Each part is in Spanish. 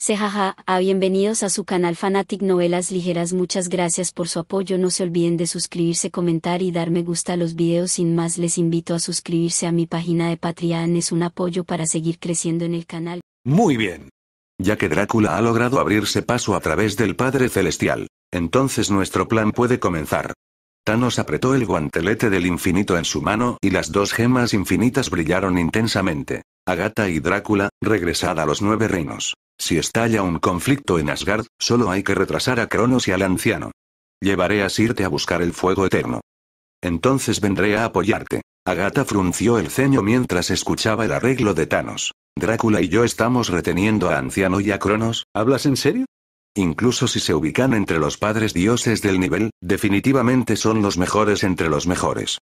Sejaja, a ah, bienvenidos a su canal Fanatic Novelas Ligeras muchas gracias por su apoyo no se olviden de suscribirse comentar y dar me gusta a los videos sin más les invito a suscribirse a mi página de Patreon es un apoyo para seguir creciendo en el canal. Muy bien. Ya que Drácula ha logrado abrirse paso a través del Padre Celestial, entonces nuestro plan puede comenzar. Thanos apretó el guantelete del infinito en su mano y las dos gemas infinitas brillaron intensamente. Agatha y Drácula, regresada a los nueve reinos. Si estalla un conflicto en Asgard, solo hay que retrasar a Cronos y al anciano. Llevaré a Sirte a buscar el fuego eterno. Entonces vendré a apoyarte. Agatha frunció el ceño mientras escuchaba el arreglo de Thanos. Drácula y yo estamos reteniendo a Anciano y a Cronos, ¿hablas en serio? Incluso si se ubican entre los padres dioses del nivel, definitivamente son los mejores entre los mejores.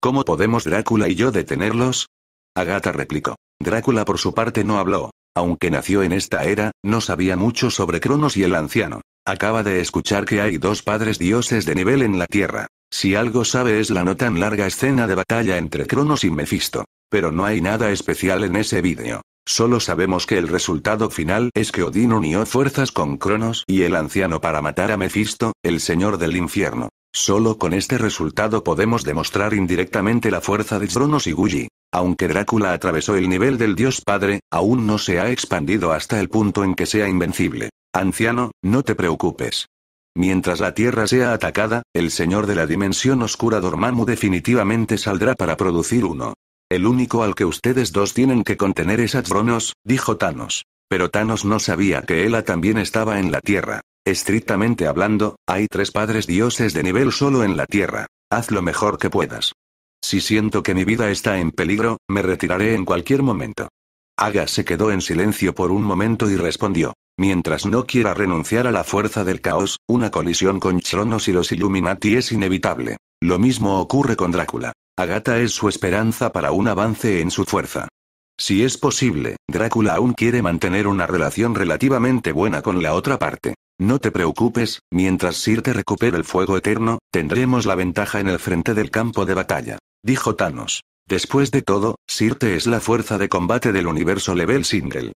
¿Cómo podemos Drácula y yo detenerlos? Agatha replicó. Drácula por su parte no habló, aunque nació en esta era, no sabía mucho sobre Cronos y el anciano. Acaba de escuchar que hay dos padres dioses de nivel en la Tierra. Si algo sabe es la no tan larga escena de batalla entre Cronos y Mefisto. Pero no hay nada especial en ese vídeo. Solo sabemos que el resultado final es que Odín unió fuerzas con Cronos y el anciano para matar a Mephisto, el señor del infierno. Solo con este resultado podemos demostrar indirectamente la fuerza de Cronos y Gulli. Aunque Drácula atravesó el nivel del Dios Padre, aún no se ha expandido hasta el punto en que sea invencible. Anciano, no te preocupes. Mientras la Tierra sea atacada, el Señor de la Dimensión Oscura Dormammu definitivamente saldrá para producir uno. El único al que ustedes dos tienen que contener es tronos dijo Thanos. Pero Thanos no sabía que Ela también estaba en la Tierra. Estrictamente hablando, hay tres padres dioses de nivel solo en la Tierra. Haz lo mejor que puedas. Si siento que mi vida está en peligro, me retiraré en cualquier momento. Aga se quedó en silencio por un momento y respondió. Mientras no quiera renunciar a la fuerza del caos, una colisión con Chronos y los Illuminati es inevitable. Lo mismo ocurre con Drácula. Agatha es su esperanza para un avance en su fuerza. Si es posible, Drácula aún quiere mantener una relación relativamente buena con la otra parte. No te preocupes, mientras Sir te recupere el fuego eterno, tendremos la ventaja en el frente del campo de batalla dijo Thanos. Después de todo, Sirte es la fuerza de combate del universo level single.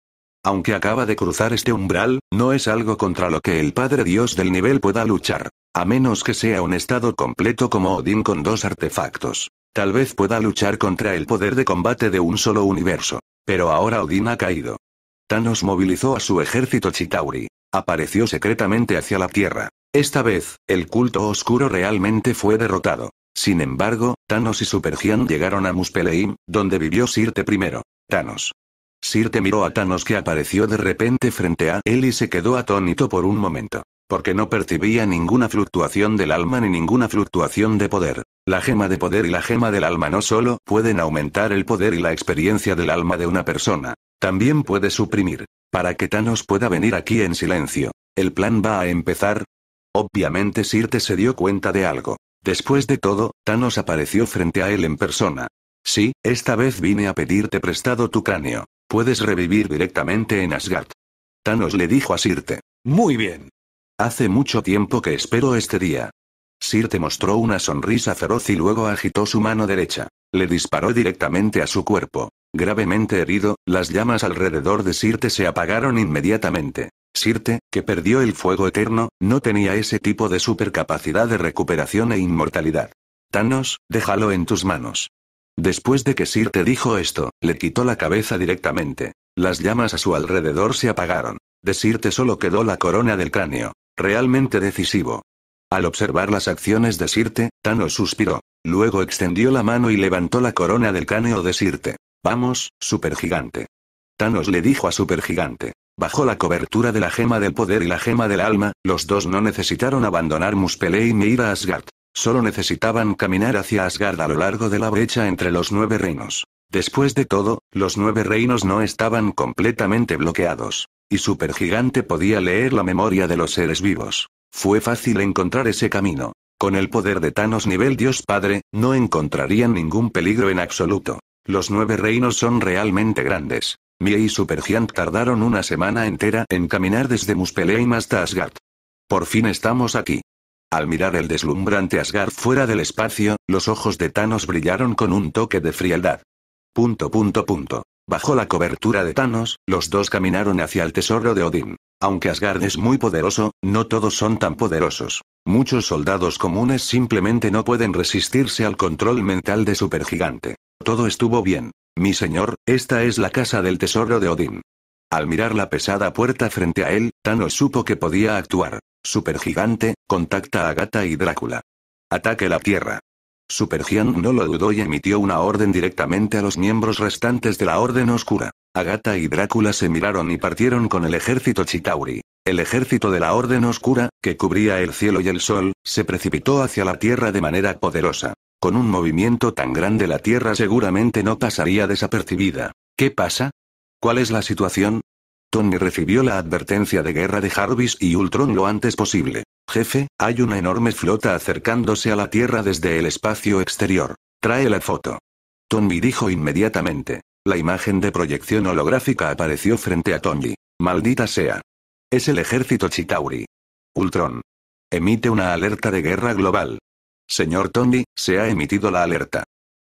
Aunque acaba de cruzar este umbral, no es algo contra lo que el Padre Dios del nivel pueda luchar. A menos que sea un estado completo como Odín con dos artefactos. Tal vez pueda luchar contra el poder de combate de un solo universo. Pero ahora Odín ha caído. Thanos movilizó a su ejército Chitauri. Apareció secretamente hacia la Tierra. Esta vez, el culto oscuro realmente fue derrotado. Sin embargo, Thanos y Supergian llegaron a Muspeleim, donde vivió Sirte primero. Thanos. Sirte miró a Thanos que apareció de repente frente a él y se quedó atónito por un momento. Porque no percibía ninguna fluctuación del alma ni ninguna fluctuación de poder. La gema de poder y la gema del alma no solo pueden aumentar el poder y la experiencia del alma de una persona, también puede suprimir. Para que Thanos pueda venir aquí en silencio. ¿El plan va a empezar? Obviamente Sirte se dio cuenta de algo. Después de todo, Thanos apareció frente a él en persona. Sí, esta vez vine a pedirte prestado tu cráneo. Puedes revivir directamente en Asgard. Thanos le dijo a Sirte. Muy bien. Hace mucho tiempo que espero este día. Sirte mostró una sonrisa feroz y luego agitó su mano derecha. Le disparó directamente a su cuerpo. Gravemente herido, las llamas alrededor de Sirte se apagaron inmediatamente. Sirte, que perdió el fuego eterno, no tenía ese tipo de supercapacidad de recuperación e inmortalidad. Thanos, déjalo en tus manos. Después de que Sirte dijo esto, le quitó la cabeza directamente. Las llamas a su alrededor se apagaron. De Sirte solo quedó la corona del cráneo. Realmente decisivo. Al observar las acciones de Sirte, Thanos suspiró. Luego extendió la mano y levantó la corona del cráneo de Sirte. Vamos, supergigante. Thanos le dijo a supergigante. Bajo la cobertura de la gema del poder y la gema del alma, los dos no necesitaron abandonar Muspelheim ni ir a Asgard. Solo necesitaban caminar hacia Asgard a lo largo de la brecha entre los nueve reinos. Después de todo, los nueve reinos no estaban completamente bloqueados. Y Supergigante podía leer la memoria de los seres vivos. Fue fácil encontrar ese camino. Con el poder de Thanos nivel Dios Padre, no encontrarían ningún peligro en absoluto. Los nueve reinos son realmente grandes. Mie y Supergiant tardaron una semana entera en caminar desde Muspelheim hasta Asgard. Por fin estamos aquí. Al mirar el deslumbrante Asgard fuera del espacio, los ojos de Thanos brillaron con un toque de frialdad. Punto punto punto. Bajo la cobertura de Thanos, los dos caminaron hacia el tesoro de Odín. Aunque Asgard es muy poderoso, no todos son tan poderosos. Muchos soldados comunes simplemente no pueden resistirse al control mental de Supergigante. Todo estuvo bien. Mi señor, esta es la casa del tesoro de Odín. Al mirar la pesada puerta frente a él, Thanos supo que podía actuar. Supergigante, contacta a Gata y Drácula. Ataque la Tierra. Supergian no lo dudó y emitió una orden directamente a los miembros restantes de la Orden Oscura. Agata y Drácula se miraron y partieron con el ejército Chitauri. El ejército de la Orden Oscura, que cubría el cielo y el sol, se precipitó hacia la tierra de manera poderosa. Con un movimiento tan grande la Tierra seguramente no pasaría desapercibida. ¿Qué pasa? ¿Cuál es la situación? Tony recibió la advertencia de guerra de Jarvis y Ultron lo antes posible. Jefe, hay una enorme flota acercándose a la Tierra desde el espacio exterior. Trae la foto. Tony dijo inmediatamente. La imagen de proyección holográfica apareció frente a Tony. Maldita sea. Es el ejército Chitauri. Ultron. Emite una alerta de guerra global. Señor Tommy, se ha emitido la alerta.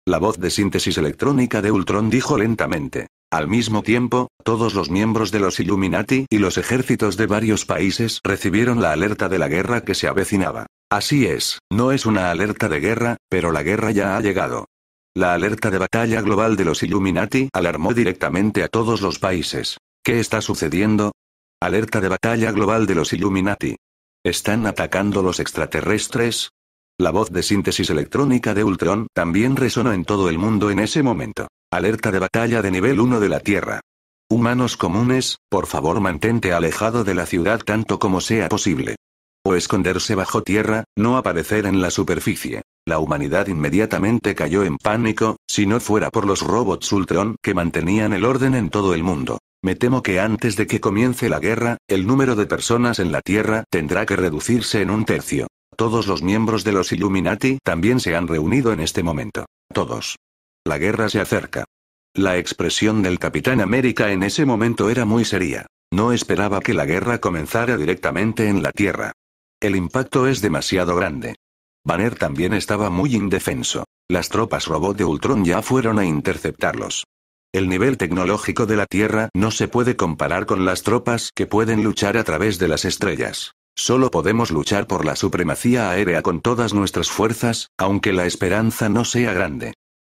La voz de síntesis electrónica de Ultron dijo lentamente. Al mismo tiempo, todos los miembros de los Illuminati y los ejércitos de varios países recibieron la alerta de la guerra que se avecinaba. Así es, no es una alerta de guerra, pero la guerra ya ha llegado. La alerta de batalla global de los Illuminati alarmó directamente a todos los países. ¿Qué está sucediendo? Alerta de batalla global de los Illuminati. ¿Están atacando los extraterrestres? La voz de síntesis electrónica de Ultron también resonó en todo el mundo en ese momento. Alerta de batalla de nivel 1 de la Tierra. Humanos comunes, por favor mantente alejado de la ciudad tanto como sea posible. O esconderse bajo tierra, no aparecer en la superficie. La humanidad inmediatamente cayó en pánico, si no fuera por los robots Ultron que mantenían el orden en todo el mundo. Me temo que antes de que comience la guerra, el número de personas en la Tierra tendrá que reducirse en un tercio. Todos los miembros de los Illuminati también se han reunido en este momento. Todos. La guerra se acerca. La expresión del Capitán América en ese momento era muy seria. No esperaba que la guerra comenzara directamente en la Tierra. El impacto es demasiado grande. Banner también estaba muy indefenso. Las tropas robot de Ultron ya fueron a interceptarlos. El nivel tecnológico de la Tierra no se puede comparar con las tropas que pueden luchar a través de las estrellas. Solo podemos luchar por la supremacía aérea con todas nuestras fuerzas, aunque la esperanza no sea grande.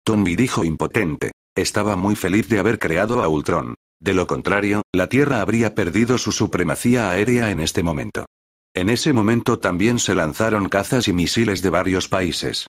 Tommy dijo impotente. Estaba muy feliz de haber creado a Ultron. De lo contrario, la Tierra habría perdido su supremacía aérea en este momento. En ese momento también se lanzaron cazas y misiles de varios países.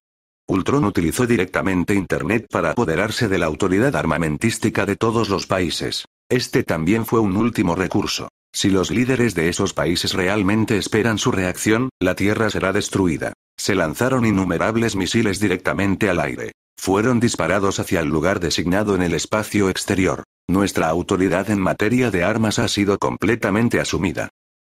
Ultron utilizó directamente Internet para apoderarse de la autoridad armamentística de todos los países. Este también fue un último recurso. Si los líderes de esos países realmente esperan su reacción, la Tierra será destruida. Se lanzaron innumerables misiles directamente al aire. Fueron disparados hacia el lugar designado en el espacio exterior. Nuestra autoridad en materia de armas ha sido completamente asumida.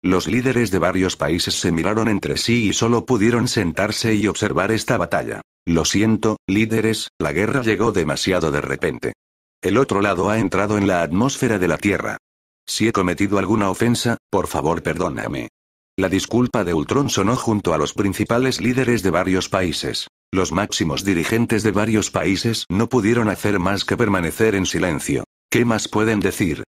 Los líderes de varios países se miraron entre sí y solo pudieron sentarse y observar esta batalla. Lo siento, líderes, la guerra llegó demasiado de repente. El otro lado ha entrado en la atmósfera de la Tierra. Si he cometido alguna ofensa, por favor perdóname. La disculpa de Ultron sonó junto a los principales líderes de varios países. Los máximos dirigentes de varios países no pudieron hacer más que permanecer en silencio. ¿Qué más pueden decir?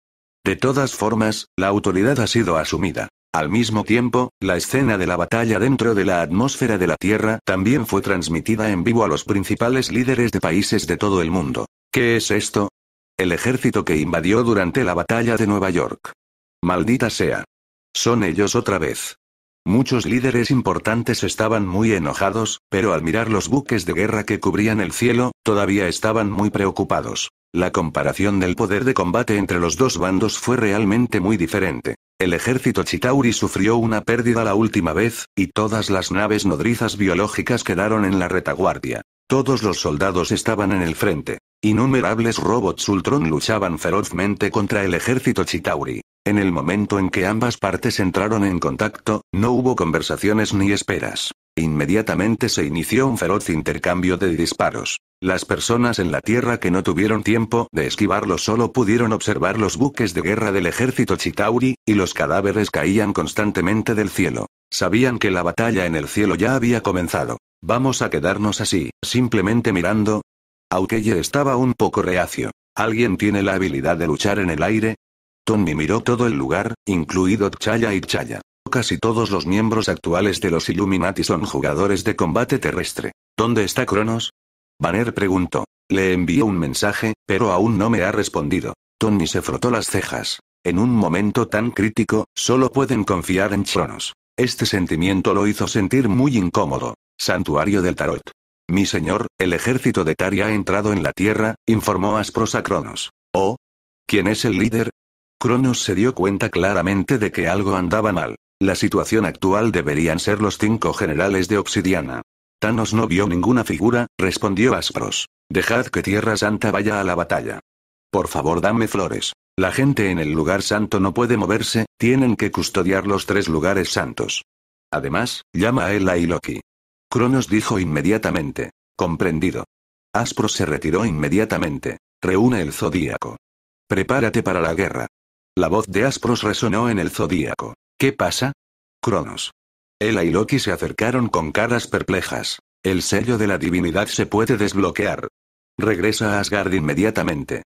De todas formas, la autoridad ha sido asumida. Al mismo tiempo, la escena de la batalla dentro de la atmósfera de la Tierra también fue transmitida en vivo a los principales líderes de países de todo el mundo. ¿Qué es esto? El ejército que invadió durante la batalla de Nueva York. Maldita sea. Son ellos otra vez. Muchos líderes importantes estaban muy enojados, pero al mirar los buques de guerra que cubrían el cielo, todavía estaban muy preocupados. La comparación del poder de combate entre los dos bandos fue realmente muy diferente. El ejército Chitauri sufrió una pérdida la última vez, y todas las naves nodrizas biológicas quedaron en la retaguardia. Todos los soldados estaban en el frente. Innumerables robots Ultron luchaban ferozmente contra el ejército Chitauri. En el momento en que ambas partes entraron en contacto, no hubo conversaciones ni esperas. Inmediatamente se inició un feroz intercambio de disparos. Las personas en la Tierra que no tuvieron tiempo de esquivarlo solo pudieron observar los buques de guerra del ejército Chitauri, y los cadáveres caían constantemente del cielo. Sabían que la batalla en el cielo ya había comenzado. Vamos a quedarnos así, simplemente mirando, aunque Aukeye estaba un poco reacio. ¿Alguien tiene la habilidad de luchar en el aire? Tommy miró todo el lugar, incluido Chaya y Chaya. Casi todos los miembros actuales de los Illuminati son jugadores de combate terrestre. ¿Dónde está Cronos? Banner preguntó. Le envié un mensaje, pero aún no me ha respondido. Tony se frotó las cejas. En un momento tan crítico, solo pueden confiar en Cronos. Este sentimiento lo hizo sentir muy incómodo. Santuario del Tarot. Mi señor, el ejército de Tari ha entrado en la Tierra, informó Aspros a Cronos. ¿Oh? ¿Quién es el líder? Cronos se dio cuenta claramente de que algo andaba mal. La situación actual deberían ser los cinco generales de Obsidiana. Thanos no vio ninguna figura, respondió Aspros. Dejad que Tierra Santa vaya a la batalla. Por favor, dame flores. La gente en el lugar santo no puede moverse, tienen que custodiar los tres lugares santos. Además, llama a Ela y Loki. Cronos dijo inmediatamente. Comprendido. Aspro se retiró inmediatamente. Reúne el zodíaco. Prepárate para la guerra. La voz de Aspros resonó en el zodíaco. ¿Qué pasa? Cronos. Ela y Loki se acercaron con caras perplejas. El sello de la divinidad se puede desbloquear. Regresa a Asgard inmediatamente.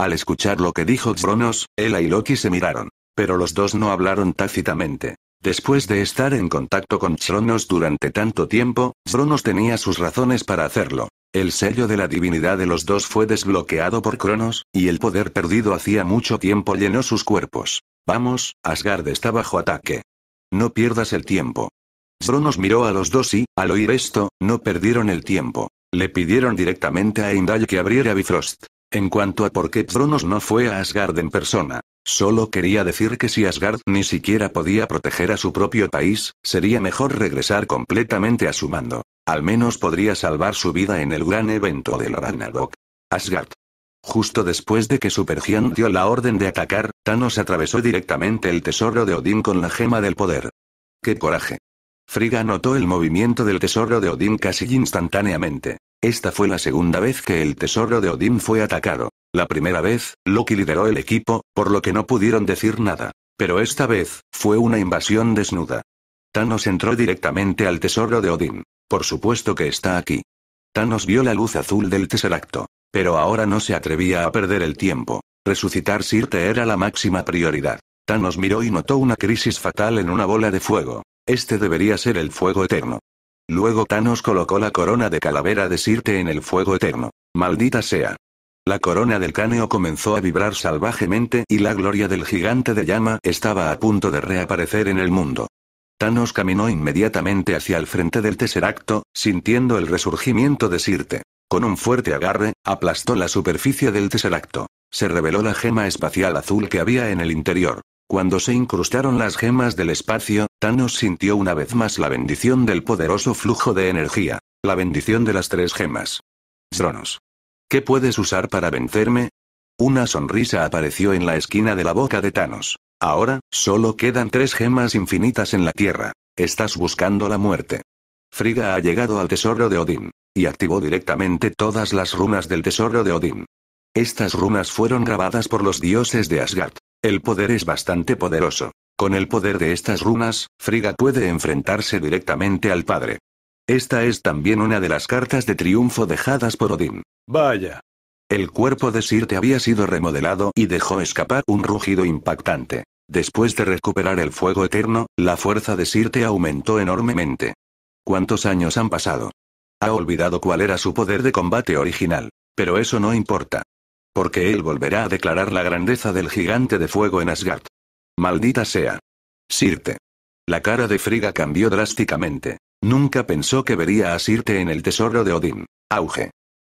Al escuchar lo que dijo Cronos, Ela y Loki se miraron. Pero los dos no hablaron tácitamente. Después de estar en contacto con Cronos durante tanto tiempo, Bronos tenía sus razones para hacerlo. El sello de la divinidad de los dos fue desbloqueado por Cronos, y el poder perdido hacía mucho tiempo llenó sus cuerpos. Vamos, Asgard está bajo ataque. No pierdas el tiempo. Cronos miró a los dos y, al oír esto, no perdieron el tiempo. Le pidieron directamente a Indale que abriera Bifrost. En cuanto a por qué Cronos no fue a Asgard en persona, Solo quería decir que si Asgard ni siquiera podía proteger a su propio país, sería mejor regresar completamente a su mando. Al menos podría salvar su vida en el gran evento del Ragnarok. Asgard. Justo después de que Supergiant dio la orden de atacar, Thanos atravesó directamente el tesoro de Odín con la gema del poder. ¡Qué coraje! Frigga notó el movimiento del tesoro de Odín casi instantáneamente. Esta fue la segunda vez que el tesoro de Odín fue atacado. La primera vez, Loki lideró el equipo, por lo que no pudieron decir nada. Pero esta vez, fue una invasión desnuda. Thanos entró directamente al tesoro de Odín. Por supuesto que está aquí. Thanos vio la luz azul del teseracto. Pero ahora no se atrevía a perder el tiempo. Resucitar Sirte era la máxima prioridad. Thanos miró y notó una crisis fatal en una bola de fuego. Este debería ser el fuego eterno. Luego Thanos colocó la corona de calavera de Sirte en el fuego eterno. Maldita sea. La corona del cáneo comenzó a vibrar salvajemente y la gloria del gigante de llama estaba a punto de reaparecer en el mundo. Thanos caminó inmediatamente hacia el frente del Tesseracto, sintiendo el resurgimiento de Sirte. Con un fuerte agarre, aplastó la superficie del Tesseracto. Se reveló la gema espacial azul que había en el interior. Cuando se incrustaron las gemas del espacio, Thanos sintió una vez más la bendición del poderoso flujo de energía. La bendición de las tres gemas. Zronos. ¿Qué puedes usar para vencerme? Una sonrisa apareció en la esquina de la boca de Thanos. Ahora, solo quedan tres gemas infinitas en la Tierra. Estás buscando la muerte. Frigga ha llegado al tesoro de Odín. Y activó directamente todas las runas del tesoro de Odín. Estas runas fueron grabadas por los dioses de Asgard. El poder es bastante poderoso. Con el poder de estas runas, Frigga puede enfrentarse directamente al Padre. Esta es también una de las cartas de triunfo dejadas por Odín. Vaya. El cuerpo de Sirte había sido remodelado y dejó escapar un rugido impactante. Después de recuperar el fuego eterno, la fuerza de Sirte aumentó enormemente. ¿Cuántos años han pasado? Ha olvidado cuál era su poder de combate original. Pero eso no importa. Porque él volverá a declarar la grandeza del gigante de fuego en Asgard. Maldita sea. Sirte. La cara de Friga cambió drásticamente. Nunca pensó que vería a Sirte en el tesoro de Odín. Auge.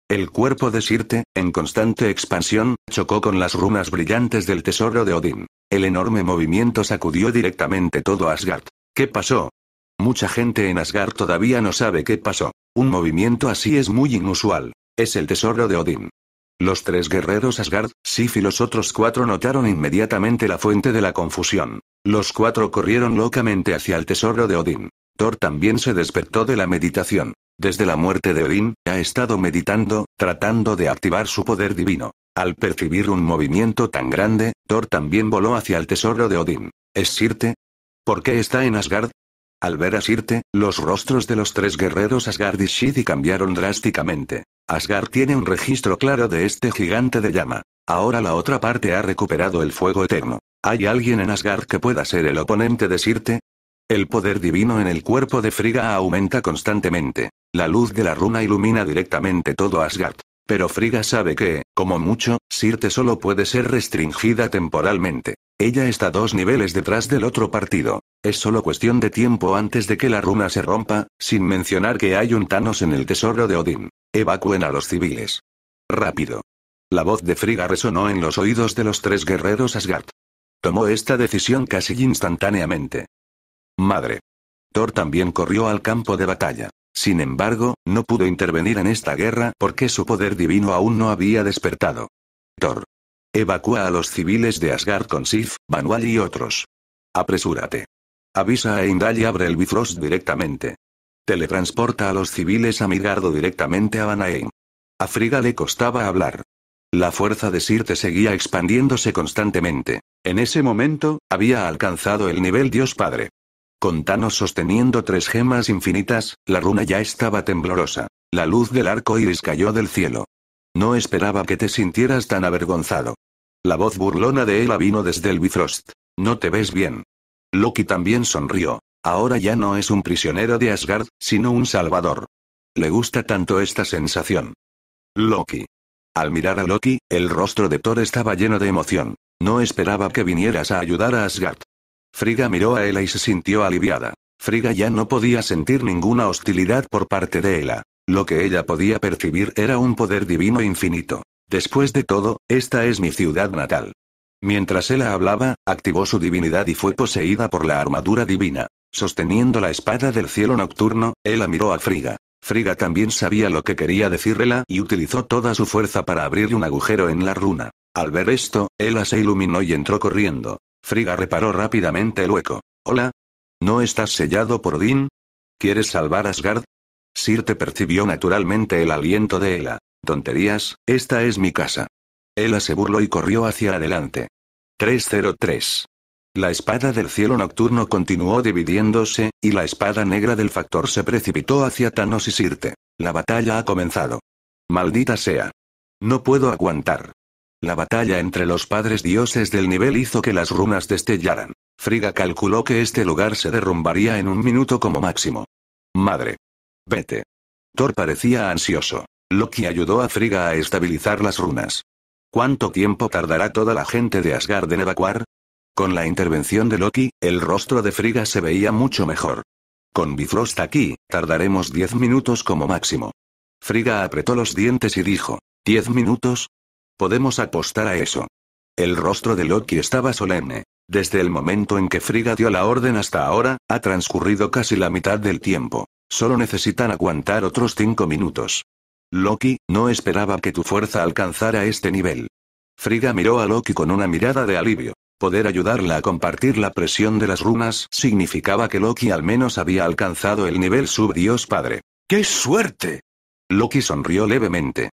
El cuerpo de Sirte, en constante expansión, chocó con las runas brillantes del tesoro de Odín. El enorme movimiento sacudió directamente todo Asgard. ¿Qué pasó? Mucha gente en Asgard todavía no sabe qué pasó. Un movimiento así es muy inusual. Es el tesoro de Odín. Los tres guerreros Asgard, Sif y los otros cuatro notaron inmediatamente la fuente de la confusión. Los cuatro corrieron locamente hacia el tesoro de Odín. Thor también se despertó de la meditación. Desde la muerte de Odín, ha estado meditando, tratando de activar su poder divino. Al percibir un movimiento tan grande, Thor también voló hacia el tesoro de Odín. ¿Es Sirte? ¿Por qué está en Asgard? Al ver a Sirte, los rostros de los tres guerreros Asgard y Shidi cambiaron drásticamente. Asgard tiene un registro claro de este gigante de llama. Ahora la otra parte ha recuperado el fuego eterno. ¿Hay alguien en Asgard que pueda ser el oponente de Sirte? El poder divino en el cuerpo de Frigga aumenta constantemente. La luz de la runa ilumina directamente todo Asgard. Pero Frigga sabe que, como mucho, Sirte solo puede ser restringida temporalmente. Ella está dos niveles detrás del otro partido. Es solo cuestión de tiempo antes de que la runa se rompa, sin mencionar que hay un Thanos en el tesoro de Odín. Evacúen a los civiles. Rápido. La voz de Frigga resonó en los oídos de los tres guerreros Asgard. Tomó esta decisión casi instantáneamente. Madre. Thor también corrió al campo de batalla. Sin embargo, no pudo intervenir en esta guerra porque su poder divino aún no había despertado. Thor. Evacúa a los civiles de Asgard con Sif, Manual y otros. Apresúrate. Avisa a Indal y abre el Bifrost directamente. Teletransporta a los civiles a Midgardo directamente a Vanaheim. A Friga le costaba hablar. La fuerza de Sirte seguía expandiéndose constantemente. En ese momento, había alcanzado el nivel Dios Padre. Con Thanos sosteniendo tres gemas infinitas, la runa ya estaba temblorosa. La luz del arco iris cayó del cielo. No esperaba que te sintieras tan avergonzado. La voz burlona de él vino desde el Bifrost. No te ves bien. Loki también sonrió. Ahora ya no es un prisionero de Asgard, sino un salvador. Le gusta tanto esta sensación. Loki. Al mirar a Loki, el rostro de Thor estaba lleno de emoción. No esperaba que vinieras a ayudar a Asgard. Frigga miró a Ela y se sintió aliviada. Frigga ya no podía sentir ninguna hostilidad por parte de Ela. Lo que ella podía percibir era un poder divino infinito. Después de todo, esta es mi ciudad natal. Mientras Ela hablaba, activó su divinidad y fue poseída por la armadura divina. Sosteniendo la espada del cielo nocturno, Ela miró a Friga. Friga también sabía lo que quería decir Ela y utilizó toda su fuerza para abrir un agujero en la runa. Al ver esto, Ela se iluminó y entró corriendo. Friga reparó rápidamente el hueco. Hola. ¿No estás sellado por Odín? ¿Quieres salvar Asgard? Sirte percibió naturalmente el aliento de Ela. Tonterías, esta es mi casa. Ela se burló y corrió hacia adelante. 303. La espada del cielo nocturno continuó dividiéndose, y la espada negra del factor se precipitó hacia Thanos y Sirte. La batalla ha comenzado. Maldita sea. No puedo aguantar. La batalla entre los padres dioses del nivel hizo que las runas destellaran. Frigga calculó que este lugar se derrumbaría en un minuto como máximo. Madre. Vete. Thor parecía ansioso. Loki ayudó a Frigga a estabilizar las runas. ¿Cuánto tiempo tardará toda la gente de Asgard en evacuar? Con la intervención de Loki, el rostro de Frigga se veía mucho mejor. Con Bifrost aquí, tardaremos diez minutos como máximo. Frigga apretó los dientes y dijo, ¿Diez minutos? Podemos apostar a eso. El rostro de Loki estaba solemne. Desde el momento en que Frigga dio la orden hasta ahora, ha transcurrido casi la mitad del tiempo. Solo necesitan aguantar otros cinco minutos. Loki, no esperaba que tu fuerza alcanzara este nivel. Frigga miró a Loki con una mirada de alivio. Poder ayudarla a compartir la presión de las runas significaba que Loki al menos había alcanzado el nivel Sub-Dios padre. ¡Qué suerte! Loki sonrió levemente.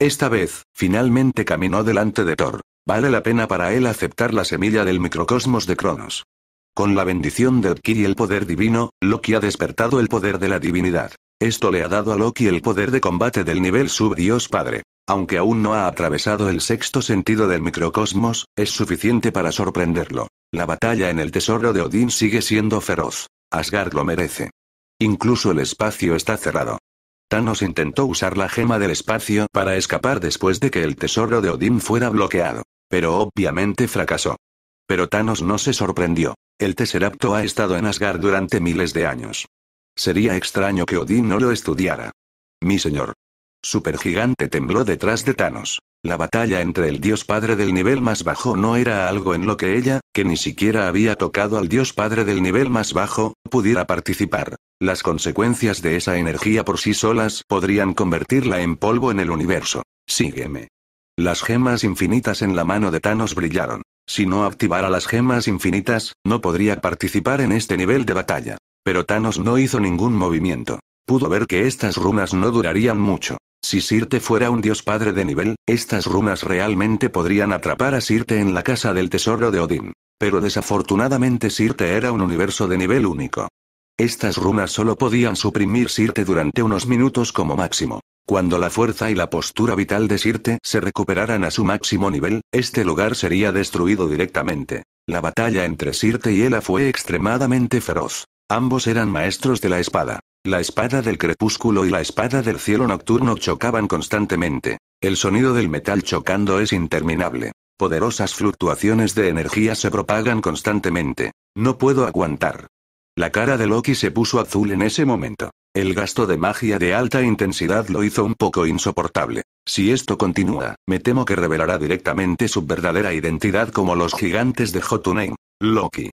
Esta vez, finalmente caminó delante de Thor. Vale la pena para él aceptar la semilla del microcosmos de Cronos. Con la bendición de Ki y el poder divino, Loki ha despertado el poder de la divinidad. Esto le ha dado a Loki el poder de combate del nivel sub-Dios Padre. Aunque aún no ha atravesado el sexto sentido del microcosmos, es suficiente para sorprenderlo. La batalla en el tesoro de Odín sigue siendo feroz. Asgard lo merece. Incluso el espacio está cerrado. Thanos intentó usar la gema del espacio para escapar después de que el tesoro de Odín fuera bloqueado. Pero obviamente fracasó. Pero Thanos no se sorprendió. El Tesseracto ha estado en Asgard durante miles de años. Sería extraño que Odín no lo estudiara. Mi señor. Supergigante tembló detrás de Thanos. La batalla entre el Dios Padre del nivel más bajo no era algo en lo que ella, que ni siquiera había tocado al Dios Padre del nivel más bajo, pudiera participar. Las consecuencias de esa energía por sí solas podrían convertirla en polvo en el universo. Sígueme. Las gemas infinitas en la mano de Thanos brillaron. Si no activara las gemas infinitas, no podría participar en este nivel de batalla. Pero Thanos no hizo ningún movimiento. Pudo ver que estas runas no durarían mucho. Si Sirte fuera un dios padre de nivel, estas runas realmente podrían atrapar a Sirte en la casa del tesoro de Odín. Pero desafortunadamente Sirte era un universo de nivel único. Estas runas solo podían suprimir Sirte durante unos minutos como máximo. Cuando la fuerza y la postura vital de Sirte se recuperaran a su máximo nivel, este lugar sería destruido directamente. La batalla entre Sirte y Ela fue extremadamente feroz. Ambos eran maestros de la espada. La espada del crepúsculo y la espada del cielo nocturno chocaban constantemente. El sonido del metal chocando es interminable. Poderosas fluctuaciones de energía se propagan constantemente. No puedo aguantar. La cara de Loki se puso azul en ese momento. El gasto de magia de alta intensidad lo hizo un poco insoportable. Si esto continúa, me temo que revelará directamente su verdadera identidad como los gigantes de Jotunheim. Loki.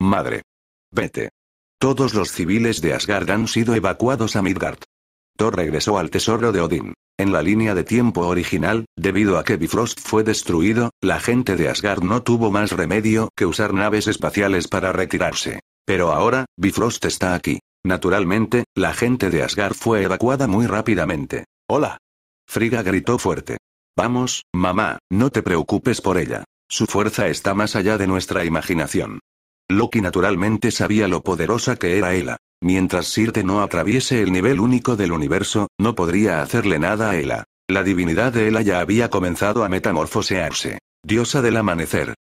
Madre. Vete. Todos los civiles de Asgard han sido evacuados a Midgard. Thor regresó al tesoro de Odín. En la línea de tiempo original, debido a que Bifrost fue destruido, la gente de Asgard no tuvo más remedio que usar naves espaciales para retirarse. Pero ahora, Bifrost está aquí. Naturalmente, la gente de Asgard fue evacuada muy rápidamente. ¡Hola! Frigga gritó fuerte. Vamos, mamá, no te preocupes por ella. Su fuerza está más allá de nuestra imaginación. Loki naturalmente sabía lo poderosa que era Ela. Mientras Sirte no atraviese el nivel único del universo, no podría hacerle nada a Ela. La divinidad de Ela ya había comenzado a metamorfosearse. Diosa del amanecer.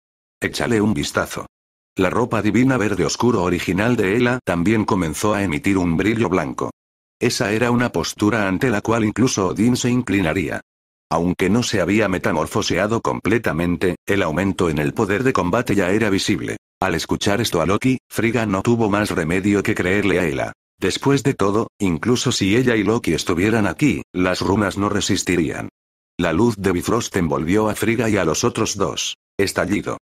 Échale un vistazo. La ropa divina verde oscuro original de Ela también comenzó a emitir un brillo blanco. Esa era una postura ante la cual incluso Odín se inclinaría. Aunque no se había metamorfoseado completamente, el aumento en el poder de combate ya era visible. Al escuchar esto a Loki, Frigga no tuvo más remedio que creerle a ella. Después de todo, incluso si ella y Loki estuvieran aquí, las runas no resistirían. La luz de Bifrost envolvió a Frigga y a los otros dos. Estallido.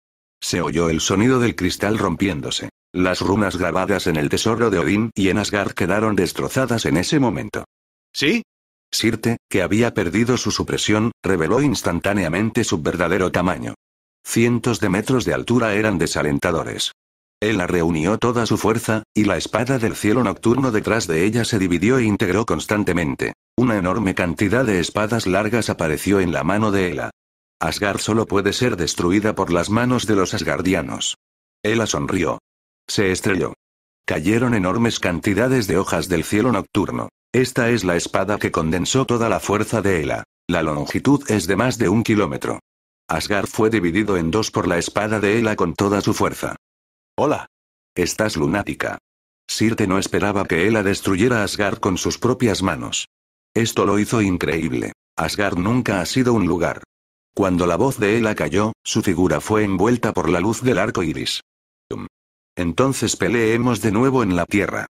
Se oyó el sonido del cristal rompiéndose. Las runas grabadas en el tesoro de Odín y en Asgard quedaron destrozadas en ese momento. ¿Sí? Sirte, que había perdido su supresión, reveló instantáneamente su verdadero tamaño. Cientos de metros de altura eran desalentadores. Él reunió toda su fuerza, y la espada del cielo nocturno detrás de ella se dividió e integró constantemente. Una enorme cantidad de espadas largas apareció en la mano de Ela. Asgard solo puede ser destruida por las manos de los asgardianos. Ella sonrió. Se estrelló. Cayeron enormes cantidades de hojas del cielo nocturno. Esta es la espada que condensó toda la fuerza de ella. La longitud es de más de un kilómetro. Asgard fue dividido en dos por la espada de Ela con toda su fuerza. Hola. Estás lunática. Sirte no esperaba que Ela destruyera a Asgard con sus propias manos. Esto lo hizo increíble. Asgard nunca ha sido un lugar. Cuando la voz de Ela cayó, su figura fue envuelta por la luz del arco iris. Entonces peleemos de nuevo en la Tierra.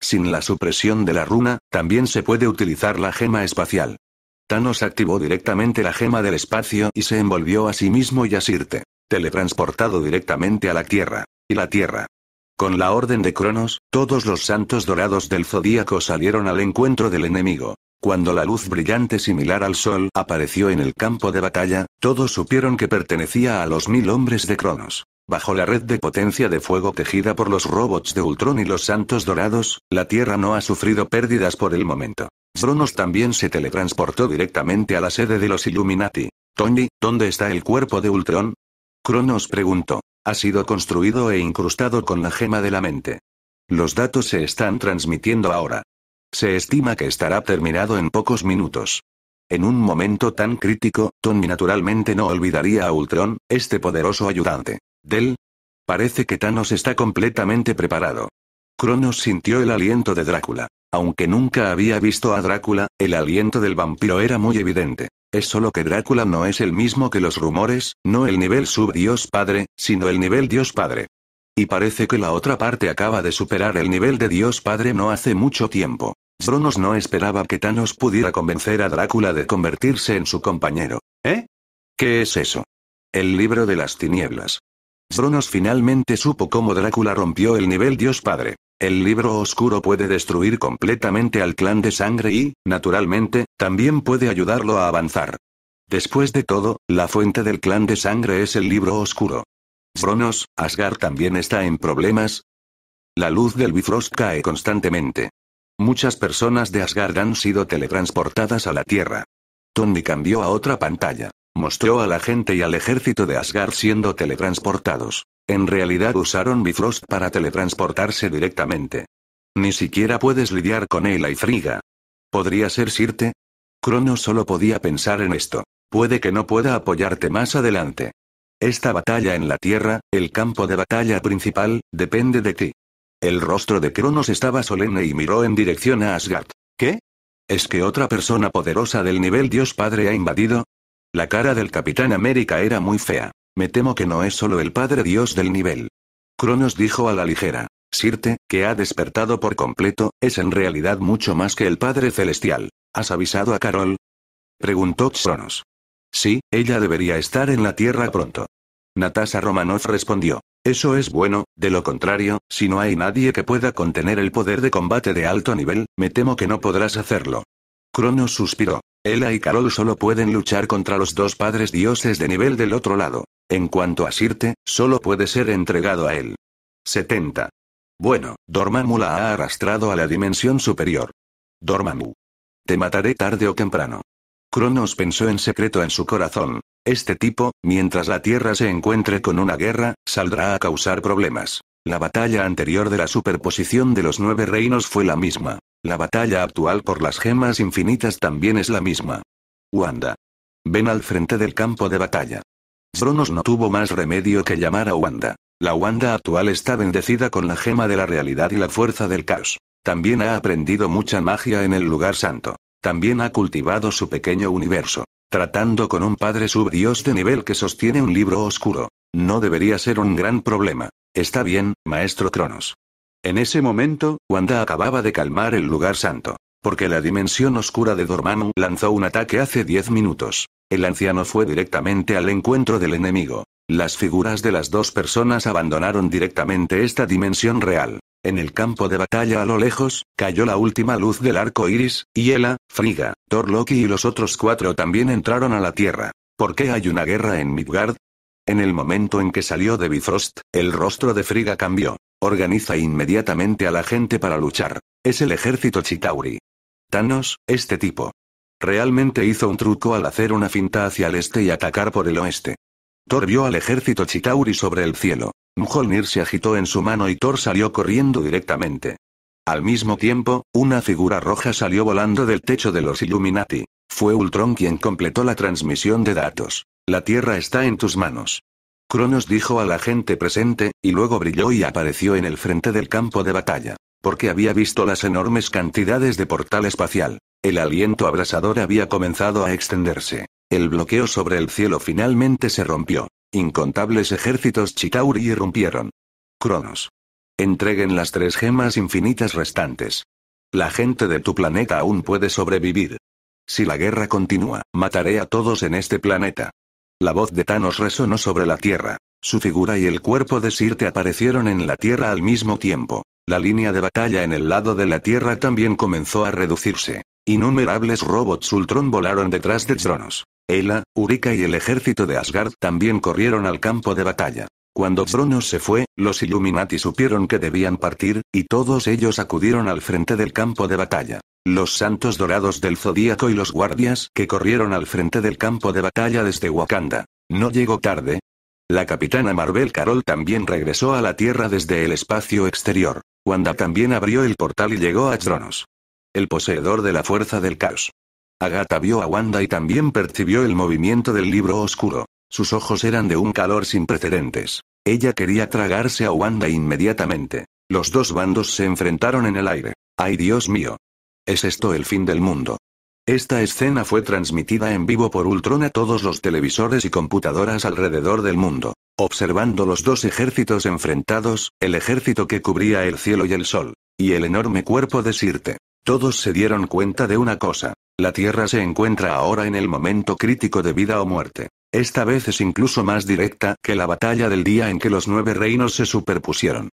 Sin la supresión de la runa, también se puede utilizar la gema espacial. Thanos activó directamente la gema del espacio y se envolvió a sí mismo y a Sirte. Teletransportado directamente a la Tierra. Y la Tierra. Con la orden de Cronos, todos los santos dorados del zodíaco salieron al encuentro del enemigo. Cuando la luz brillante similar al sol apareció en el campo de batalla, todos supieron que pertenecía a los mil hombres de Cronos. Bajo la red de potencia de fuego tejida por los robots de Ultron y los santos dorados, la Tierra no ha sufrido pérdidas por el momento. Bronos también se teletransportó directamente a la sede de los Illuminati. Tony, ¿dónde está el cuerpo de Ultron? Cronos preguntó. Ha sido construido e incrustado con la gema de la mente. Los datos se están transmitiendo ahora. Se estima que estará terminado en pocos minutos. En un momento tan crítico, Tony naturalmente no olvidaría a Ultron, este poderoso ayudante. Del. Parece que Thanos está completamente preparado. Cronos sintió el aliento de Drácula. Aunque nunca había visto a Drácula, el aliento del vampiro era muy evidente. Es solo que Drácula no es el mismo que los rumores, no el nivel sub-dios padre, sino el nivel dios padre. Y parece que la otra parte acaba de superar el nivel de dios padre no hace mucho tiempo. Zronos no esperaba que Thanos pudiera convencer a Drácula de convertirse en su compañero. ¿Eh? ¿Qué es eso? El libro de las tinieblas. Zronos finalmente supo cómo Drácula rompió el nivel Dios Padre. El libro oscuro puede destruir completamente al clan de sangre y, naturalmente, también puede ayudarlo a avanzar. Después de todo, la fuente del clan de sangre es el libro oscuro. Bronos, Asgard también está en problemas. La luz del Bifrost cae constantemente. Muchas personas de Asgard han sido teletransportadas a la Tierra. Tony cambió a otra pantalla. Mostró a la gente y al ejército de Asgard siendo teletransportados. En realidad usaron Bifrost para teletransportarse directamente. Ni siquiera puedes lidiar con Eila y Friga. ¿Podría ser Sirte? Cronos solo podía pensar en esto. Puede que no pueda apoyarte más adelante. Esta batalla en la Tierra, el campo de batalla principal, depende de ti. El rostro de Cronos estaba solemne y miró en dirección a Asgard. ¿Qué? ¿Es que otra persona poderosa del nivel Dios Padre ha invadido? La cara del Capitán América era muy fea. Me temo que no es solo el Padre Dios del nivel. Cronos dijo a la ligera. Sirte, que ha despertado por completo, es en realidad mucho más que el Padre Celestial. ¿Has avisado a Carol? Preguntó Cronos. Sí, ella debería estar en la Tierra pronto. Natasha Romanoff respondió. Eso es bueno, de lo contrario, si no hay nadie que pueda contener el poder de combate de alto nivel, me temo que no podrás hacerlo. Cronos suspiró. Ella y Carol solo pueden luchar contra los dos padres dioses de nivel del otro lado. En cuanto a Sirte, solo puede ser entregado a él. 70. Bueno, Dormammu la ha arrastrado a la dimensión superior. Dormammu. Te mataré tarde o temprano. Cronos pensó en secreto en su corazón. Este tipo, mientras la Tierra se encuentre con una guerra, saldrá a causar problemas. La batalla anterior de la superposición de los nueve reinos fue la misma. La batalla actual por las gemas infinitas también es la misma. Wanda. Ven al frente del campo de batalla. Zronos no tuvo más remedio que llamar a Wanda. La Wanda actual está bendecida con la gema de la realidad y la fuerza del caos. También ha aprendido mucha magia en el lugar santo. También ha cultivado su pequeño universo. Tratando con un padre subdios de nivel que sostiene un libro oscuro. No debería ser un gran problema. Está bien, maestro Cronos. En ese momento, Wanda acababa de calmar el lugar santo. Porque la dimensión oscura de Dormammu lanzó un ataque hace 10 minutos. El anciano fue directamente al encuentro del enemigo. Las figuras de las dos personas abandonaron directamente esta dimensión real. En el campo de batalla a lo lejos, cayó la última luz del arco iris, y Ela, Friga, Thor Loki y los otros cuatro también entraron a la Tierra. ¿Por qué hay una guerra en Midgard? En el momento en que salió de Bifrost, el rostro de Friga cambió. Organiza inmediatamente a la gente para luchar. Es el ejército Chitauri. Thanos, este tipo. Realmente hizo un truco al hacer una finta hacia el este y atacar por el oeste. Thor vio al ejército Chitauri sobre el cielo. Mjolnir se agitó en su mano y Thor salió corriendo directamente. Al mismo tiempo, una figura roja salió volando del techo de los Illuminati. Fue Ultron quien completó la transmisión de datos. La Tierra está en tus manos. Cronos dijo a la gente presente, y luego brilló y apareció en el frente del campo de batalla. Porque había visto las enormes cantidades de portal espacial. El aliento abrasador había comenzado a extenderse. El bloqueo sobre el cielo finalmente se rompió. Incontables ejércitos Chitauri irrumpieron. Cronos. Entreguen las tres gemas infinitas restantes. La gente de tu planeta aún puede sobrevivir. Si la guerra continúa, mataré a todos en este planeta. La voz de Thanos resonó sobre la Tierra. Su figura y el cuerpo de Sirte aparecieron en la Tierra al mismo tiempo. La línea de batalla en el lado de la Tierra también comenzó a reducirse. Innumerables robots Ultron volaron detrás de Tronos. Ela, Urika y el ejército de Asgard también corrieron al campo de batalla. Cuando Cronos se fue, los Illuminati supieron que debían partir, y todos ellos acudieron al frente del campo de batalla. Los santos dorados del zodíaco y los guardias que corrieron al frente del campo de batalla desde Wakanda. No llegó tarde. La capitana Marvel Carol también regresó a la Tierra desde el espacio exterior. Wanda también abrió el portal y llegó a Cronos. El poseedor de la fuerza del caos. Agatha vio a Wanda y también percibió el movimiento del libro oscuro. Sus ojos eran de un calor sin precedentes. Ella quería tragarse a Wanda inmediatamente. Los dos bandos se enfrentaron en el aire. ¡Ay Dios mío! ¿Es esto el fin del mundo? Esta escena fue transmitida en vivo por Ultron a todos los televisores y computadoras alrededor del mundo. Observando los dos ejércitos enfrentados, el ejército que cubría el cielo y el sol, y el enorme cuerpo de Sirte, todos se dieron cuenta de una cosa. La Tierra se encuentra ahora en el momento crítico de vida o muerte. Esta vez es incluso más directa que la batalla del día en que los nueve reinos se superpusieron.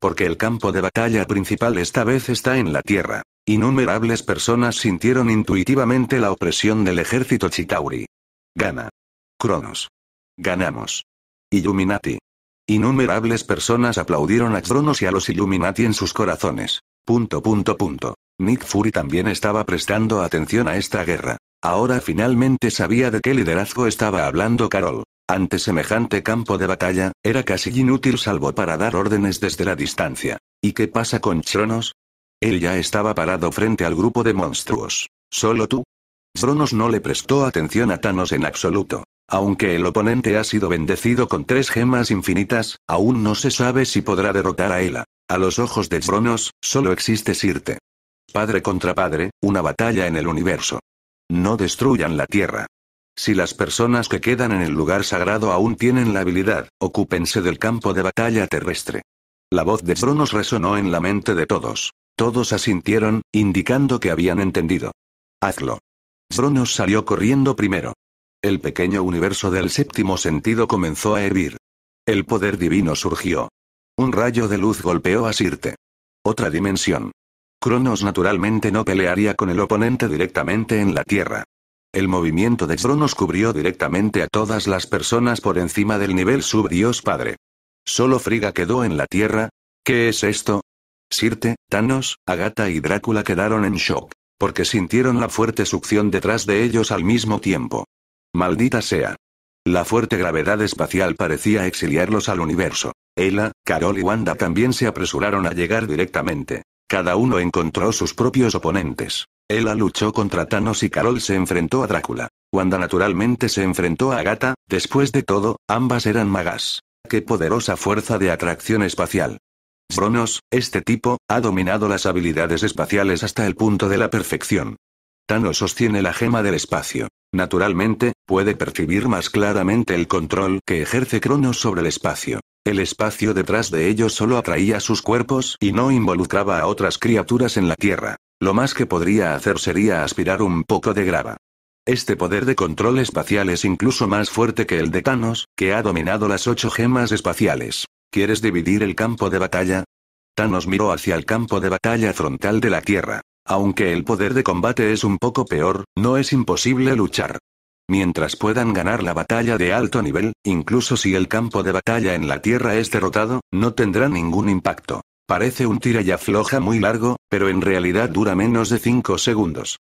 Porque el campo de batalla principal esta vez está en la tierra. Innumerables personas sintieron intuitivamente la opresión del ejército Chitauri. Gana. Cronos. Ganamos. Illuminati. Innumerables personas aplaudieron a Cronos y a los Illuminati en sus corazones. Punto punto punto. Nick Fury también estaba prestando atención a esta guerra. Ahora finalmente sabía de qué liderazgo estaba hablando Carol. Ante semejante campo de batalla, era casi inútil salvo para dar órdenes desde la distancia. ¿Y qué pasa con Chronos? Él ya estaba parado frente al grupo de monstruos. ¿Solo tú? Chronos no le prestó atención a Thanos en absoluto. Aunque el oponente ha sido bendecido con tres gemas infinitas, aún no se sabe si podrá derrotar a Ela. A los ojos de Chronos, solo existe Sirte. Padre contra padre, una batalla en el universo. No destruyan la tierra. Si las personas que quedan en el lugar sagrado aún tienen la habilidad, ocúpense del campo de batalla terrestre. La voz de Bronos resonó en la mente de todos. Todos asintieron, indicando que habían entendido. Hazlo. Bronos salió corriendo primero. El pequeño universo del séptimo sentido comenzó a hervir. El poder divino surgió. Un rayo de luz golpeó a Sirte. Otra dimensión. Cronos naturalmente no pelearía con el oponente directamente en la Tierra. El movimiento de Cronos cubrió directamente a todas las personas por encima del nivel Sub-Dios padre. Solo Friga quedó en la Tierra. ¿Qué es esto? Sirte, Thanos, Agatha y Drácula quedaron en shock, porque sintieron la fuerte succión detrás de ellos al mismo tiempo. Maldita sea. La fuerte gravedad espacial parecía exiliarlos al universo. Ella, Carol y Wanda también se apresuraron a llegar directamente. Cada uno encontró sus propios oponentes. Ella luchó contra Thanos y Carol se enfrentó a Drácula. Wanda naturalmente se enfrentó a Agatha, después de todo, ambas eran magas. ¡Qué poderosa fuerza de atracción espacial! Bronos, este tipo, ha dominado las habilidades espaciales hasta el punto de la perfección. Thanos sostiene la gema del espacio. Naturalmente, puede percibir más claramente el control que ejerce Cronos sobre el espacio. El espacio detrás de ellos solo atraía sus cuerpos y no involucraba a otras criaturas en la Tierra. Lo más que podría hacer sería aspirar un poco de grava. Este poder de control espacial es incluso más fuerte que el de Thanos, que ha dominado las ocho gemas espaciales. ¿Quieres dividir el campo de batalla? Thanos miró hacia el campo de batalla frontal de la Tierra. Aunque el poder de combate es un poco peor, no es imposible luchar. Mientras puedan ganar la batalla de alto nivel, incluso si el campo de batalla en la Tierra es derrotado, no tendrá ningún impacto. Parece un tira y afloja muy largo, pero en realidad dura menos de 5 segundos.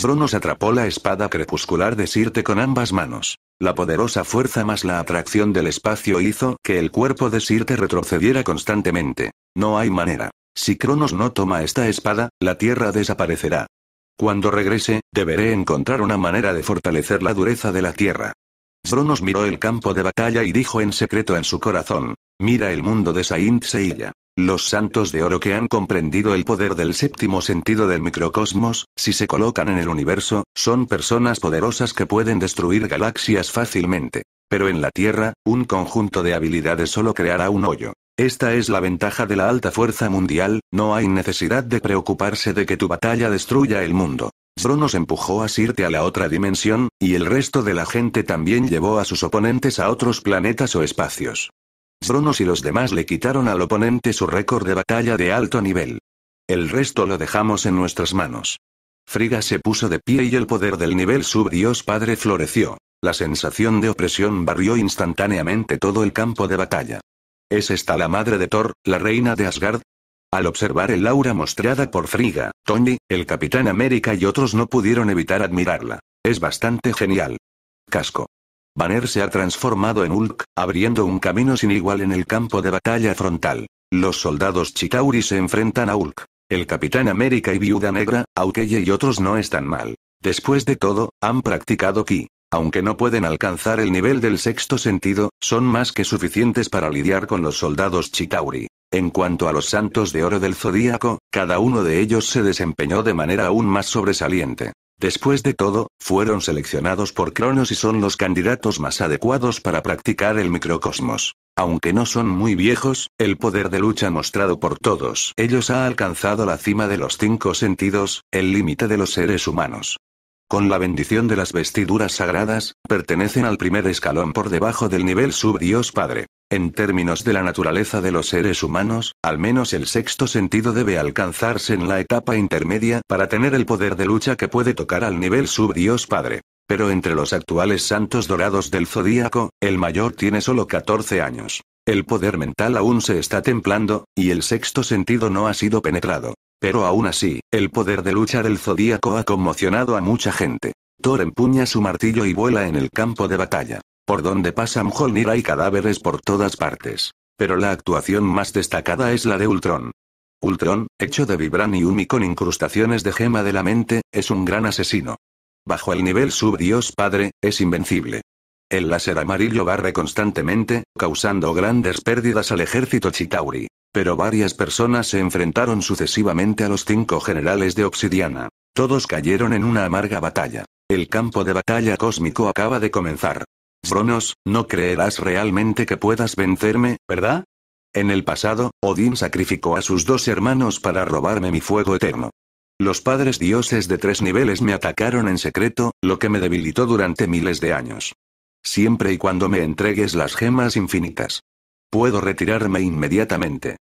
Cronos atrapó la espada crepuscular de Sirte con ambas manos. La poderosa fuerza más la atracción del espacio hizo que el cuerpo de Sirte retrocediera constantemente. No hay manera. Si Cronos no toma esta espada, la Tierra desaparecerá. Cuando regrese, deberé encontrar una manera de fortalecer la dureza de la tierra. Zronos miró el campo de batalla y dijo en secreto en su corazón. Mira el mundo de Saint Seiya. Los santos de oro que han comprendido el poder del séptimo sentido del microcosmos, si se colocan en el universo, son personas poderosas que pueden destruir galaxias fácilmente. Pero en la Tierra, un conjunto de habilidades solo creará un hoyo. Esta es la ventaja de la alta fuerza mundial, no hay necesidad de preocuparse de que tu batalla destruya el mundo. Zoro empujó a Sirte a la otra dimensión, y el resto de la gente también llevó a sus oponentes a otros planetas o espacios. Dronos y los demás le quitaron al oponente su récord de batalla de alto nivel. El resto lo dejamos en nuestras manos. Friga se puso de pie y el poder del nivel sub-Dios padre floreció. La sensación de opresión barrió instantáneamente todo el campo de batalla. ¿Es esta la madre de Thor, la reina de Asgard? Al observar el aura mostrada por Frigga, Tony, el Capitán América y otros no pudieron evitar admirarla. Es bastante genial. Casco. Banner se ha transformado en Hulk, abriendo un camino sin igual en el campo de batalla frontal. Los soldados Chitauri se enfrentan a Hulk. El Capitán América y Viuda Negra, Aukeye y otros no están mal. Después de todo, han practicado ki. Aunque no pueden alcanzar el nivel del sexto sentido, son más que suficientes para lidiar con los soldados Chitauri. En cuanto a los santos de oro del zodíaco, cada uno de ellos se desempeñó de manera aún más sobresaliente. Después de todo, fueron seleccionados por Cronos y son los candidatos más adecuados para practicar el microcosmos. Aunque no son muy viejos, el poder de lucha mostrado por todos ellos ha alcanzado la cima de los cinco sentidos, el límite de los seres humanos con la bendición de las vestiduras sagradas, pertenecen al primer escalón por debajo del nivel sub-Dios Padre. En términos de la naturaleza de los seres humanos, al menos el sexto sentido debe alcanzarse en la etapa intermedia para tener el poder de lucha que puede tocar al nivel sub-Dios Padre. Pero entre los actuales santos dorados del zodíaco, el mayor tiene solo 14 años. El poder mental aún se está templando, y el sexto sentido no ha sido penetrado. Pero aún así, el poder de lucha del zodíaco ha conmocionado a mucha gente. Thor empuña su martillo y vuela en el campo de batalla. Por donde pasa Mjolnir hay cadáveres por todas partes. Pero la actuación más destacada es la de Ultron. Ultron, hecho de vibranium y con incrustaciones de gema de la mente, es un gran asesino. Bajo el nivel sub-dios padre, es invencible. El láser amarillo barre constantemente, causando grandes pérdidas al ejército Chitauri. Pero varias personas se enfrentaron sucesivamente a los cinco generales de Obsidiana. Todos cayeron en una amarga batalla. El campo de batalla cósmico acaba de comenzar. Bronos, no creerás realmente que puedas vencerme, ¿verdad? En el pasado, Odín sacrificó a sus dos hermanos para robarme mi fuego eterno. Los padres dioses de tres niveles me atacaron en secreto, lo que me debilitó durante miles de años. Siempre y cuando me entregues las gemas infinitas. Puedo retirarme inmediatamente.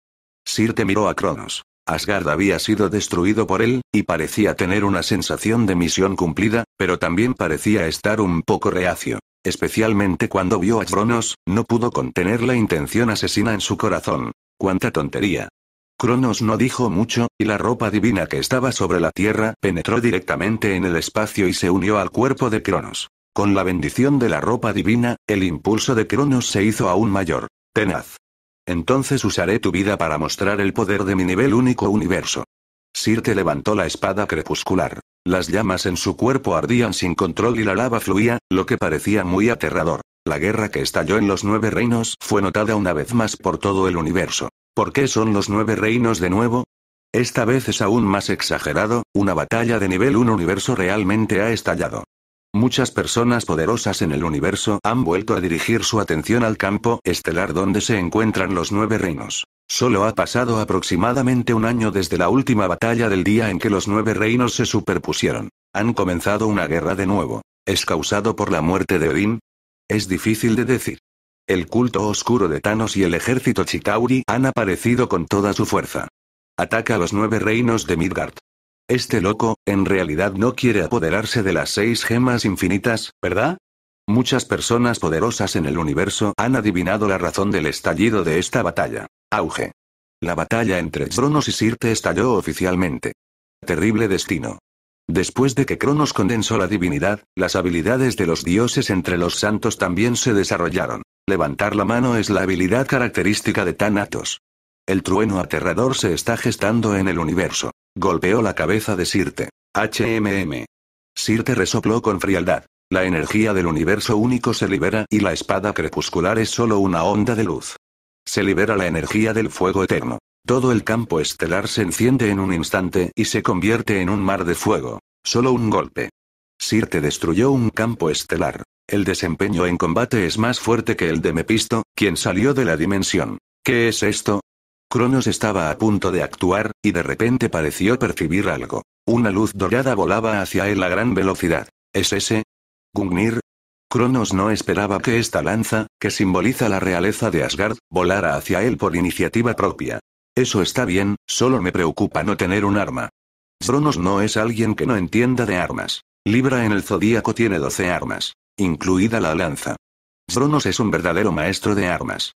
Sirte miró a Cronos. Asgard había sido destruido por él, y parecía tener una sensación de misión cumplida, pero también parecía estar un poco reacio. Especialmente cuando vio a Cronos, no pudo contener la intención asesina en su corazón. ¡Cuánta tontería! Cronos no dijo mucho, y la ropa divina que estaba sobre la tierra penetró directamente en el espacio y se unió al cuerpo de Cronos. Con la bendición de la ropa divina, el impulso de Cronos se hizo aún mayor. Tenaz. Entonces usaré tu vida para mostrar el poder de mi nivel único universo. Sirte levantó la espada crepuscular. Las llamas en su cuerpo ardían sin control y la lava fluía, lo que parecía muy aterrador. La guerra que estalló en los nueve reinos fue notada una vez más por todo el universo. ¿Por qué son los nueve reinos de nuevo? Esta vez es aún más exagerado, una batalla de nivel 1 universo realmente ha estallado. Muchas personas poderosas en el universo han vuelto a dirigir su atención al campo estelar donde se encuentran los nueve reinos. Solo ha pasado aproximadamente un año desde la última batalla del día en que los nueve reinos se superpusieron. Han comenzado una guerra de nuevo. ¿Es causado por la muerte de Odin. Es difícil de decir. El culto oscuro de Thanos y el ejército Chitauri han aparecido con toda su fuerza. Ataca a los nueve reinos de Midgard. Este loco, en realidad no quiere apoderarse de las seis gemas infinitas, ¿verdad? Muchas personas poderosas en el universo han adivinado la razón del estallido de esta batalla. Auge. La batalla entre Cronos y Sirte estalló oficialmente. Terrible destino. Después de que Cronos condensó la divinidad, las habilidades de los dioses entre los santos también se desarrollaron. Levantar la mano es la habilidad característica de Thanatos. El trueno aterrador se está gestando en el universo. Golpeó la cabeza de Sirte. HMM. Sirte resopló con frialdad. La energía del universo único se libera y la espada crepuscular es solo una onda de luz. Se libera la energía del fuego eterno. Todo el campo estelar se enciende en un instante y se convierte en un mar de fuego. Solo un golpe. Sirte destruyó un campo estelar. El desempeño en combate es más fuerte que el de Mepisto, quien salió de la dimensión. ¿Qué es esto? Cronos estaba a punto de actuar, y de repente pareció percibir algo. Una luz dorada volaba hacia él a gran velocidad. ¿Es ese? Gungnir. Cronos no esperaba que esta lanza, que simboliza la realeza de Asgard, volara hacia él por iniciativa propia. Eso está bien, solo me preocupa no tener un arma. Cronos no es alguien que no entienda de armas. Libra en el zodíaco tiene 12 armas, incluida la lanza. Cronos es un verdadero maestro de armas.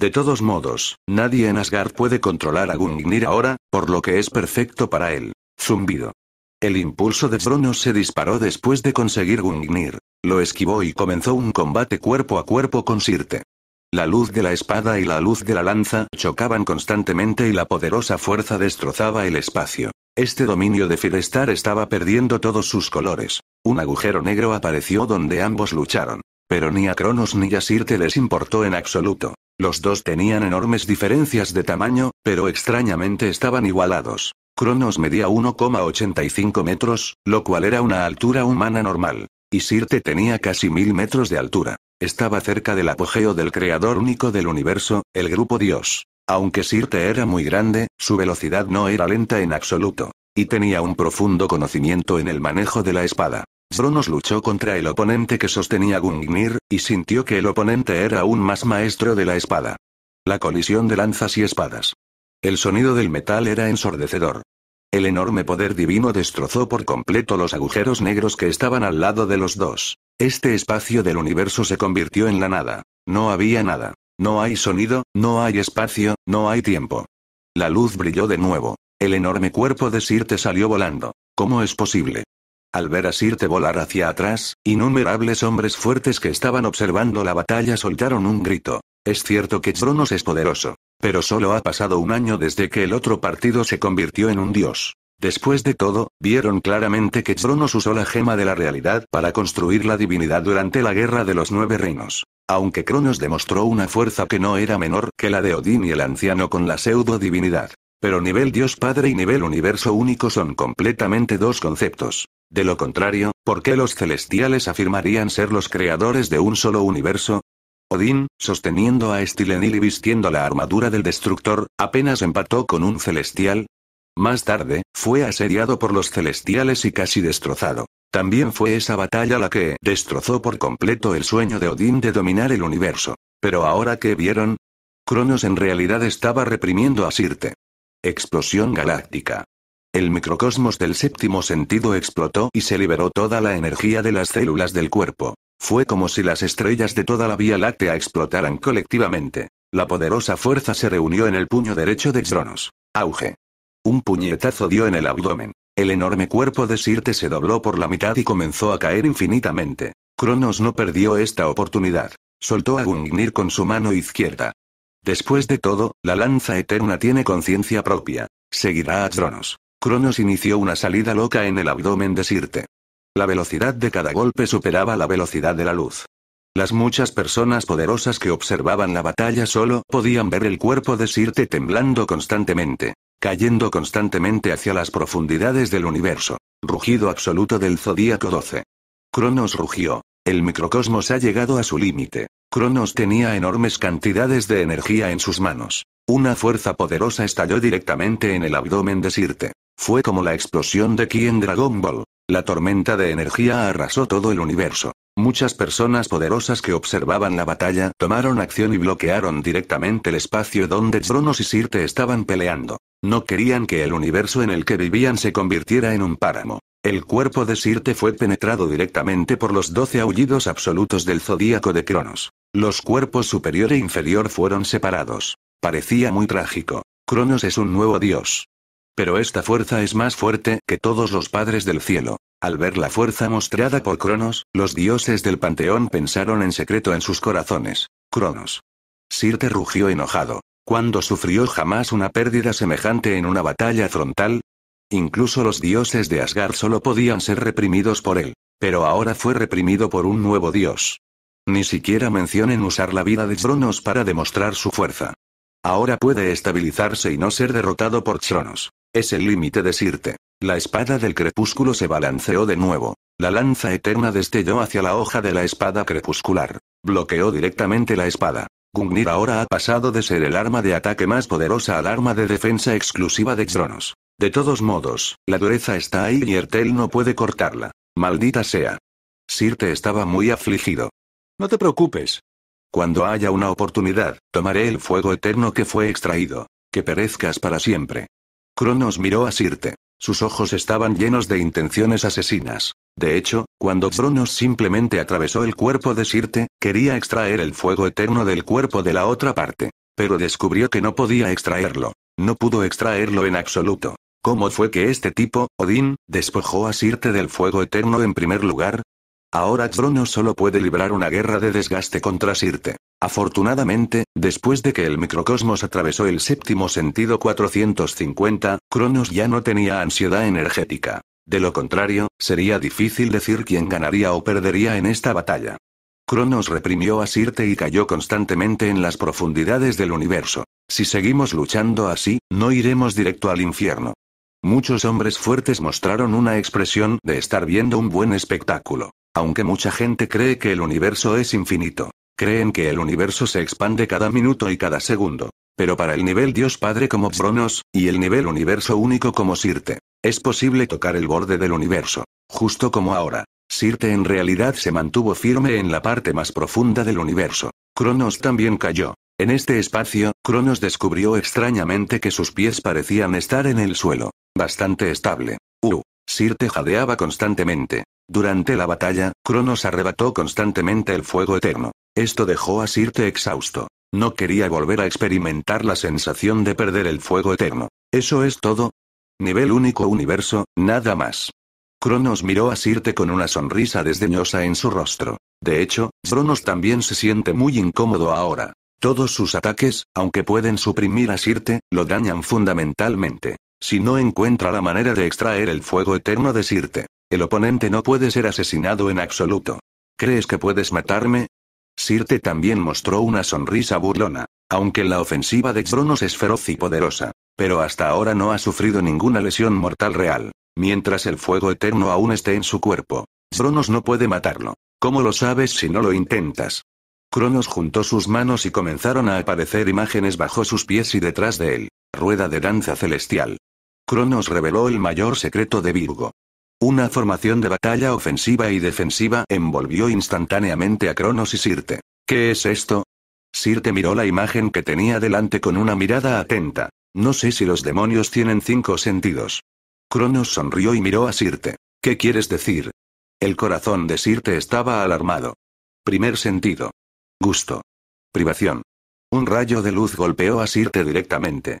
De todos modos, nadie en Asgard puede controlar a Gungnir ahora, por lo que es perfecto para él. Zumbido. El impulso de Cronos se disparó después de conseguir Gungnir. Lo esquivó y comenzó un combate cuerpo a cuerpo con Sirte. La luz de la espada y la luz de la lanza chocaban constantemente y la poderosa fuerza destrozaba el espacio. Este dominio de Firestar estaba perdiendo todos sus colores. Un agujero negro apareció donde ambos lucharon. Pero ni a Cronos ni a Sirte les importó en absoluto. Los dos tenían enormes diferencias de tamaño, pero extrañamente estaban igualados. Cronos medía 1,85 metros, lo cual era una altura humana normal. Y Sirte tenía casi mil metros de altura. Estaba cerca del apogeo del creador único del universo, el grupo Dios. Aunque Sirte era muy grande, su velocidad no era lenta en absoluto. Y tenía un profundo conocimiento en el manejo de la espada. Bronos luchó contra el oponente que sostenía Gungnir, y sintió que el oponente era aún más maestro de la espada. La colisión de lanzas y espadas. El sonido del metal era ensordecedor. El enorme poder divino destrozó por completo los agujeros negros que estaban al lado de los dos. Este espacio del universo se convirtió en la nada. No había nada. No hay sonido, no hay espacio, no hay tiempo. La luz brilló de nuevo. El enorme cuerpo de Sirte salió volando. ¿Cómo es posible? Al ver a Sirte volar hacia atrás, innumerables hombres fuertes que estaban observando la batalla soltaron un grito. Es cierto que Cronos es poderoso. Pero solo ha pasado un año desde que el otro partido se convirtió en un dios. Después de todo, vieron claramente que Cronos usó la gema de la realidad para construir la divinidad durante la Guerra de los Nueve Reinos. Aunque Cronos demostró una fuerza que no era menor que la de Odín y el anciano con la pseudo-divinidad. Pero nivel Dios Padre y nivel Universo Único son completamente dos conceptos. De lo contrario, ¿por qué los celestiales afirmarían ser los creadores de un solo universo? Odín, sosteniendo a Stilenil y vistiendo la armadura del destructor, apenas empató con un celestial. Más tarde, fue asediado por los celestiales y casi destrozado. También fue esa batalla la que destrozó por completo el sueño de Odín de dominar el universo. Pero ahora que vieron, Cronos en realidad estaba reprimiendo a Sirte. Explosión galáctica. El microcosmos del séptimo sentido explotó y se liberó toda la energía de las células del cuerpo. Fue como si las estrellas de toda la Vía Láctea explotaran colectivamente. La poderosa fuerza se reunió en el puño derecho de Xronos. Auge. Un puñetazo dio en el abdomen. El enorme cuerpo de Sirte se dobló por la mitad y comenzó a caer infinitamente. Cronos no perdió esta oportunidad. Soltó a Gungnir con su mano izquierda. Después de todo, la lanza eterna tiene conciencia propia. Seguirá a Xronos. Cronos inició una salida loca en el abdomen de Sirte. La velocidad de cada golpe superaba la velocidad de la luz. Las muchas personas poderosas que observaban la batalla solo podían ver el cuerpo de Sirte temblando constantemente, cayendo constantemente hacia las profundidades del universo. Rugido absoluto del Zodíaco 12. Cronos rugió. El microcosmos ha llegado a su límite. Cronos tenía enormes cantidades de energía en sus manos. Una fuerza poderosa estalló directamente en el abdomen de Sirte. Fue como la explosión de Ki en Dragon Ball. La tormenta de energía arrasó todo el universo. Muchas personas poderosas que observaban la batalla tomaron acción y bloquearon directamente el espacio donde Cronos y Sirte estaban peleando. No querían que el universo en el que vivían se convirtiera en un páramo. El cuerpo de Sirte fue penetrado directamente por los doce aullidos absolutos del zodíaco de Cronos. Los cuerpos superior e inferior fueron separados. Parecía muy trágico. Cronos es un nuevo dios. Pero esta fuerza es más fuerte que todos los padres del cielo. Al ver la fuerza mostrada por Cronos, los dioses del panteón pensaron en secreto en sus corazones. Cronos. Sirte rugió enojado. ¿Cuándo sufrió jamás una pérdida semejante en una batalla frontal? Incluso los dioses de Asgard solo podían ser reprimidos por él. Pero ahora fue reprimido por un nuevo dios. Ni siquiera mencionen usar la vida de Cronos para demostrar su fuerza. Ahora puede estabilizarse y no ser derrotado por Tronos. Es el límite de Sirte. La espada del crepúsculo se balanceó de nuevo. La lanza eterna destelló hacia la hoja de la espada crepuscular. Bloqueó directamente la espada. Gungnir ahora ha pasado de ser el arma de ataque más poderosa al arma de defensa exclusiva de Xronos. De todos modos, la dureza está ahí y Ertel no puede cortarla. Maldita sea. Sirte estaba muy afligido. No te preocupes, cuando haya una oportunidad, tomaré el fuego eterno que fue extraído. Que perezcas para siempre. Cronos miró a Sirte. Sus ojos estaban llenos de intenciones asesinas. De hecho, cuando Cronos simplemente atravesó el cuerpo de Sirte, quería extraer el fuego eterno del cuerpo de la otra parte. Pero descubrió que no podía extraerlo. No pudo extraerlo en absoluto. ¿Cómo fue que este tipo, Odín, despojó a Sirte del fuego eterno en primer lugar? Ahora Cronos solo puede librar una guerra de desgaste contra Sirte. Afortunadamente, después de que el microcosmos atravesó el séptimo sentido 450, Cronos ya no tenía ansiedad energética. De lo contrario, sería difícil decir quién ganaría o perdería en esta batalla. Cronos reprimió a Sirte y cayó constantemente en las profundidades del universo. Si seguimos luchando así, no iremos directo al infierno. Muchos hombres fuertes mostraron una expresión de estar viendo un buen espectáculo. Aunque mucha gente cree que el universo es infinito. Creen que el universo se expande cada minuto y cada segundo. Pero para el nivel Dios Padre como Bronos, y el nivel universo único como Sirte, es posible tocar el borde del universo. Justo como ahora. Sirte en realidad se mantuvo firme en la parte más profunda del universo. Cronos también cayó. En este espacio, Cronos descubrió extrañamente que sus pies parecían estar en el suelo. Bastante estable. Uh, Sirte jadeaba constantemente. Durante la batalla, Cronos arrebató constantemente el fuego eterno. Esto dejó a Sirte exhausto. No quería volver a experimentar la sensación de perder el fuego eterno. ¿Eso es todo? Nivel único universo, nada más. Cronos miró a Sirte con una sonrisa desdeñosa en su rostro. De hecho, Cronos también se siente muy incómodo ahora. Todos sus ataques, aunque pueden suprimir a Sirte, lo dañan fundamentalmente. Si no encuentra la manera de extraer el fuego eterno de Sirte, el oponente no puede ser asesinado en absoluto. ¿Crees que puedes matarme? Sirte también mostró una sonrisa burlona, aunque la ofensiva de Cronos es feroz y poderosa, pero hasta ahora no ha sufrido ninguna lesión mortal real. Mientras el fuego eterno aún esté en su cuerpo, Cronos no puede matarlo. ¿Cómo lo sabes si no lo intentas? Cronos juntó sus manos y comenzaron a aparecer imágenes bajo sus pies y detrás de él. Rueda de danza celestial. Cronos reveló el mayor secreto de Virgo. Una formación de batalla ofensiva y defensiva envolvió instantáneamente a Cronos y Sirte. ¿Qué es esto? Sirte miró la imagen que tenía delante con una mirada atenta. No sé si los demonios tienen cinco sentidos. Cronos sonrió y miró a Sirte. ¿Qué quieres decir? El corazón de Sirte estaba alarmado. Primer sentido. Gusto. Privación. Un rayo de luz golpeó a Sirte directamente.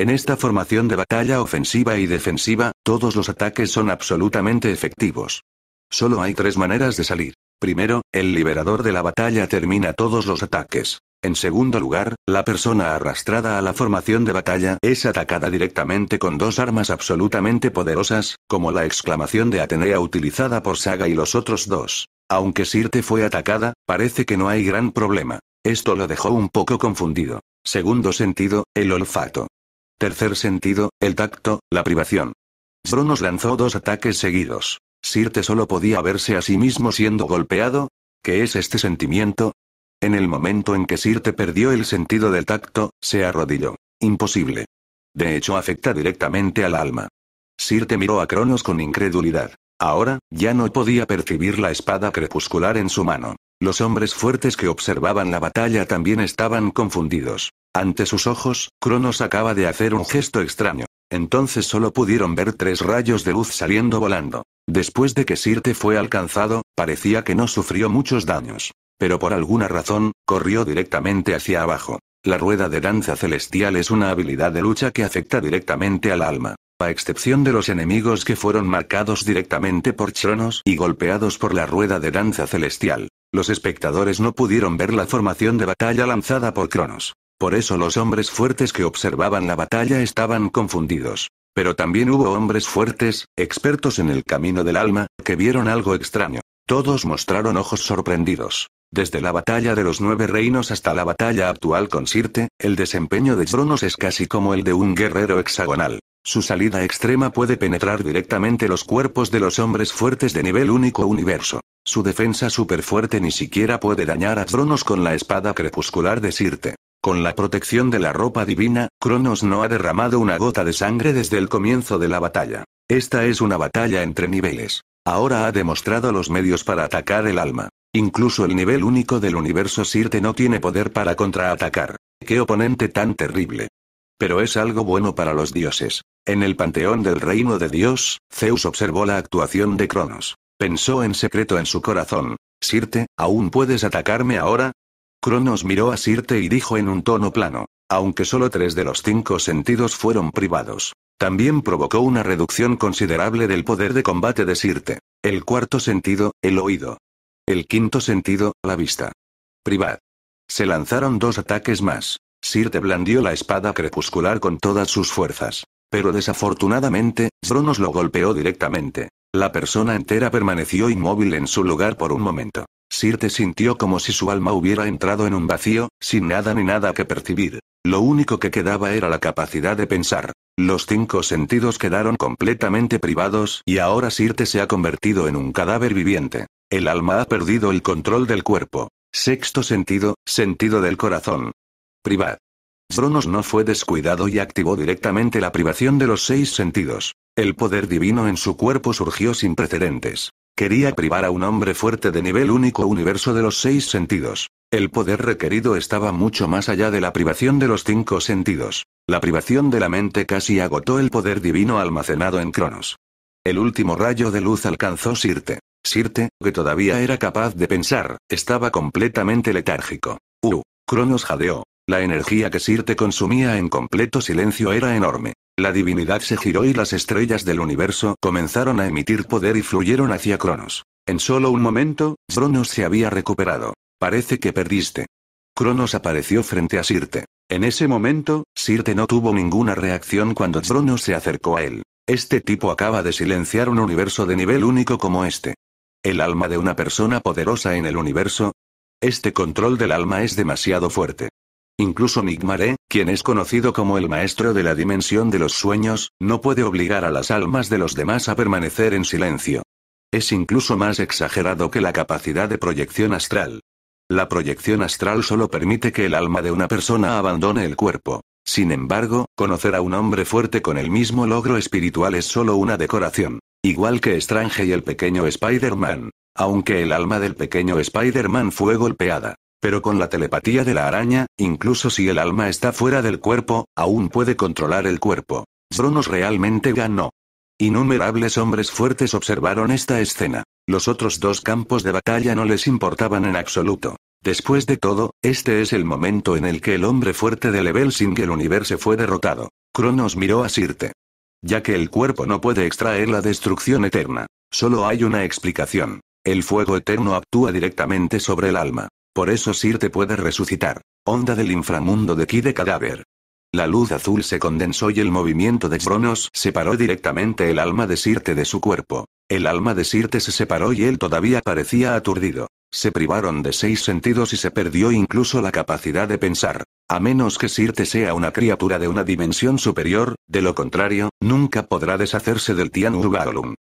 En esta formación de batalla ofensiva y defensiva, todos los ataques son absolutamente efectivos. Solo hay tres maneras de salir. Primero, el liberador de la batalla termina todos los ataques. En segundo lugar, la persona arrastrada a la formación de batalla es atacada directamente con dos armas absolutamente poderosas, como la exclamación de Atenea utilizada por Saga y los otros dos. Aunque Sirte fue atacada, parece que no hay gran problema. Esto lo dejó un poco confundido. Segundo sentido, el olfato. Tercer sentido, el tacto, la privación. Cronos lanzó dos ataques seguidos. Sirte solo podía verse a sí mismo siendo golpeado. ¿Qué es este sentimiento? En el momento en que Sirte perdió el sentido del tacto, se arrodilló. Imposible. De hecho, afecta directamente al alma. Sirte miró a Cronos con incredulidad. Ahora, ya no podía percibir la espada crepuscular en su mano. Los hombres fuertes que observaban la batalla también estaban confundidos. Ante sus ojos, Cronos acaba de hacer un gesto extraño. Entonces solo pudieron ver tres rayos de luz saliendo volando. Después de que Sirte fue alcanzado, parecía que no sufrió muchos daños. Pero por alguna razón, corrió directamente hacia abajo. La rueda de danza celestial es una habilidad de lucha que afecta directamente al alma. A excepción de los enemigos que fueron marcados directamente por Cronos y golpeados por la rueda de danza celestial. Los espectadores no pudieron ver la formación de batalla lanzada por Cronos. Por eso los hombres fuertes que observaban la batalla estaban confundidos. Pero también hubo hombres fuertes, expertos en el camino del alma, que vieron algo extraño. Todos mostraron ojos sorprendidos. Desde la batalla de los nueve reinos hasta la batalla actual con Sirte, el desempeño de Zdronos es casi como el de un guerrero hexagonal. Su salida extrema puede penetrar directamente los cuerpos de los hombres fuertes de nivel único universo. Su defensa fuerte ni siquiera puede dañar a Zdronos con la espada crepuscular de Sirte. Con la protección de la ropa divina, Cronos no ha derramado una gota de sangre desde el comienzo de la batalla. Esta es una batalla entre niveles. Ahora ha demostrado los medios para atacar el alma. Incluso el nivel único del universo Sirte no tiene poder para contraatacar. ¡Qué oponente tan terrible! Pero es algo bueno para los dioses. En el panteón del reino de Dios, Zeus observó la actuación de Cronos. Pensó en secreto en su corazón. Sirte, ¿aún puedes atacarme ahora? Cronos miró a Sirte y dijo en un tono plano. Aunque solo tres de los cinco sentidos fueron privados. También provocó una reducción considerable del poder de combate de Sirte. El cuarto sentido, el oído. El quinto sentido, la vista. Privad. Se lanzaron dos ataques más. Sirte blandió la espada crepuscular con todas sus fuerzas. Pero desafortunadamente, Cronos lo golpeó directamente. La persona entera permaneció inmóvil en su lugar por un momento. Sirte sintió como si su alma hubiera entrado en un vacío, sin nada ni nada que percibir. Lo único que quedaba era la capacidad de pensar. Los cinco sentidos quedaron completamente privados y ahora Sirte se ha convertido en un cadáver viviente. El alma ha perdido el control del cuerpo. Sexto sentido, sentido del corazón. Privad. Zronos no fue descuidado y activó directamente la privación de los seis sentidos. El poder divino en su cuerpo surgió sin precedentes. Quería privar a un hombre fuerte de nivel único universo de los seis sentidos. El poder requerido estaba mucho más allá de la privación de los cinco sentidos. La privación de la mente casi agotó el poder divino almacenado en Cronos. El último rayo de luz alcanzó Sirte. Sirte, que todavía era capaz de pensar, estaba completamente letárgico. Uh, Cronos jadeó, la energía que Sirte consumía en completo silencio era enorme. La divinidad se giró y las estrellas del universo comenzaron a emitir poder y fluyeron hacia Cronos. En solo un momento, Cronos se había recuperado. Parece que perdiste. Cronos apareció frente a Sirte. En ese momento, Sirte no tuvo ninguna reacción cuando Cronos se acercó a él. Este tipo acaba de silenciar un universo de nivel único como este. El alma de una persona poderosa en el universo. Este control del alma es demasiado fuerte. Incluso Nick quien es conocido como el maestro de la dimensión de los sueños, no puede obligar a las almas de los demás a permanecer en silencio. Es incluso más exagerado que la capacidad de proyección astral. La proyección astral solo permite que el alma de una persona abandone el cuerpo. Sin embargo, conocer a un hombre fuerte con el mismo logro espiritual es solo una decoración. Igual que Strange y el pequeño Spider-Man. Aunque el alma del pequeño Spider-Man fue golpeada. Pero con la telepatía de la araña, incluso si el alma está fuera del cuerpo, aún puede controlar el cuerpo. cronos realmente ganó. Innumerables hombres fuertes observaron esta escena. Los otros dos campos de batalla no les importaban en absoluto. Después de todo, este es el momento en el que el hombre fuerte de Level Sing el universo fue derrotado. Cronos miró a Sirte. Ya que el cuerpo no puede extraer la destrucción eterna. Solo hay una explicación. El fuego eterno actúa directamente sobre el alma. Por eso Sirte puede resucitar. Onda del inframundo de Ki de cadáver. La luz azul se condensó y el movimiento de Cronos separó directamente el alma de Sirte de su cuerpo. El alma de Sirte se separó y él todavía parecía aturdido. Se privaron de seis sentidos y se perdió incluso la capacidad de pensar. A menos que Sirte sea una criatura de una dimensión superior, de lo contrario, nunca podrá deshacerse del Tian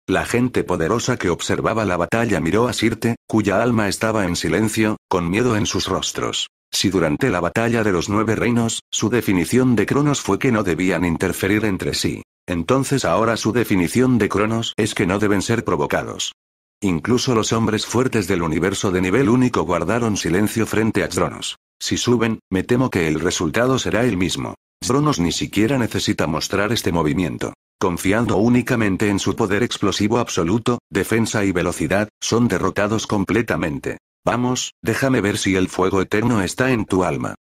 la gente poderosa que observaba la batalla miró a Sirte, cuya alma estaba en silencio, con miedo en sus rostros. Si durante la batalla de los nueve reinos, su definición de Cronos fue que no debían interferir entre sí, entonces ahora su definición de Cronos es que no deben ser provocados. Incluso los hombres fuertes del universo de nivel único guardaron silencio frente a Cronos. Si suben, me temo que el resultado será el mismo. Cronos ni siquiera necesita mostrar este movimiento. Confiando únicamente en su poder explosivo absoluto, defensa y velocidad, son derrotados completamente. Vamos, déjame ver si el fuego eterno está en tu alma.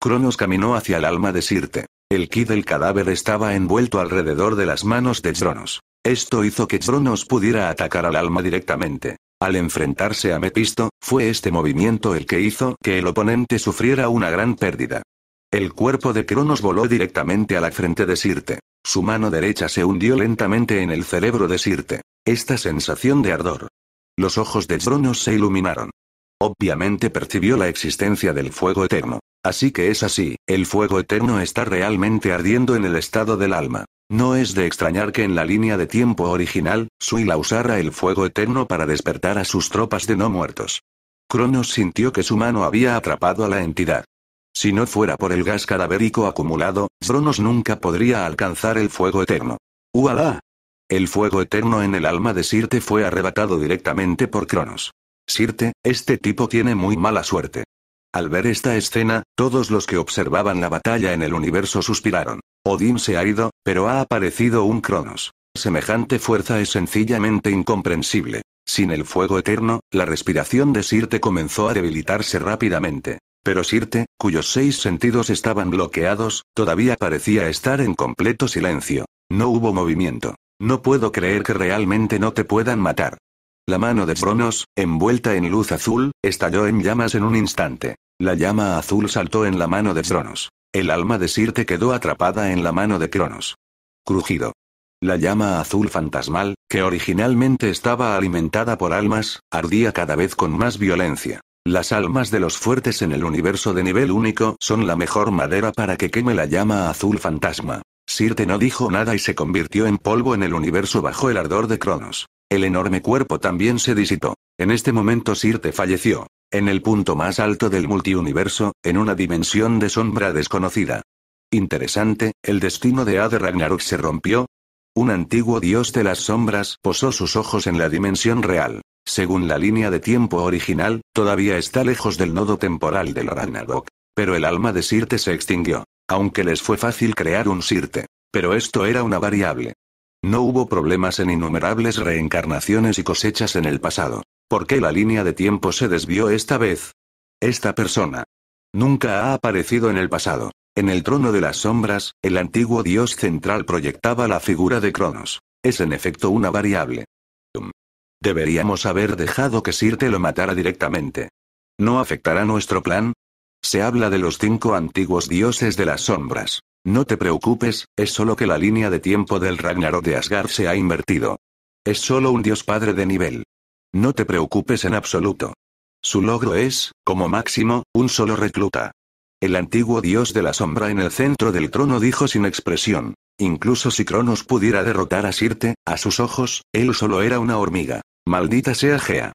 Cronos caminó hacia el alma de Sirte. El ki del cadáver estaba envuelto alrededor de las manos de Cronos. Esto hizo que Cronos pudiera atacar al alma directamente. Al enfrentarse a Mepisto, fue este movimiento el que hizo que el oponente sufriera una gran pérdida. El cuerpo de Cronos voló directamente a la frente de Sirte. Su mano derecha se hundió lentamente en el cerebro de Sirte. Esta sensación de ardor. Los ojos de Zronos se iluminaron. Obviamente percibió la existencia del fuego eterno. Así que es así, el fuego eterno está realmente ardiendo en el estado del alma. No es de extrañar que en la línea de tiempo original, Suila usara el fuego eterno para despertar a sus tropas de no muertos. Cronos sintió que su mano había atrapado a la entidad. Si no fuera por el gas cadavérico acumulado, Cronos nunca podría alcanzar el fuego eterno. ¡Uala! El fuego eterno en el alma de Sirte fue arrebatado directamente por Cronos. Sirte, este tipo tiene muy mala suerte. Al ver esta escena, todos los que observaban la batalla en el universo suspiraron. Odín se ha ido, pero ha aparecido un Cronos. Semejante fuerza es sencillamente incomprensible. Sin el fuego eterno, la respiración de Sirte comenzó a debilitarse rápidamente. Pero Sirte, cuyos seis sentidos estaban bloqueados, todavía parecía estar en completo silencio. No hubo movimiento. No puedo creer que realmente no te puedan matar. La mano de Cronos, envuelta en luz azul, estalló en llamas en un instante. La llama azul saltó en la mano de Cronos. El alma de Sirte quedó atrapada en la mano de Cronos. Crujido. La llama azul fantasmal, que originalmente estaba alimentada por almas, ardía cada vez con más violencia. Las almas de los fuertes en el universo de nivel único son la mejor madera para que queme la llama azul fantasma. Sirte no dijo nada y se convirtió en polvo en el universo bajo el ardor de Cronos. El enorme cuerpo también se disitó. En este momento Sirte falleció. En el punto más alto del multiuniverso, en una dimensión de sombra desconocida. Interesante, el destino de Ader Ragnarok se rompió. Un antiguo dios de las sombras posó sus ojos en la dimensión real. Según la línea de tiempo original, todavía está lejos del nodo temporal del Ragnarok. Pero el alma de Sirte se extinguió. Aunque les fue fácil crear un Sirte. Pero esto era una variable. No hubo problemas en innumerables reencarnaciones y cosechas en el pasado. ¿Por qué la línea de tiempo se desvió esta vez? Esta persona. Nunca ha aparecido en el pasado. En el trono de las sombras, el antiguo dios central proyectaba la figura de Cronos. Es en efecto una variable. Deberíamos haber dejado que Sirte lo matara directamente. ¿No afectará nuestro plan? Se habla de los cinco antiguos dioses de las sombras. No te preocupes, es solo que la línea de tiempo del Ragnarok de Asgard se ha invertido. Es solo un dios padre de nivel. No te preocupes en absoluto. Su logro es, como máximo, un solo recluta. El antiguo dios de la sombra en el centro del trono dijo sin expresión. Incluso si Cronos pudiera derrotar a Sirte, a sus ojos, él solo era una hormiga. Maldita sea Gea.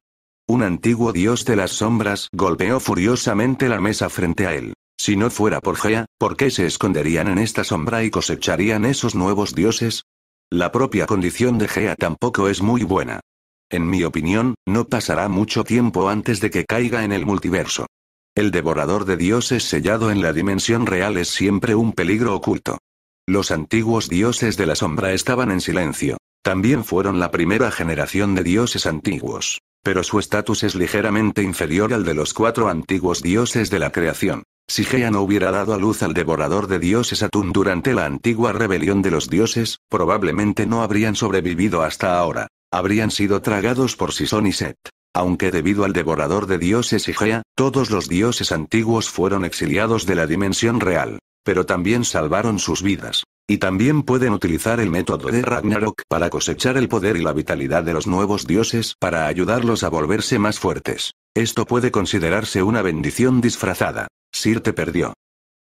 Un antiguo dios de las sombras golpeó furiosamente la mesa frente a él. Si no fuera por Gea, ¿por qué se esconderían en esta sombra y cosecharían esos nuevos dioses? La propia condición de Gea tampoco es muy buena. En mi opinión, no pasará mucho tiempo antes de que caiga en el multiverso. El devorador de dioses sellado en la dimensión real es siempre un peligro oculto. Los antiguos dioses de la sombra estaban en silencio. También fueron la primera generación de dioses antiguos. Pero su estatus es ligeramente inferior al de los cuatro antiguos dioses de la creación. Si Gea no hubiera dado a luz al devorador de dioses Atún durante la antigua rebelión de los dioses, probablemente no habrían sobrevivido hasta ahora. Habrían sido tragados por Sison y Set. Aunque debido al devorador de dioses Gea, todos los dioses antiguos fueron exiliados de la dimensión real. Pero también salvaron sus vidas. Y también pueden utilizar el método de Ragnarok para cosechar el poder y la vitalidad de los nuevos dioses para ayudarlos a volverse más fuertes. Esto puede considerarse una bendición disfrazada. Sirte perdió.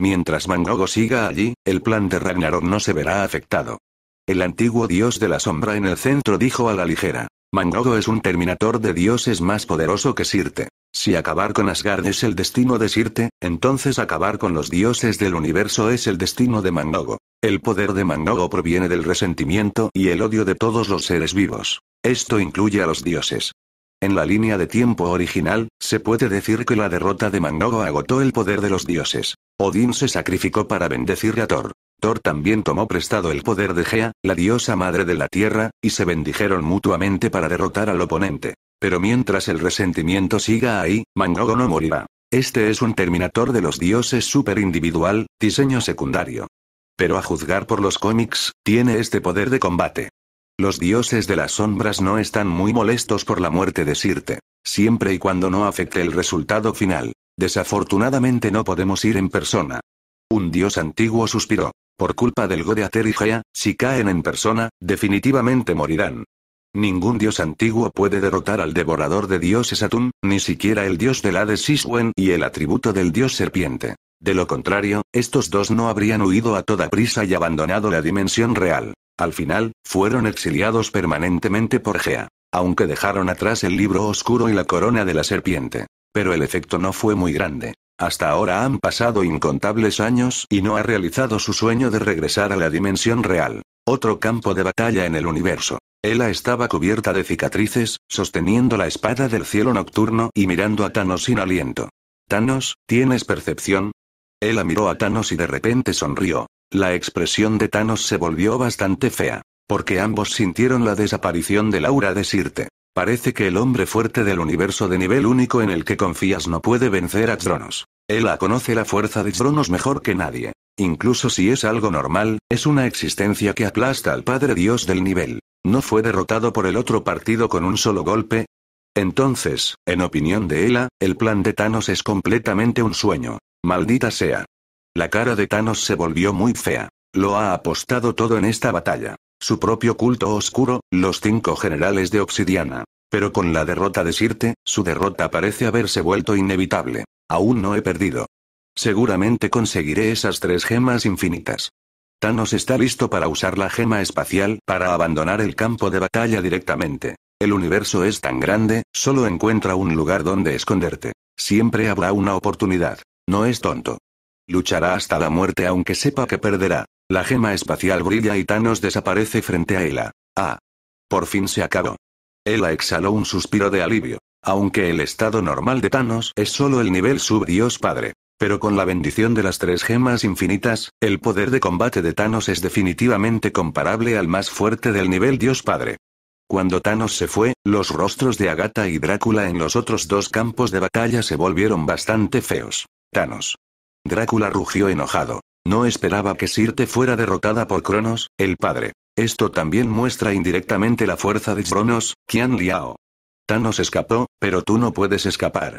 Mientras Mangogo siga allí, el plan de Ragnarok no se verá afectado. El antiguo dios de la sombra en el centro dijo a la ligera. Mangogo es un terminator de dioses más poderoso que Sirte. Si acabar con Asgard es el destino de Sirte, entonces acabar con los dioses del universo es el destino de Mangogo. El poder de Mangogo proviene del resentimiento y el odio de todos los seres vivos. Esto incluye a los dioses. En la línea de tiempo original, se puede decir que la derrota de Mangogo agotó el poder de los dioses. Odín se sacrificó para bendecir a Thor. Thor también tomó prestado el poder de Gea, la diosa madre de la tierra, y se bendijeron mutuamente para derrotar al oponente. Pero mientras el resentimiento siga ahí, Mangogo no morirá. Este es un Terminator de los dioses individual, diseño secundario. Pero a juzgar por los cómics, tiene este poder de combate. Los dioses de las sombras no están muy molestos por la muerte de Sirte. Siempre y cuando no afecte el resultado final. Desafortunadamente no podemos ir en persona. Un dios antiguo suspiró. Por culpa del goda y Gea, si caen en persona, definitivamente morirán. Ningún dios antiguo puede derrotar al devorador de dioses Atún, ni siquiera el dios la de Siswen y el atributo del dios serpiente. De lo contrario, estos dos no habrían huido a toda prisa y abandonado la dimensión real. Al final, fueron exiliados permanentemente por Gea. Aunque dejaron atrás el libro oscuro y la corona de la serpiente. Pero el efecto no fue muy grande. Hasta ahora han pasado incontables años y no ha realizado su sueño de regresar a la dimensión real, otro campo de batalla en el universo. Ella estaba cubierta de cicatrices, sosteniendo la espada del cielo nocturno y mirando a Thanos sin aliento. Thanos, ¿tienes percepción? Ella miró a Thanos y de repente sonrió. La expresión de Thanos se volvió bastante fea, porque ambos sintieron la desaparición de aura de Sirte. Parece que el hombre fuerte del universo de nivel único en el que confías no puede vencer a Dronos. Ella conoce la fuerza de Dronos mejor que nadie. Incluso si es algo normal, es una existencia que aplasta al Padre Dios del nivel. ¿No fue derrotado por el otro partido con un solo golpe? Entonces, en opinión de Ela, el plan de Thanos es completamente un sueño. Maldita sea. La cara de Thanos se volvió muy fea. Lo ha apostado todo en esta batalla. Su propio culto oscuro, los cinco generales de Obsidiana. Pero con la derrota de Sirte, su derrota parece haberse vuelto inevitable. Aún no he perdido. Seguramente conseguiré esas tres gemas infinitas. Thanos está listo para usar la gema espacial para abandonar el campo de batalla directamente. El universo es tan grande, solo encuentra un lugar donde esconderte. Siempre habrá una oportunidad. No es tonto. Luchará hasta la muerte aunque sepa que perderá. La gema espacial brilla y Thanos desaparece frente a ella. Ah. Por fin se acabó. Ella exhaló un suspiro de alivio. Aunque el estado normal de Thanos es solo el nivel sub-Dios Padre. Pero con la bendición de las tres gemas infinitas, el poder de combate de Thanos es definitivamente comparable al más fuerte del nivel Dios Padre. Cuando Thanos se fue, los rostros de Agatha y Drácula en los otros dos campos de batalla se volvieron bastante feos. Thanos. Drácula rugió enojado. No esperaba que Sirte fuera derrotada por Cronos, el padre. Esto también muestra indirectamente la fuerza de Cronos, Qian Liao. Thanos escapó, pero tú no puedes escapar.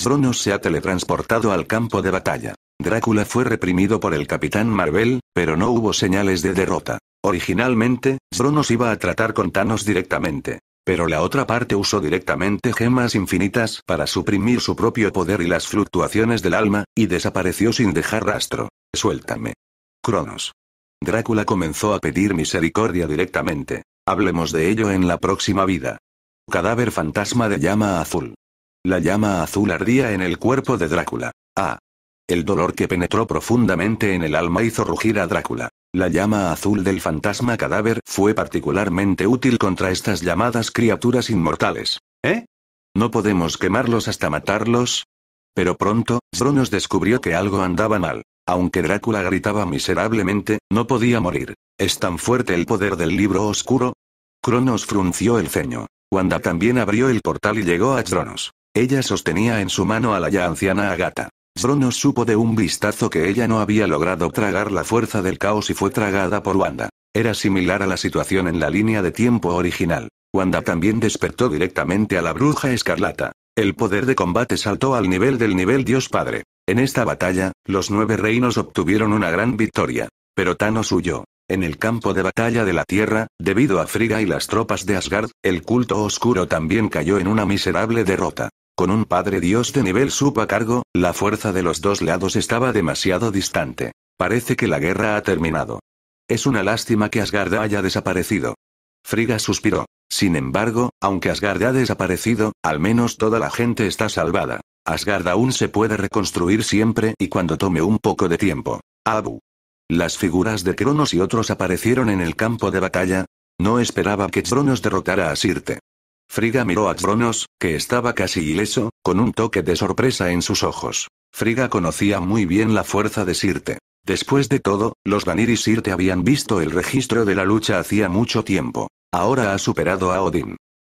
Cronos se ha teletransportado al campo de batalla. Drácula fue reprimido por el Capitán Marvel, pero no hubo señales de derrota. Originalmente, Cronos iba a tratar con Thanos directamente. Pero la otra parte usó directamente gemas infinitas para suprimir su propio poder y las fluctuaciones del alma, y desapareció sin dejar rastro. Suéltame. Cronos. Drácula comenzó a pedir misericordia directamente. Hablemos de ello en la próxima vida. Cadáver fantasma de llama azul. La llama azul ardía en el cuerpo de Drácula. Ah. El dolor que penetró profundamente en el alma hizo rugir a Drácula. La llama azul del fantasma cadáver fue particularmente útil contra estas llamadas criaturas inmortales. ¿Eh? ¿No podemos quemarlos hasta matarlos? Pero pronto, Zronos descubrió que algo andaba mal. Aunque Drácula gritaba miserablemente, no podía morir. ¿Es tan fuerte el poder del libro oscuro? Cronos frunció el ceño. Wanda también abrió el portal y llegó a Zronos. Ella sostenía en su mano a la ya anciana Agata. Bruno supo de un vistazo que ella no había logrado tragar la fuerza del caos y fue tragada por Wanda. Era similar a la situación en la línea de tiempo original. Wanda también despertó directamente a la bruja escarlata. El poder de combate saltó al nivel del nivel Dios Padre. En esta batalla, los nueve reinos obtuvieron una gran victoria. Pero Thanos huyó. En el campo de batalla de la Tierra, debido a Frigga y las tropas de Asgard, el culto oscuro también cayó en una miserable derrota. Con un Padre Dios de nivel supa cargo, la fuerza de los dos lados estaba demasiado distante. Parece que la guerra ha terminado. Es una lástima que Asgard haya desaparecido. Frigga suspiró. Sin embargo, aunque Asgard ha desaparecido, al menos toda la gente está salvada. Asgard aún se puede reconstruir siempre y cuando tome un poco de tiempo. Abu. Las figuras de Cronos y otros aparecieron en el campo de batalla. No esperaba que Cronos derrotara a Sirte. Frigga miró a Cronos, que estaba casi ileso, con un toque de sorpresa en sus ojos. Friga conocía muy bien la fuerza de Sirte. Después de todo, los Vanir y Sirte habían visto el registro de la lucha hacía mucho tiempo. Ahora ha superado a Odin.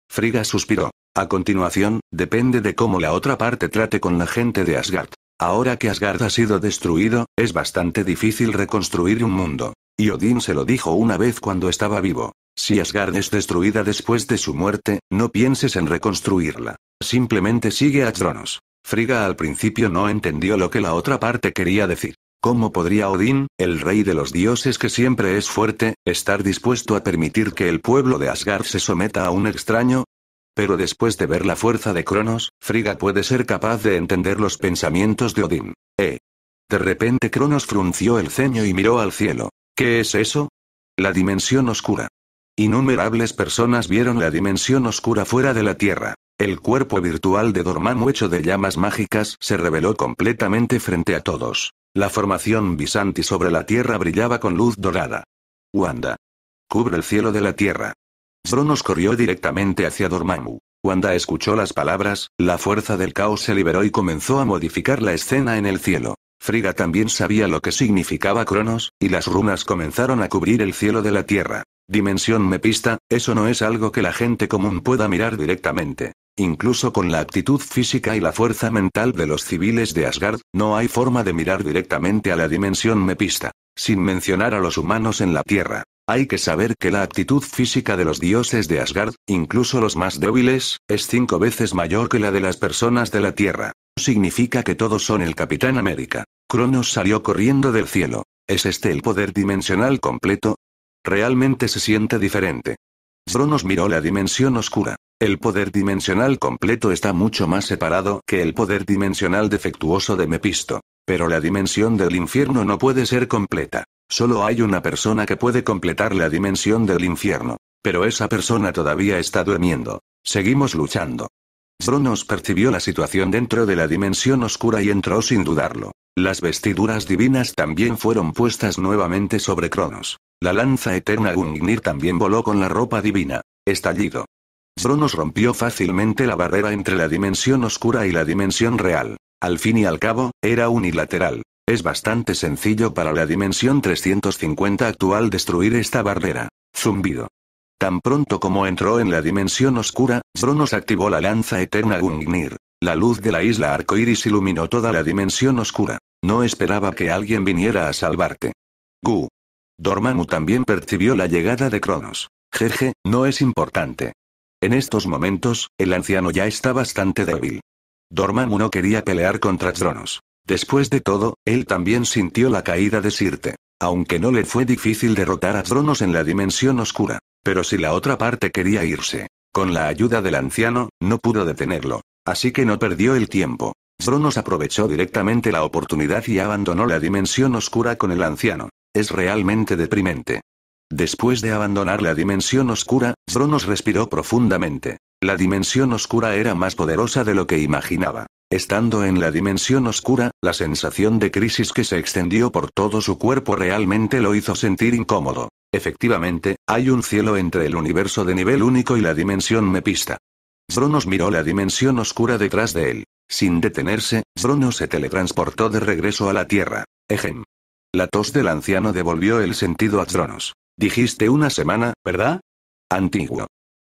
Friga suspiró. A continuación, depende de cómo la otra parte trate con la gente de Asgard. Ahora que Asgard ha sido destruido, es bastante difícil reconstruir un mundo. Y Odín se lo dijo una vez cuando estaba vivo. Si Asgard es destruida después de su muerte, no pienses en reconstruirla. Simplemente sigue a Tronos. Friga al principio no entendió lo que la otra parte quería decir. ¿Cómo podría Odín, el rey de los dioses que siempre es fuerte, estar dispuesto a permitir que el pueblo de Asgard se someta a un extraño, pero después de ver la fuerza de Cronos, Friga puede ser capaz de entender los pensamientos de Odín. ¿Eh? De repente Cronos frunció el ceño y miró al cielo. ¿Qué es eso? La dimensión oscura. Innumerables personas vieron la dimensión oscura fuera de la Tierra. El cuerpo virtual de Dormammu hecho de llamas mágicas se reveló completamente frente a todos. La formación Bisanti sobre la Tierra brillaba con luz dorada. Wanda. Cubre el cielo de la Tierra. Zronos corrió directamente hacia Dormammu. Cuando escuchó las palabras, la fuerza del caos se liberó y comenzó a modificar la escena en el cielo. Frigga también sabía lo que significaba Cronos, y las runas comenzaron a cubrir el cielo de la Tierra. Dimensión mepista, eso no es algo que la gente común pueda mirar directamente. Incluso con la actitud física y la fuerza mental de los civiles de Asgard, no hay forma de mirar directamente a la dimensión mepista, sin mencionar a los humanos en la Tierra. Hay que saber que la actitud física de los dioses de Asgard, incluso los más débiles, es cinco veces mayor que la de las personas de la Tierra. Significa que todos son el Capitán América. Cronos salió corriendo del cielo. ¿Es este el poder dimensional completo? Realmente se siente diferente. Cronos miró la dimensión oscura. El poder dimensional completo está mucho más separado que el poder dimensional defectuoso de Mepisto. Pero la dimensión del infierno no puede ser completa. Solo hay una persona que puede completar la dimensión del infierno. Pero esa persona todavía está durmiendo. Seguimos luchando. Zronos percibió la situación dentro de la dimensión oscura y entró sin dudarlo. Las vestiduras divinas también fueron puestas nuevamente sobre Kronos. La lanza eterna Gungnir también voló con la ropa divina. Estallido. Zronos rompió fácilmente la barrera entre la dimensión oscura y la dimensión real. Al fin y al cabo, era unilateral. Es bastante sencillo para la dimensión 350 actual destruir esta barrera. Zumbido. Tan pronto como entró en la dimensión oscura, Zronos activó la lanza eterna Gungnir. La luz de la isla arcoiris iluminó toda la dimensión oscura. No esperaba que alguien viniera a salvarte. Gu. Dormammu también percibió la llegada de Cronos. Jeje, no es importante. En estos momentos, el anciano ya está bastante débil. Dormammu no quería pelear contra Dronos. Después de todo, él también sintió la caída de Sirte. Aunque no le fue difícil derrotar a Dronos en la dimensión oscura. Pero si la otra parte quería irse, con la ayuda del anciano, no pudo detenerlo. Así que no perdió el tiempo. Dronos aprovechó directamente la oportunidad y abandonó la dimensión oscura con el anciano. Es realmente deprimente. Después de abandonar la dimensión oscura, Dronos respiró profundamente. La dimensión oscura era más poderosa de lo que imaginaba. Estando en la dimensión oscura, la sensación de crisis que se extendió por todo su cuerpo realmente lo hizo sentir incómodo. Efectivamente, hay un cielo entre el universo de nivel único y la dimensión mepista. Zronos miró la dimensión oscura detrás de él. Sin detenerse, Bronos se teletransportó de regreso a la Tierra. Ejem. La tos del anciano devolvió el sentido a Zronos. Dijiste una semana, ¿verdad? Antiguo.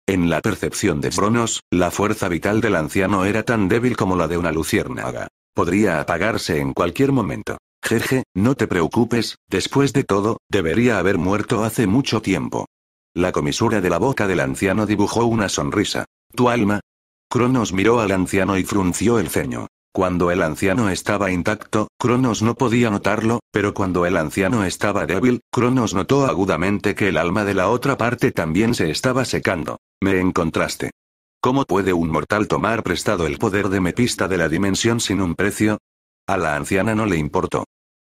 En la percepción de Cronos, la fuerza vital del anciano era tan débil como la de una luciérnaga. Podría apagarse en cualquier momento. Jeje, no te preocupes, después de todo, debería haber muerto hace mucho tiempo. La comisura de la boca del anciano dibujó una sonrisa. ¿Tu alma? Cronos miró al anciano y frunció el ceño. Cuando el anciano estaba intacto, Cronos no podía notarlo, pero cuando el anciano estaba débil, Cronos notó agudamente que el alma de la otra parte también se estaba secando. Me encontraste. ¿Cómo puede un mortal tomar prestado el poder de Mepista de la dimensión sin un precio? A la anciana no le importó.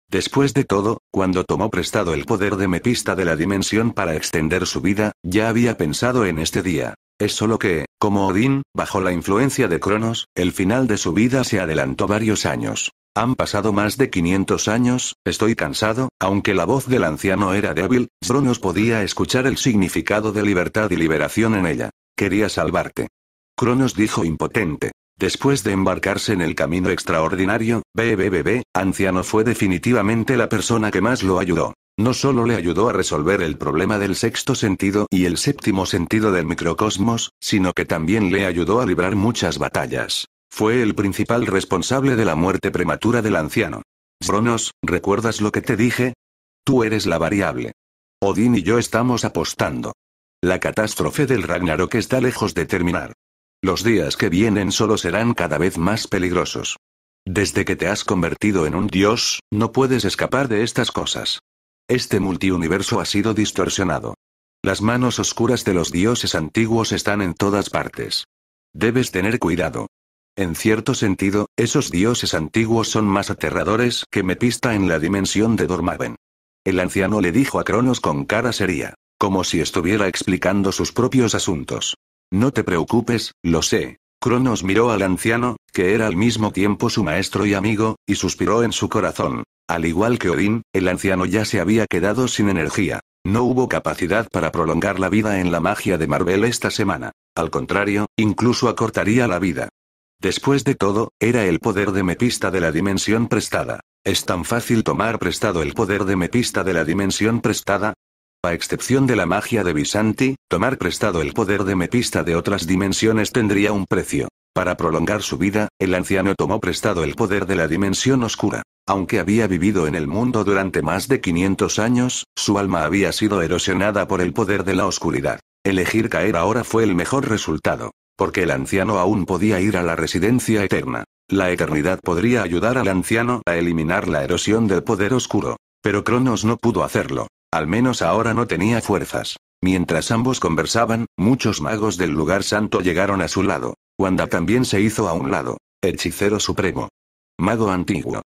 Después de todo, cuando tomó prestado el poder de Mepista de la dimensión para extender su vida, ya había pensado en este día. Es solo que, como Odín, bajo la influencia de Cronos, el final de su vida se adelantó varios años. Han pasado más de 500 años, estoy cansado, aunque la voz del anciano era débil, Cronos podía escuchar el significado de libertad y liberación en ella. Quería salvarte. Cronos dijo impotente. Después de embarcarse en el camino extraordinario, BBBB, Anciano fue definitivamente la persona que más lo ayudó. No solo le ayudó a resolver el problema del sexto sentido y el séptimo sentido del microcosmos, sino que también le ayudó a librar muchas batallas. Fue el principal responsable de la muerte prematura del anciano. Bronos, ¿recuerdas lo que te dije? Tú eres la variable. Odín y yo estamos apostando. La catástrofe del Ragnarok está lejos de terminar. Los días que vienen solo serán cada vez más peligrosos. Desde que te has convertido en un dios, no puedes escapar de estas cosas. Este multiuniverso ha sido distorsionado. Las manos oscuras de los dioses antiguos están en todas partes. Debes tener cuidado. En cierto sentido, esos dioses antiguos son más aterradores que pista en la dimensión de Dormaven. El anciano le dijo a Cronos con cara seria, como si estuviera explicando sus propios asuntos. No te preocupes, lo sé. Cronos miró al anciano, que era al mismo tiempo su maestro y amigo, y suspiró en su corazón. Al igual que Odín, el anciano ya se había quedado sin energía. No hubo capacidad para prolongar la vida en la magia de Marvel esta semana. Al contrario, incluso acortaría la vida. Después de todo, era el poder de Mepista de la dimensión prestada. ¿Es tan fácil tomar prestado el poder de Mepista de la dimensión prestada? A excepción de la magia de Bisanti, tomar prestado el poder de Mepista de otras dimensiones tendría un precio. Para prolongar su vida, el anciano tomó prestado el poder de la dimensión oscura. Aunque había vivido en el mundo durante más de 500 años, su alma había sido erosionada por el poder de la oscuridad. Elegir caer ahora fue el mejor resultado. Porque el anciano aún podía ir a la residencia eterna. La eternidad podría ayudar al anciano a eliminar la erosión del poder oscuro. Pero Cronos no pudo hacerlo. Al menos ahora no tenía fuerzas. Mientras ambos conversaban, muchos magos del lugar santo llegaron a su lado. Wanda también se hizo a un lado. Hechicero supremo. Mago antiguo.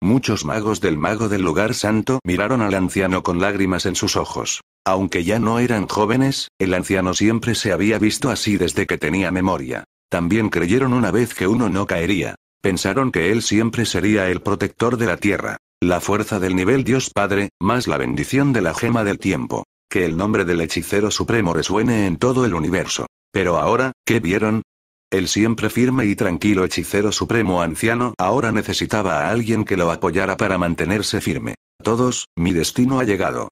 Muchos magos del mago del lugar santo miraron al anciano con lágrimas en sus ojos. Aunque ya no eran jóvenes, el anciano siempre se había visto así desde que tenía memoria. También creyeron una vez que uno no caería. Pensaron que él siempre sería el protector de la tierra. La fuerza del nivel Dios Padre, más la bendición de la gema del tiempo. Que el nombre del hechicero supremo resuene en todo el universo. Pero ahora, ¿qué vieron? El siempre firme y tranquilo hechicero supremo anciano ahora necesitaba a alguien que lo apoyara para mantenerse firme. Todos, mi destino ha llegado.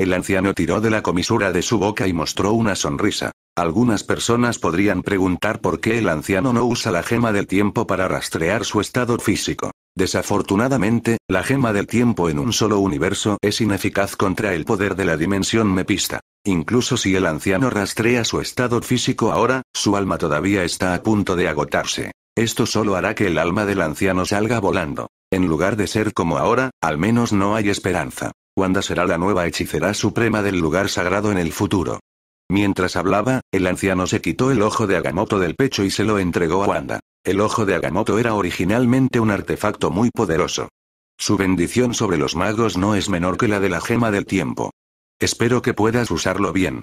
El anciano tiró de la comisura de su boca y mostró una sonrisa. Algunas personas podrían preguntar por qué el anciano no usa la gema del tiempo para rastrear su estado físico. Desafortunadamente, la gema del tiempo en un solo universo es ineficaz contra el poder de la dimensión mepista. Incluso si el anciano rastrea su estado físico ahora, su alma todavía está a punto de agotarse. Esto solo hará que el alma del anciano salga volando. En lugar de ser como ahora, al menos no hay esperanza. Wanda será la nueva hechicera suprema del lugar sagrado en el futuro. Mientras hablaba, el anciano se quitó el ojo de Agamotto del pecho y se lo entregó a Wanda. El ojo de Agamotto era originalmente un artefacto muy poderoso. Su bendición sobre los magos no es menor que la de la gema del tiempo. Espero que puedas usarlo bien.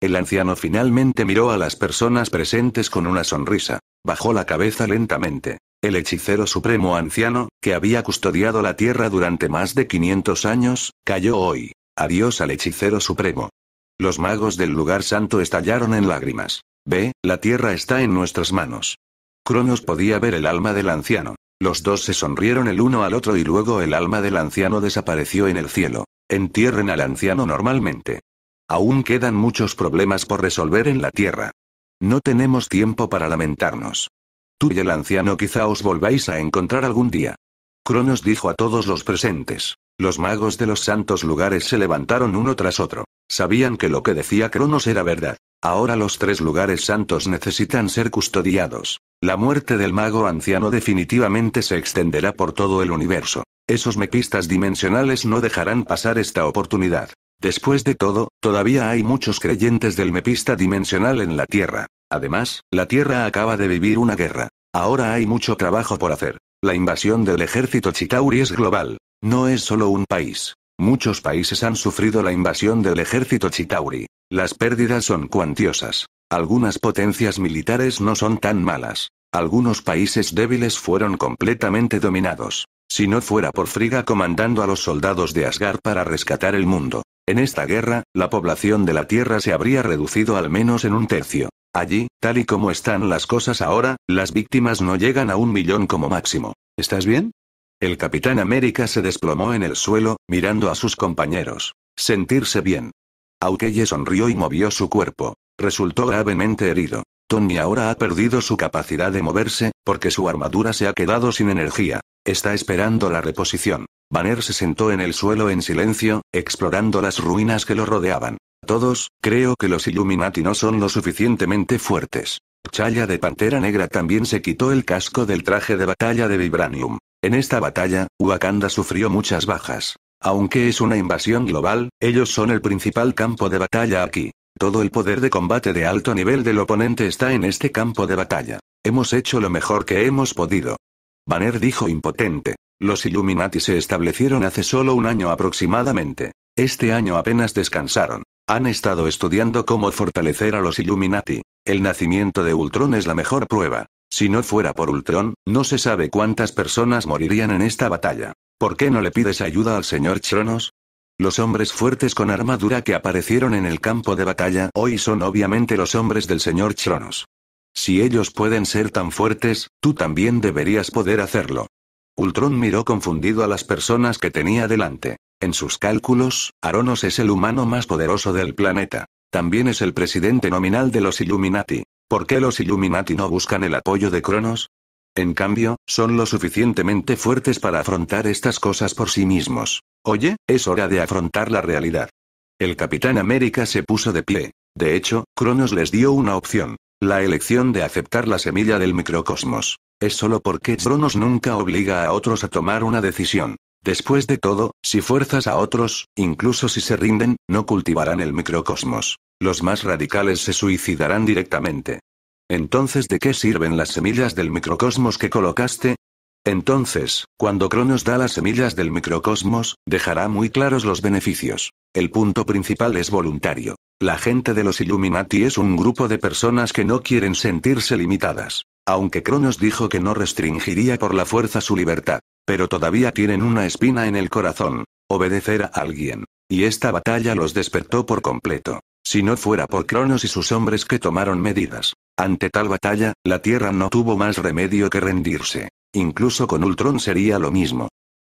El anciano finalmente miró a las personas presentes con una sonrisa. Bajó la cabeza lentamente el hechicero supremo anciano, que había custodiado la tierra durante más de 500 años, cayó hoy. Adiós al hechicero supremo. Los magos del lugar santo estallaron en lágrimas. Ve, la tierra está en nuestras manos. Cronos podía ver el alma del anciano. Los dos se sonrieron el uno al otro y luego el alma del anciano desapareció en el cielo. Entierren al anciano normalmente. Aún quedan muchos problemas por resolver en la tierra. No tenemos tiempo para lamentarnos. Tú y el anciano quizá os volváis a encontrar algún día. Cronos dijo a todos los presentes. Los magos de los santos lugares se levantaron uno tras otro. Sabían que lo que decía Cronos era verdad. Ahora los tres lugares santos necesitan ser custodiados. La muerte del mago anciano definitivamente se extenderá por todo el universo. Esos mepistas dimensionales no dejarán pasar esta oportunidad. Después de todo, todavía hay muchos creyentes del mepista dimensional en la Tierra. Además, la Tierra acaba de vivir una guerra. Ahora hay mucho trabajo por hacer. La invasión del ejército Chitauri es global. No es solo un país. Muchos países han sufrido la invasión del ejército Chitauri. Las pérdidas son cuantiosas. Algunas potencias militares no son tan malas. Algunos países débiles fueron completamente dominados. Si no fuera por Friga comandando a los soldados de Asgard para rescatar el mundo. En esta guerra, la población de la Tierra se habría reducido al menos en un tercio. Allí, tal y como están las cosas ahora, las víctimas no llegan a un millón como máximo. ¿Estás bien? El Capitán América se desplomó en el suelo, mirando a sus compañeros. Sentirse bien. Aukeye sonrió y movió su cuerpo. Resultó gravemente herido. Tony ahora ha perdido su capacidad de moverse, porque su armadura se ha quedado sin energía. Está esperando la reposición. Banner se sentó en el suelo en silencio, explorando las ruinas que lo rodeaban. Todos, creo que los Illuminati no son lo suficientemente fuertes. Chaya de Pantera Negra también se quitó el casco del traje de batalla de Vibranium. En esta batalla, Wakanda sufrió muchas bajas. Aunque es una invasión global, ellos son el principal campo de batalla aquí. Todo el poder de combate de alto nivel del oponente está en este campo de batalla. Hemos hecho lo mejor que hemos podido. Banner dijo impotente. Los Illuminati se establecieron hace solo un año aproximadamente. Este año apenas descansaron. Han estado estudiando cómo fortalecer a los Illuminati. El nacimiento de Ultron es la mejor prueba. Si no fuera por Ultron, no se sabe cuántas personas morirían en esta batalla. ¿Por qué no le pides ayuda al señor Chronos? Los hombres fuertes con armadura que aparecieron en el campo de batalla hoy son obviamente los hombres del señor Chronos. Si ellos pueden ser tan fuertes, tú también deberías poder hacerlo. Ultron miró confundido a las personas que tenía delante. En sus cálculos, Aronos es el humano más poderoso del planeta. También es el presidente nominal de los Illuminati. ¿Por qué los Illuminati no buscan el apoyo de Cronos? En cambio, son lo suficientemente fuertes para afrontar estas cosas por sí mismos. Oye, es hora de afrontar la realidad. El Capitán América se puso de pie. De hecho, Cronos les dio una opción. La elección de aceptar la semilla del microcosmos. Es solo porque Cronos nunca obliga a otros a tomar una decisión. Después de todo, si fuerzas a otros, incluso si se rinden, no cultivarán el microcosmos. Los más radicales se suicidarán directamente. Entonces, ¿de qué sirven las semillas del microcosmos que colocaste? Entonces, cuando Cronos da las semillas del microcosmos, dejará muy claros los beneficios. El punto principal es voluntario. La gente de los Illuminati es un grupo de personas que no quieren sentirse limitadas aunque Cronos dijo que no restringiría por la fuerza su libertad. Pero todavía tienen una espina en el corazón, obedecer a alguien. Y esta batalla los despertó por completo. Si no fuera por Cronos y sus hombres que tomaron medidas. Ante tal batalla, la Tierra no tuvo más remedio que rendirse. Incluso con Ultron sería lo mismo.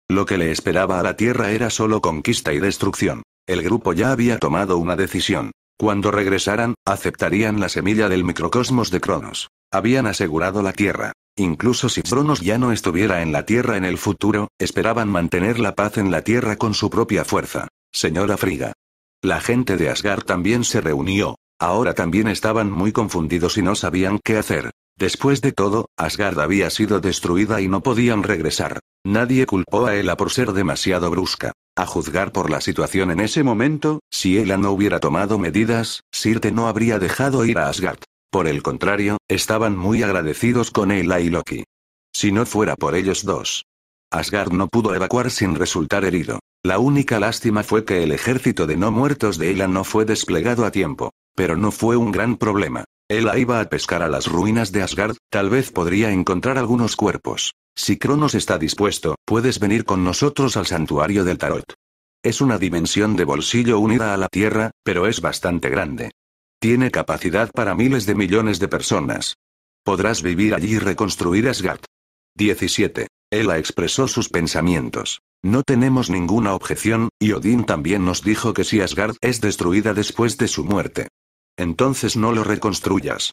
Lo que le esperaba a la Tierra era solo conquista y destrucción. El grupo ya había tomado una decisión. Cuando regresaran, aceptarían la semilla del microcosmos de Cronos. Habían asegurado la tierra. Incluso si Cronos ya no estuviera en la tierra en el futuro, esperaban mantener la paz en la tierra con su propia fuerza. Señora Friga. La gente de Asgard también se reunió. Ahora también estaban muy confundidos y no sabían qué hacer. Después de todo, Asgard había sido destruida y no podían regresar. Nadie culpó a Ela por ser demasiado brusca. A juzgar por la situación en ese momento, si Ela no hubiera tomado medidas, Sirte no habría dejado ir a Asgard. Por el contrario, estaban muy agradecidos con Ela y Loki. Si no fuera por ellos dos. Asgard no pudo evacuar sin resultar herido. La única lástima fue que el ejército de no muertos de Ela no fue desplegado a tiempo. Pero no fue un gran problema. Ela iba a pescar a las ruinas de Asgard, tal vez podría encontrar algunos cuerpos. Si Cronos está dispuesto, puedes venir con nosotros al santuario del tarot. Es una dimensión de bolsillo unida a la Tierra, pero es bastante grande. Tiene capacidad para miles de millones de personas. Podrás vivir allí y reconstruir Asgard. 17. Ella expresó sus pensamientos. No tenemos ninguna objeción, y Odín también nos dijo que si Asgard es destruida después de su muerte. Entonces no lo reconstruyas.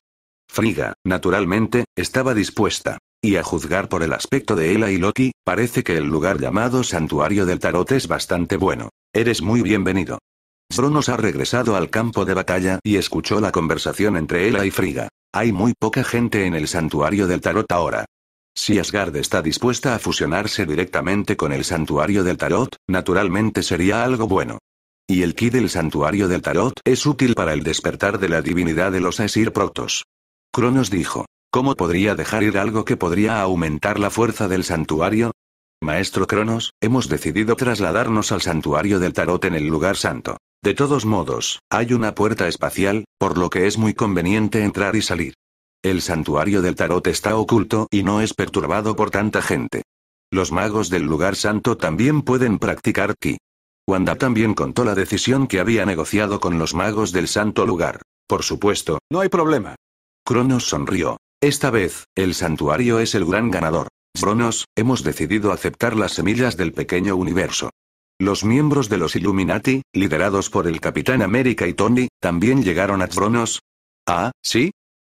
Friga, naturalmente, estaba dispuesta. Y a juzgar por el aspecto de Ella y Loki, parece que el lugar llamado Santuario del Tarot es bastante bueno. Eres muy bienvenido. Brunos ha regresado al campo de batalla y escuchó la conversación entre Ela y Frigga. Hay muy poca gente en el santuario del tarot ahora. Si Asgard está dispuesta a fusionarse directamente con el santuario del tarot, naturalmente sería algo bueno. Y el ki del santuario del tarot es útil para el despertar de la divinidad de los Asir Protos. Cronos dijo, ¿cómo podría dejar ir algo que podría aumentar la fuerza del santuario? Maestro Cronos, hemos decidido trasladarnos al santuario del tarot en el lugar santo. De todos modos, hay una puerta espacial, por lo que es muy conveniente entrar y salir. El santuario del tarot está oculto y no es perturbado por tanta gente. Los magos del lugar santo también pueden practicar aquí. Wanda también contó la decisión que había negociado con los magos del santo lugar. Por supuesto, no hay problema. Cronos sonrió. Esta vez, el santuario es el gran ganador. Cronos, hemos decidido aceptar las semillas del pequeño universo. Los miembros de los Illuminati, liderados por el Capitán América y Tony, también llegaron a Tronos. Ah, ¿sí?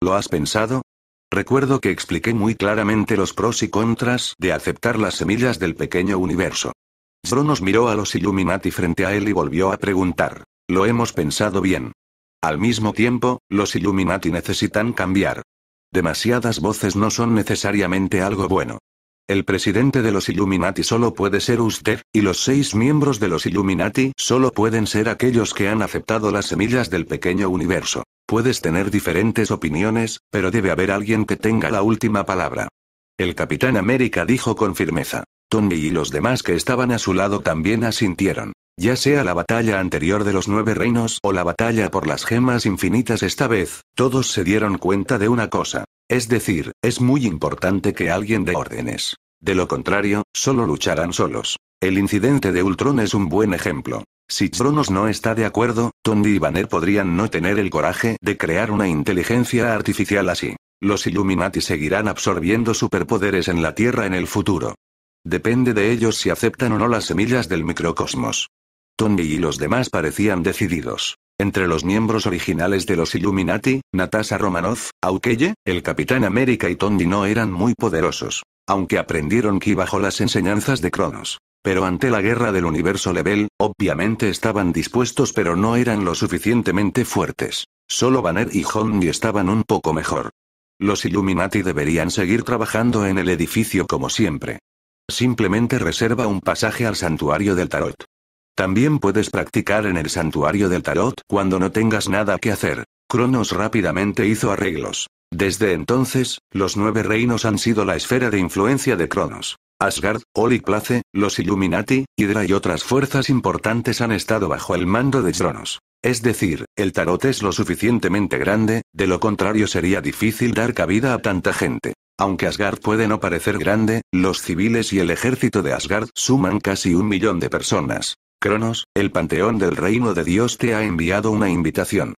¿Lo has pensado? Recuerdo que expliqué muy claramente los pros y contras de aceptar las semillas del pequeño universo. Bronos miró a los Illuminati frente a él y volvió a preguntar. Lo hemos pensado bien. Al mismo tiempo, los Illuminati necesitan cambiar. Demasiadas voces no son necesariamente algo bueno. El presidente de los Illuminati solo puede ser usted, y los seis miembros de los Illuminati solo pueden ser aquellos que han aceptado las semillas del pequeño universo. Puedes tener diferentes opiniones, pero debe haber alguien que tenga la última palabra. El Capitán América dijo con firmeza. Tony y los demás que estaban a su lado también asintieron. Ya sea la batalla anterior de los nueve reinos o la batalla por las gemas infinitas esta vez, todos se dieron cuenta de una cosa. Es decir, es muy importante que alguien dé órdenes. De lo contrario, solo lucharán solos. El incidente de Ultron es un buen ejemplo. Si Tronos no está de acuerdo, Tony y Banner podrían no tener el coraje de crear una inteligencia artificial así. Los Illuminati seguirán absorbiendo superpoderes en la Tierra en el futuro. Depende de ellos si aceptan o no las semillas del microcosmos. Tony y los demás parecían decididos. Entre los miembros originales de los Illuminati, Natasha Romanoff, Aukeye, el Capitán América y Tondi no eran muy poderosos. Aunque aprendieron que bajo las enseñanzas de Cronos. Pero ante la guerra del universo Level, obviamente estaban dispuestos pero no eran lo suficientemente fuertes. Solo Banner y Hondi estaban un poco mejor. Los Illuminati deberían seguir trabajando en el edificio como siempre. Simplemente reserva un pasaje al santuario del tarot. También puedes practicar en el santuario del tarot cuando no tengas nada que hacer. Cronos rápidamente hizo arreglos. Desde entonces, los nueve reinos han sido la esfera de influencia de Cronos. Asgard, Oli Place, los Illuminati, Hydra y otras fuerzas importantes han estado bajo el mando de Cronos. Es decir, el tarot es lo suficientemente grande, de lo contrario sería difícil dar cabida a tanta gente. Aunque Asgard puede no parecer grande, los civiles y el ejército de Asgard suman casi un millón de personas. Cronos, el panteón del reino de Dios te ha enviado una invitación.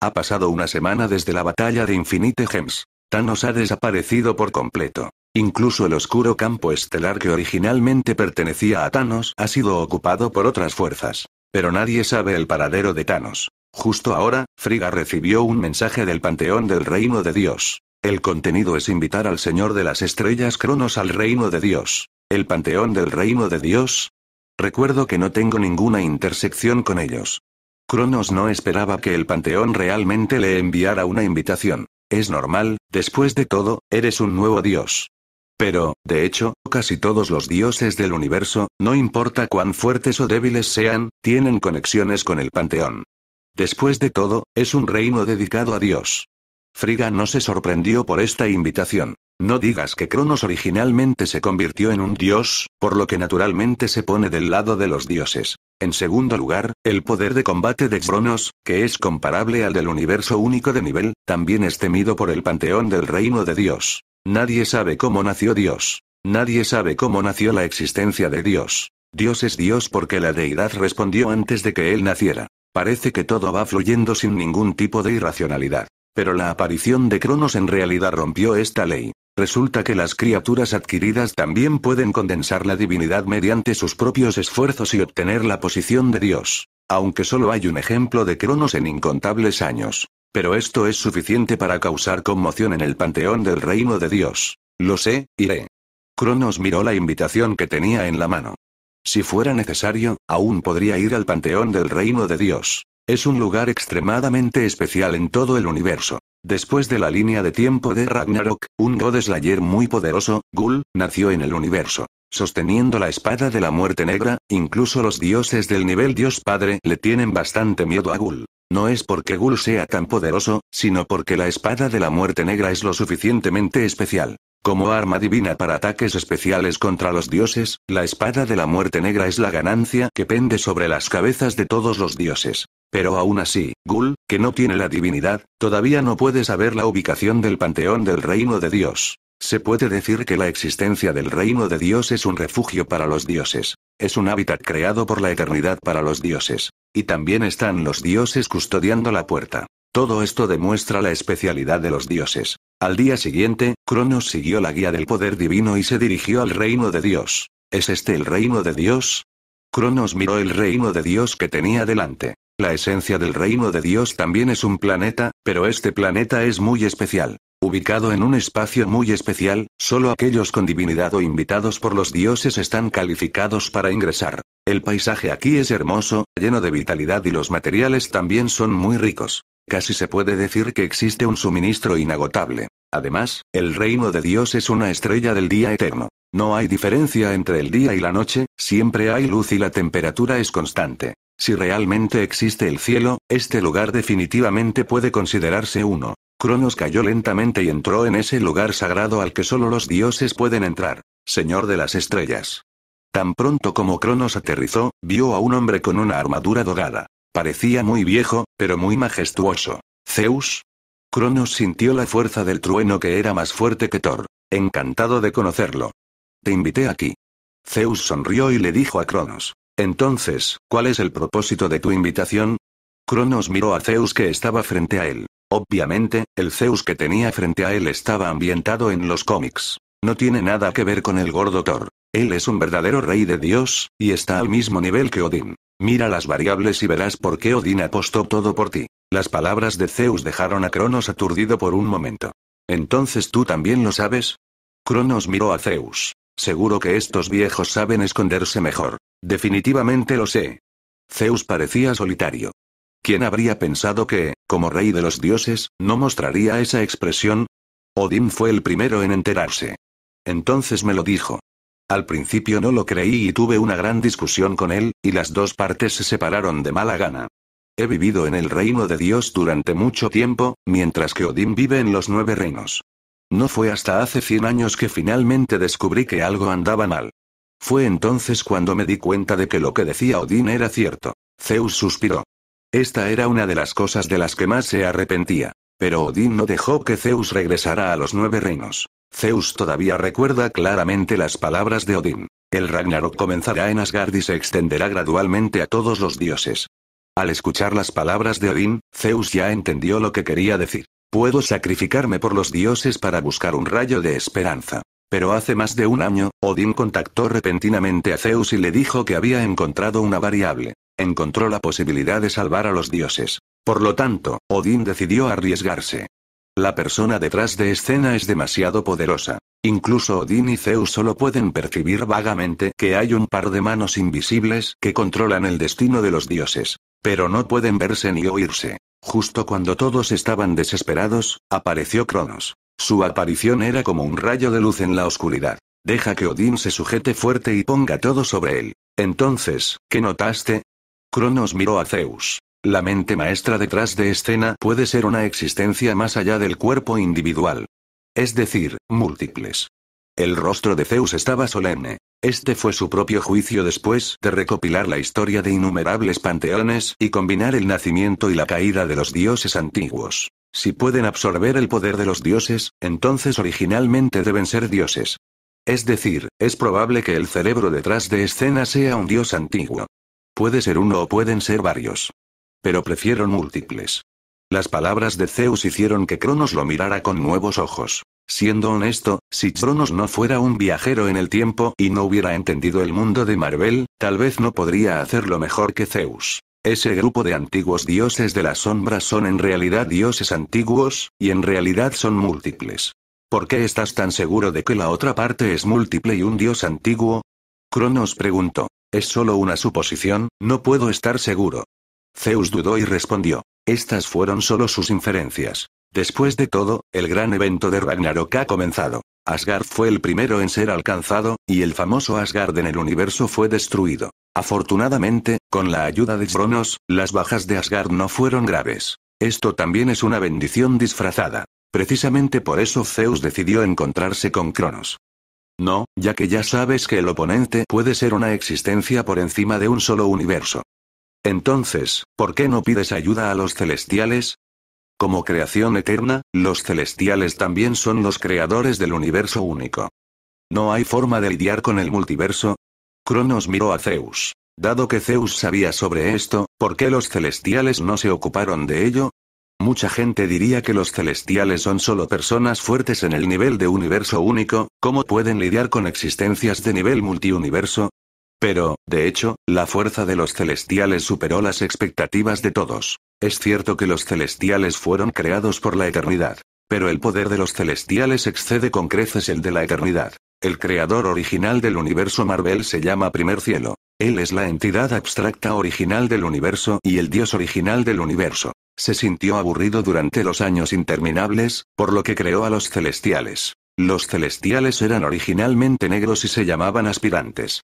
Ha pasado una semana desde la batalla de Infinite Gems. Thanos ha desaparecido por completo. Incluso el oscuro campo estelar que originalmente pertenecía a Thanos ha sido ocupado por otras fuerzas. Pero nadie sabe el paradero de Thanos. Justo ahora, Frigga recibió un mensaje del Panteón del Reino de Dios. El contenido es invitar al Señor de las Estrellas Cronos al Reino de Dios. El Panteón del Reino de Dios, Recuerdo que no tengo ninguna intersección con ellos. Cronos no esperaba que el Panteón realmente le enviara una invitación. Es normal, después de todo, eres un nuevo dios. Pero, de hecho, casi todos los dioses del universo, no importa cuán fuertes o débiles sean, tienen conexiones con el Panteón. Después de todo, es un reino dedicado a Dios. Frigga no se sorprendió por esta invitación. No digas que Cronos originalmente se convirtió en un dios, por lo que naturalmente se pone del lado de los dioses. En segundo lugar, el poder de combate de Cronos, que es comparable al del universo único de nivel, también es temido por el panteón del reino de Dios. Nadie sabe cómo nació Dios. Nadie sabe cómo nació la existencia de Dios. Dios es Dios porque la deidad respondió antes de que él naciera. Parece que todo va fluyendo sin ningún tipo de irracionalidad. Pero la aparición de Cronos en realidad rompió esta ley. Resulta que las criaturas adquiridas también pueden condensar la divinidad mediante sus propios esfuerzos y obtener la posición de Dios. Aunque solo hay un ejemplo de Cronos en incontables años. Pero esto es suficiente para causar conmoción en el panteón del reino de Dios. Lo sé, iré. Cronos miró la invitación que tenía en la mano. Si fuera necesario, aún podría ir al panteón del reino de Dios. Es un lugar extremadamente especial en todo el universo. Después de la línea de tiempo de Ragnarok, un God muy poderoso, Gul, nació en el universo. Sosteniendo la espada de la muerte negra, incluso los dioses del nivel Dios Padre le tienen bastante miedo a Gul. No es porque Gul sea tan poderoso, sino porque la espada de la muerte negra es lo suficientemente especial. Como arma divina para ataques especiales contra los dioses, la espada de la muerte negra es la ganancia que pende sobre las cabezas de todos los dioses. Pero aún así, Gul, que no tiene la divinidad, todavía no puede saber la ubicación del panteón del reino de Dios. Se puede decir que la existencia del reino de Dios es un refugio para los dioses. Es un hábitat creado por la eternidad para los dioses. Y también están los dioses custodiando la puerta. Todo esto demuestra la especialidad de los dioses. Al día siguiente, Cronos siguió la guía del poder divino y se dirigió al reino de Dios. ¿Es este el reino de Dios? Cronos miró el reino de Dios que tenía delante. La esencia del reino de Dios también es un planeta, pero este planeta es muy especial. Ubicado en un espacio muy especial, solo aquellos con divinidad o invitados por los dioses están calificados para ingresar. El paisaje aquí es hermoso, lleno de vitalidad y los materiales también son muy ricos. Casi se puede decir que existe un suministro inagotable. Además, el reino de Dios es una estrella del día eterno. No hay diferencia entre el día y la noche, siempre hay luz y la temperatura es constante. Si realmente existe el cielo, este lugar definitivamente puede considerarse uno. Cronos cayó lentamente y entró en ese lugar sagrado al que solo los dioses pueden entrar, Señor de las Estrellas. Tan pronto como Cronos aterrizó, vio a un hombre con una armadura dorada Parecía muy viejo, pero muy majestuoso. Zeus. Cronos sintió la fuerza del trueno que era más fuerte que Thor. Encantado de conocerlo. Te invité aquí. Zeus sonrió y le dijo a Cronos. Entonces, ¿cuál es el propósito de tu invitación? Cronos miró a Zeus que estaba frente a él. Obviamente, el Zeus que tenía frente a él estaba ambientado en los cómics. No tiene nada que ver con el gordo Thor. Él es un verdadero rey de Dios, y está al mismo nivel que Odín. Mira las variables y verás por qué Odín apostó todo por ti. Las palabras de Zeus dejaron a Cronos aturdido por un momento. ¿Entonces tú también lo sabes? Cronos miró a Zeus. Seguro que estos viejos saben esconderse mejor. Definitivamente lo sé. Zeus parecía solitario. ¿Quién habría pensado que, como rey de los dioses, no mostraría esa expresión? Odín fue el primero en enterarse. Entonces me lo dijo. Al principio no lo creí y tuve una gran discusión con él, y las dos partes se separaron de mala gana. He vivido en el reino de Dios durante mucho tiempo, mientras que Odín vive en los nueve reinos. No fue hasta hace 100 años que finalmente descubrí que algo andaba mal. Fue entonces cuando me di cuenta de que lo que decía Odín era cierto. Zeus suspiró. Esta era una de las cosas de las que más se arrepentía. Pero Odín no dejó que Zeus regresara a los nueve reinos. Zeus todavía recuerda claramente las palabras de Odín. El Ragnarok comenzará en Asgard y se extenderá gradualmente a todos los dioses. Al escuchar las palabras de Odín, Zeus ya entendió lo que quería decir. Puedo sacrificarme por los dioses para buscar un rayo de esperanza. Pero hace más de un año, Odín contactó repentinamente a Zeus y le dijo que había encontrado una variable. Encontró la posibilidad de salvar a los dioses. Por lo tanto, Odín decidió arriesgarse. La persona detrás de escena es demasiado poderosa. Incluso Odín y Zeus solo pueden percibir vagamente que hay un par de manos invisibles que controlan el destino de los dioses. Pero no pueden verse ni oírse. Justo cuando todos estaban desesperados, apareció Cronos. Su aparición era como un rayo de luz en la oscuridad. Deja que Odín se sujete fuerte y ponga todo sobre él. Entonces, ¿qué notaste? Cronos miró a Zeus. La mente maestra detrás de escena puede ser una existencia más allá del cuerpo individual. Es decir, múltiples. El rostro de Zeus estaba solemne. Este fue su propio juicio después de recopilar la historia de innumerables panteones y combinar el nacimiento y la caída de los dioses antiguos. Si pueden absorber el poder de los dioses, entonces originalmente deben ser dioses. Es decir, es probable que el cerebro detrás de escena sea un dios antiguo. Puede ser uno o pueden ser varios. Pero prefiero múltiples. Las palabras de Zeus hicieron que Cronos lo mirara con nuevos ojos. Siendo honesto, si Cronos no fuera un viajero en el tiempo y no hubiera entendido el mundo de Marvel, tal vez no podría hacerlo mejor que Zeus. Ese grupo de antiguos dioses de las sombras son en realidad dioses antiguos, y en realidad son múltiples. ¿Por qué estás tan seguro de que la otra parte es múltiple y un dios antiguo? Cronos preguntó. Es solo una suposición, no puedo estar seguro. Zeus dudó y respondió. Estas fueron solo sus inferencias. Después de todo, el gran evento de Ragnarok ha comenzado. Asgard fue el primero en ser alcanzado, y el famoso Asgard en el universo fue destruido. Afortunadamente, con la ayuda de Cronos, las bajas de Asgard no fueron graves. Esto también es una bendición disfrazada. Precisamente por eso Zeus decidió encontrarse con Cronos. No, ya que ya sabes que el oponente puede ser una existencia por encima de un solo universo. Entonces, ¿por qué no pides ayuda a los celestiales? Como creación eterna, los celestiales también son los creadores del universo único. ¿No hay forma de lidiar con el multiverso? Cronos miró a Zeus. Dado que Zeus sabía sobre esto, ¿por qué los celestiales no se ocuparon de ello? Mucha gente diría que los celestiales son solo personas fuertes en el nivel de universo único, ¿cómo pueden lidiar con existencias de nivel multiuniverso? Pero, de hecho, la fuerza de los celestiales superó las expectativas de todos. Es cierto que los celestiales fueron creados por la eternidad. Pero el poder de los celestiales excede con creces el de la eternidad. El creador original del universo Marvel se llama Primer Cielo. Él es la entidad abstracta original del universo y el dios original del universo. Se sintió aburrido durante los años interminables, por lo que creó a los celestiales. Los celestiales eran originalmente negros y se llamaban aspirantes.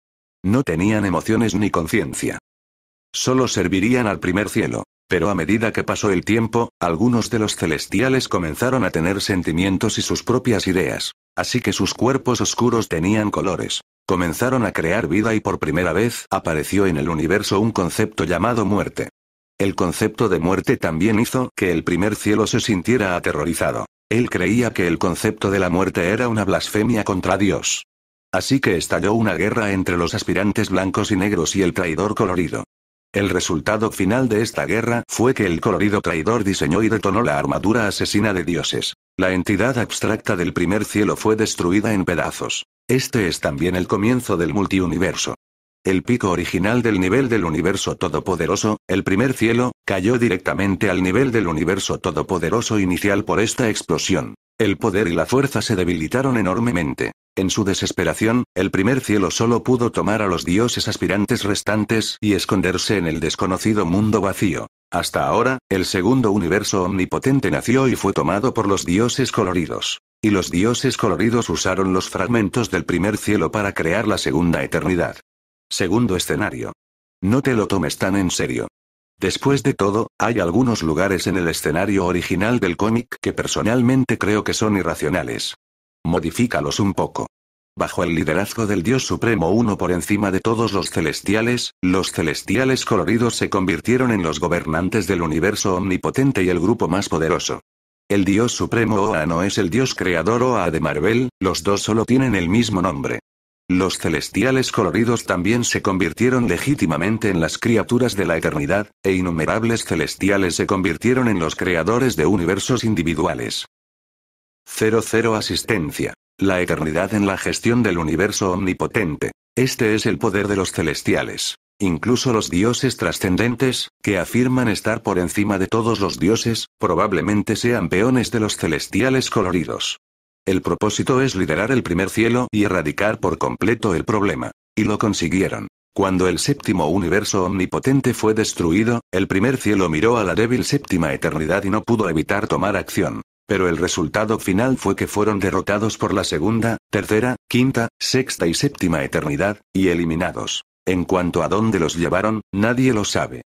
No tenían emociones ni conciencia. Solo servirían al primer cielo. Pero a medida que pasó el tiempo, algunos de los celestiales comenzaron a tener sentimientos y sus propias ideas. Así que sus cuerpos oscuros tenían colores. Comenzaron a crear vida y por primera vez apareció en el universo un concepto llamado muerte. El concepto de muerte también hizo que el primer cielo se sintiera aterrorizado. Él creía que el concepto de la muerte era una blasfemia contra Dios. Así que estalló una guerra entre los aspirantes blancos y negros y el traidor colorido. El resultado final de esta guerra fue que el colorido traidor diseñó y detonó la armadura asesina de dioses. La entidad abstracta del primer cielo fue destruida en pedazos. Este es también el comienzo del multiuniverso. El pico original del nivel del universo todopoderoso, el primer cielo, cayó directamente al nivel del universo todopoderoso inicial por esta explosión. El poder y la fuerza se debilitaron enormemente. En su desesperación, el primer cielo solo pudo tomar a los dioses aspirantes restantes y esconderse en el desconocido mundo vacío. Hasta ahora, el segundo universo omnipotente nació y fue tomado por los dioses coloridos. Y los dioses coloridos usaron los fragmentos del primer cielo para crear la segunda eternidad. Segundo escenario. No te lo tomes tan en serio. Después de todo, hay algunos lugares en el escenario original del cómic que personalmente creo que son irracionales. Modifícalos un poco. Bajo el liderazgo del Dios Supremo uno por encima de todos los celestiales, los celestiales coloridos se convirtieron en los gobernantes del universo omnipotente y el grupo más poderoso. El Dios Supremo Oa no es el Dios creador Oa de Marvel, los dos solo tienen el mismo nombre. Los celestiales coloridos también se convirtieron legítimamente en las criaturas de la eternidad, e innumerables celestiales se convirtieron en los creadores de universos individuales. 00 Asistencia. La eternidad en la gestión del universo omnipotente. Este es el poder de los celestiales. Incluso los dioses trascendentes, que afirman estar por encima de todos los dioses, probablemente sean peones de los celestiales coloridos. El propósito es liderar el primer cielo y erradicar por completo el problema. Y lo consiguieron. Cuando el séptimo universo omnipotente fue destruido, el primer cielo miró a la débil séptima eternidad y no pudo evitar tomar acción. Pero el resultado final fue que fueron derrotados por la segunda, tercera, quinta, sexta y séptima eternidad, y eliminados. En cuanto a dónde los llevaron, nadie lo sabe.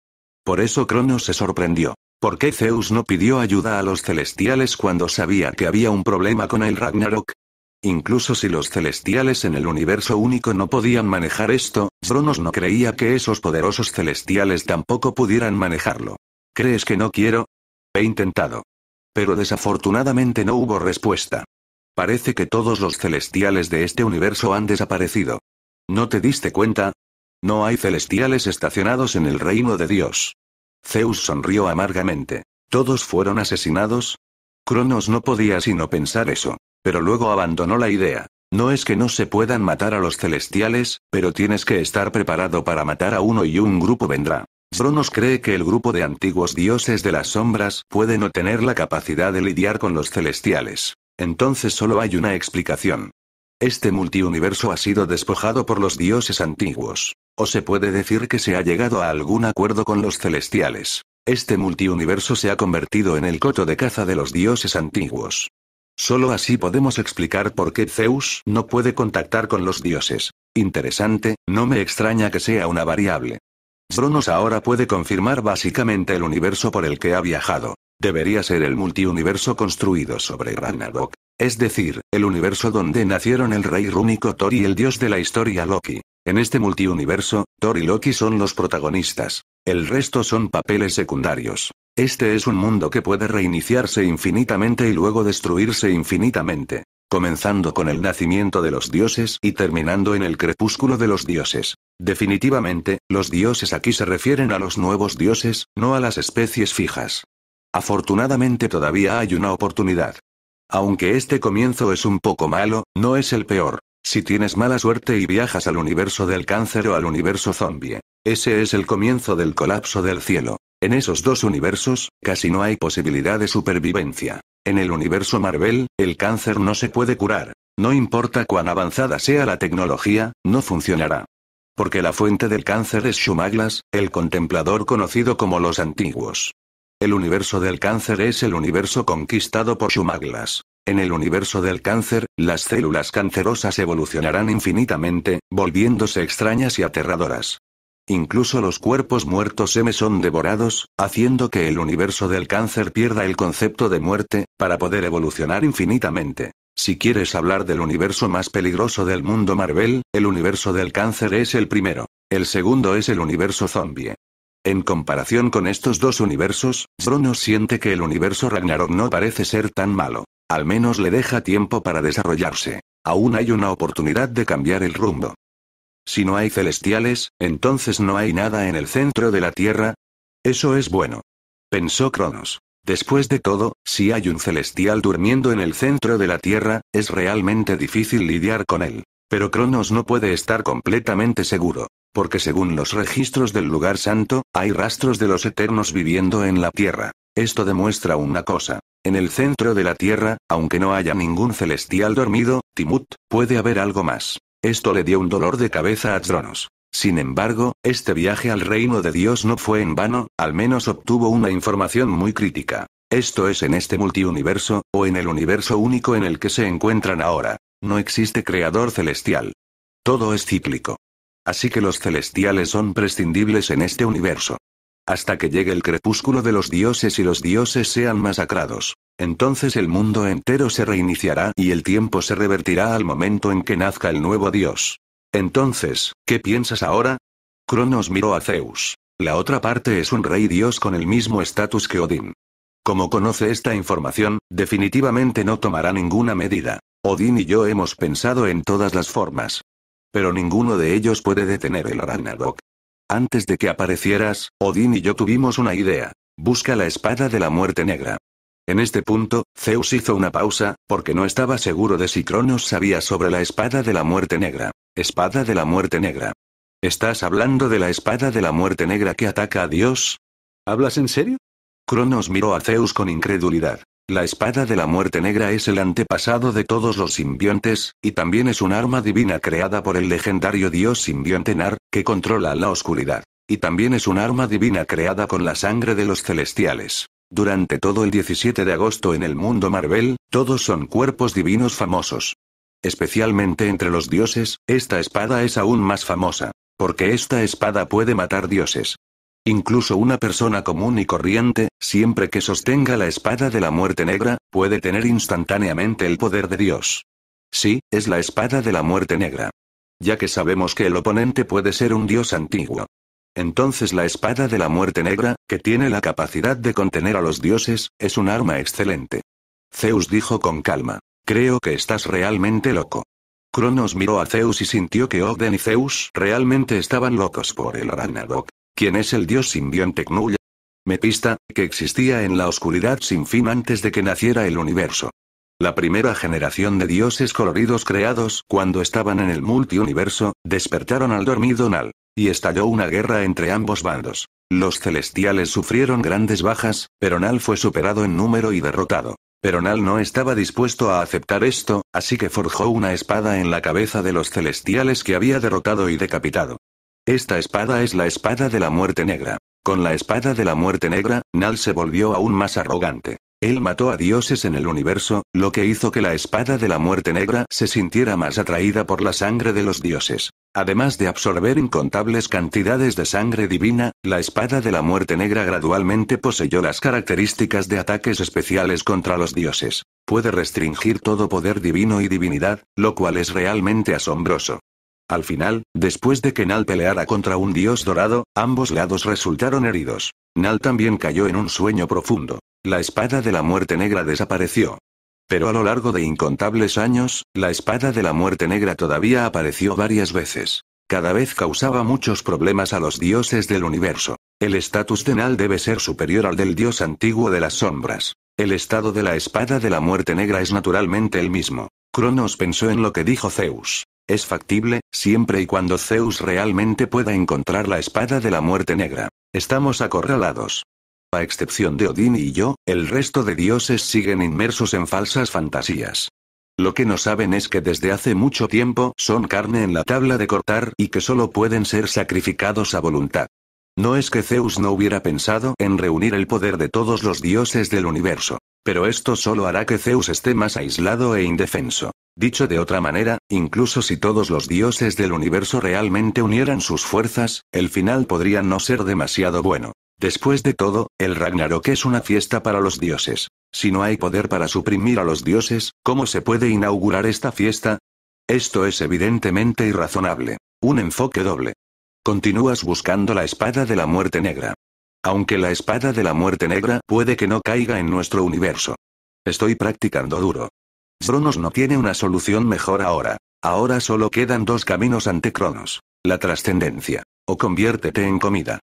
Por eso Cronos se sorprendió. ¿Por qué Zeus no pidió ayuda a los celestiales cuando sabía que había un problema con el Ragnarok? Incluso si los celestiales en el universo único no podían manejar esto, Zronos no creía que esos poderosos celestiales tampoco pudieran manejarlo. ¿Crees que no quiero? He intentado. Pero desafortunadamente no hubo respuesta. Parece que todos los celestiales de este universo han desaparecido. ¿No te diste cuenta? No hay celestiales estacionados en el reino de Dios. Zeus sonrió amargamente. ¿Todos fueron asesinados? Cronos no podía sino pensar eso. Pero luego abandonó la idea. No es que no se puedan matar a los celestiales, pero tienes que estar preparado para matar a uno y un grupo vendrá. Cronos cree que el grupo de antiguos dioses de las sombras puede no tener la capacidad de lidiar con los celestiales. Entonces solo hay una explicación. Este multiuniverso ha sido despojado por los dioses antiguos. O se puede decir que se ha llegado a algún acuerdo con los celestiales. Este multiuniverso se ha convertido en el coto de caza de los dioses antiguos. Solo así podemos explicar por qué Zeus no puede contactar con los dioses. Interesante, no me extraña que sea una variable. Zronos ahora puede confirmar básicamente el universo por el que ha viajado. Debería ser el multiuniverso construido sobre Ragnarok. Es decir, el universo donde nacieron el rey rúnico Thor y el dios de la historia Loki. En este multiuniverso, Thor y Loki son los protagonistas. El resto son papeles secundarios. Este es un mundo que puede reiniciarse infinitamente y luego destruirse infinitamente. Comenzando con el nacimiento de los dioses y terminando en el crepúsculo de los dioses. Definitivamente, los dioses aquí se refieren a los nuevos dioses, no a las especies fijas. Afortunadamente todavía hay una oportunidad. Aunque este comienzo es un poco malo, no es el peor. Si tienes mala suerte y viajas al universo del cáncer o al universo zombie, ese es el comienzo del colapso del cielo. En esos dos universos, casi no hay posibilidad de supervivencia. En el universo Marvel, el cáncer no se puede curar. No importa cuán avanzada sea la tecnología, no funcionará. Porque la fuente del cáncer es Shumaglas, el contemplador conocido como los antiguos. El universo del cáncer es el universo conquistado por Shumaglas. En el universo del cáncer, las células cancerosas evolucionarán infinitamente, volviéndose extrañas y aterradoras. Incluso los cuerpos muertos M son devorados, haciendo que el universo del cáncer pierda el concepto de muerte, para poder evolucionar infinitamente. Si quieres hablar del universo más peligroso del mundo Marvel, el universo del cáncer es el primero. El segundo es el universo zombie. En comparación con estos dos universos, Bruno siente que el universo Ragnarok no parece ser tan malo. Al menos le deja tiempo para desarrollarse. Aún hay una oportunidad de cambiar el rumbo. Si no hay celestiales, entonces no hay nada en el centro de la Tierra. Eso es bueno. Pensó Cronos. Después de todo, si hay un celestial durmiendo en el centro de la Tierra, es realmente difícil lidiar con él. Pero Cronos no puede estar completamente seguro porque según los registros del lugar santo, hay rastros de los eternos viviendo en la tierra. Esto demuestra una cosa. En el centro de la tierra, aunque no haya ningún celestial dormido, Timut, puede haber algo más. Esto le dio un dolor de cabeza a Dronos. Sin embargo, este viaje al reino de Dios no fue en vano, al menos obtuvo una información muy crítica. Esto es en este multiuniverso, o en el universo único en el que se encuentran ahora. No existe creador celestial. Todo es cíclico. Así que los celestiales son prescindibles en este universo. Hasta que llegue el crepúsculo de los dioses y los dioses sean masacrados. Entonces el mundo entero se reiniciará y el tiempo se revertirá al momento en que nazca el nuevo dios. Entonces, ¿qué piensas ahora? Cronos miró a Zeus. La otra parte es un rey dios con el mismo estatus que Odín. Como conoce esta información, definitivamente no tomará ninguna medida. Odín y yo hemos pensado en todas las formas. Pero ninguno de ellos puede detener el Aranadok. Antes de que aparecieras, Odín y yo tuvimos una idea. Busca la espada de la muerte negra. En este punto, Zeus hizo una pausa, porque no estaba seguro de si Cronos sabía sobre la espada de la muerte negra. Espada de la muerte negra. ¿Estás hablando de la espada de la muerte negra que ataca a Dios? ¿Hablas en serio? Cronos miró a Zeus con incredulidad. La espada de la muerte negra es el antepasado de todos los simbiontes, y también es un arma divina creada por el legendario dios simbionte Nar, que controla la oscuridad. Y también es un arma divina creada con la sangre de los celestiales. Durante todo el 17 de agosto en el mundo Marvel, todos son cuerpos divinos famosos. Especialmente entre los dioses, esta espada es aún más famosa. Porque esta espada puede matar dioses. Incluso una persona común y corriente, siempre que sostenga la espada de la muerte negra, puede tener instantáneamente el poder de Dios. Sí, es la espada de la muerte negra. Ya que sabemos que el oponente puede ser un dios antiguo. Entonces la espada de la muerte negra, que tiene la capacidad de contener a los dioses, es un arma excelente. Zeus dijo con calma. Creo que estás realmente loco. Cronos miró a Zeus y sintió que Ogden y Zeus realmente estaban locos por el Ragnarok. ¿Quién es el dios simbionte Me pista, que existía en la oscuridad sin fin antes de que naciera el universo. La primera generación de dioses coloridos creados cuando estaban en el multiuniverso, despertaron al dormido Nal. Y estalló una guerra entre ambos bandos. Los celestiales sufrieron grandes bajas, pero Nal fue superado en número y derrotado. Pero Nal no estaba dispuesto a aceptar esto, así que forjó una espada en la cabeza de los celestiales que había derrotado y decapitado. Esta espada es la espada de la muerte negra. Con la espada de la muerte negra, Nal se volvió aún más arrogante. Él mató a dioses en el universo, lo que hizo que la espada de la muerte negra se sintiera más atraída por la sangre de los dioses. Además de absorber incontables cantidades de sangre divina, la espada de la muerte negra gradualmente poseyó las características de ataques especiales contra los dioses. Puede restringir todo poder divino y divinidad, lo cual es realmente asombroso. Al final, después de que Nal peleara contra un dios dorado, ambos lados resultaron heridos. Nal también cayó en un sueño profundo. La espada de la muerte negra desapareció. Pero a lo largo de incontables años, la espada de la muerte negra todavía apareció varias veces. Cada vez causaba muchos problemas a los dioses del universo. El estatus de Nal debe ser superior al del dios antiguo de las sombras. El estado de la espada de la muerte negra es naturalmente el mismo. Cronos pensó en lo que dijo Zeus. Es factible, siempre y cuando Zeus realmente pueda encontrar la espada de la muerte negra. Estamos acorralados. A excepción de Odín y yo, el resto de dioses siguen inmersos en falsas fantasías. Lo que no saben es que desde hace mucho tiempo son carne en la tabla de cortar y que solo pueden ser sacrificados a voluntad. No es que Zeus no hubiera pensado en reunir el poder de todos los dioses del universo, pero esto solo hará que Zeus esté más aislado e indefenso. Dicho de otra manera, incluso si todos los dioses del universo realmente unieran sus fuerzas, el final podría no ser demasiado bueno. Después de todo, el Ragnarok es una fiesta para los dioses. Si no hay poder para suprimir a los dioses, ¿cómo se puede inaugurar esta fiesta? Esto es evidentemente irrazonable. Un enfoque doble. Continúas buscando la espada de la muerte negra. Aunque la espada de la muerte negra puede que no caiga en nuestro universo. Estoy practicando duro. Bronos no tiene una solución mejor ahora. Ahora solo quedan dos caminos ante Cronos. La trascendencia. O conviértete en comida.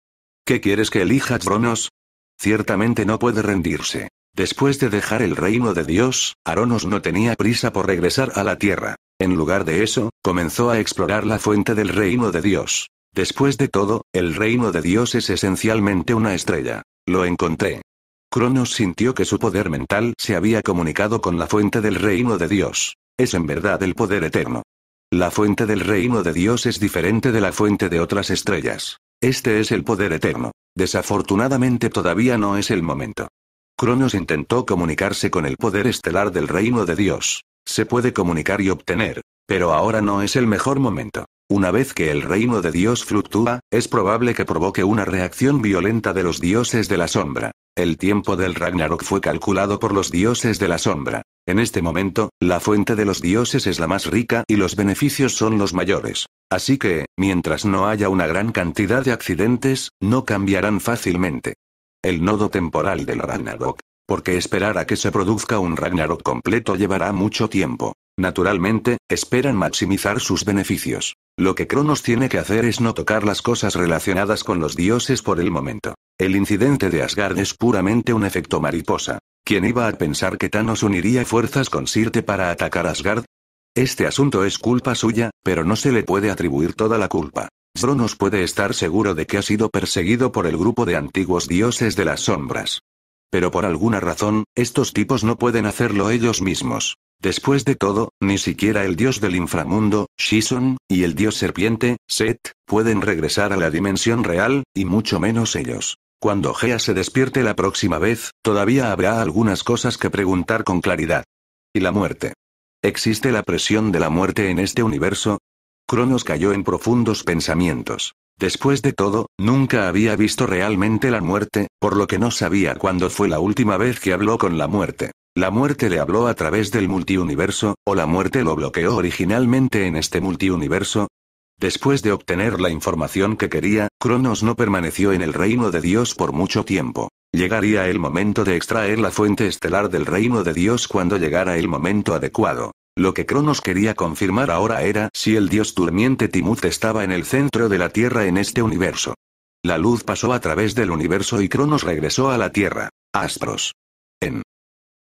¿Qué quieres que elija Bronos? Ciertamente no puede rendirse. Después de dejar el reino de Dios, Aronos no tenía prisa por regresar a la tierra. En lugar de eso, comenzó a explorar la fuente del reino de Dios. Después de todo, el reino de Dios es esencialmente una estrella. Lo encontré. Cronos sintió que su poder mental se había comunicado con la fuente del reino de Dios. Es en verdad el poder eterno. La fuente del reino de Dios es diferente de la fuente de otras estrellas. Este es el poder eterno. Desafortunadamente todavía no es el momento. Cronos intentó comunicarse con el poder estelar del reino de Dios. Se puede comunicar y obtener, pero ahora no es el mejor momento. Una vez que el reino de Dios fluctúa, es probable que provoque una reacción violenta de los dioses de la sombra. El tiempo del Ragnarok fue calculado por los dioses de la sombra. En este momento, la fuente de los dioses es la más rica y los beneficios son los mayores. Así que, mientras no haya una gran cantidad de accidentes, no cambiarán fácilmente. El nodo temporal del Ragnarok. Porque esperar a que se produzca un Ragnarok completo llevará mucho tiempo. Naturalmente, esperan maximizar sus beneficios. Lo que Cronos tiene que hacer es no tocar las cosas relacionadas con los dioses por el momento. El incidente de Asgard es puramente un efecto mariposa. ¿Quién iba a pensar que Thanos uniría fuerzas con Sirte para atacar Asgard? Este asunto es culpa suya, pero no se le puede atribuir toda la culpa. Zronos puede estar seguro de que ha sido perseguido por el grupo de antiguos dioses de las sombras. Pero por alguna razón, estos tipos no pueden hacerlo ellos mismos. Después de todo, ni siquiera el dios del inframundo, Shison, y el dios serpiente, Set, pueden regresar a la dimensión real, y mucho menos ellos. Cuando Gea se despierte la próxima vez, todavía habrá algunas cosas que preguntar con claridad. Y la muerte. ¿Existe la presión de la muerte en este universo? Cronos cayó en profundos pensamientos. Después de todo, nunca había visto realmente la muerte, por lo que no sabía cuándo fue la última vez que habló con la muerte. La muerte le habló a través del multiuniverso, o la muerte lo bloqueó originalmente en este multiuniverso, Después de obtener la información que quería, Cronos no permaneció en el reino de Dios por mucho tiempo. Llegaría el momento de extraer la fuente estelar del reino de Dios cuando llegara el momento adecuado. Lo que Cronos quería confirmar ahora era si el dios durmiente Timut estaba en el centro de la Tierra en este universo. La luz pasó a través del universo y Cronos regresó a la Tierra. Aspros. En.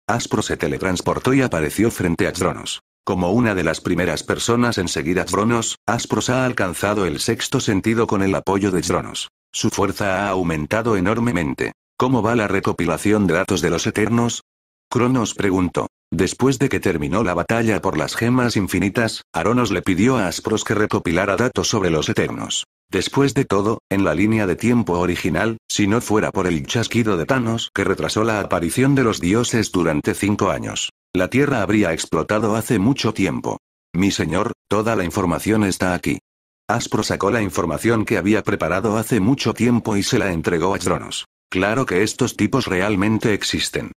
Aspros se teletransportó y apareció frente a Cronos. Como una de las primeras personas en seguir a Dronos, Aspros ha alcanzado el sexto sentido con el apoyo de Dronos. Su fuerza ha aumentado enormemente. ¿Cómo va la recopilación de datos de los Eternos? Cronos preguntó. Después de que terminó la batalla por las gemas infinitas, Aronos le pidió a Aspros que recopilara datos sobre los Eternos. Después de todo, en la línea de tiempo original, si no fuera por el chasquido de Thanos que retrasó la aparición de los dioses durante cinco años, la Tierra habría explotado hace mucho tiempo. Mi señor, toda la información está aquí. Aspro sacó la información que había preparado hace mucho tiempo y se la entregó a Dronos. Claro que estos tipos realmente existen.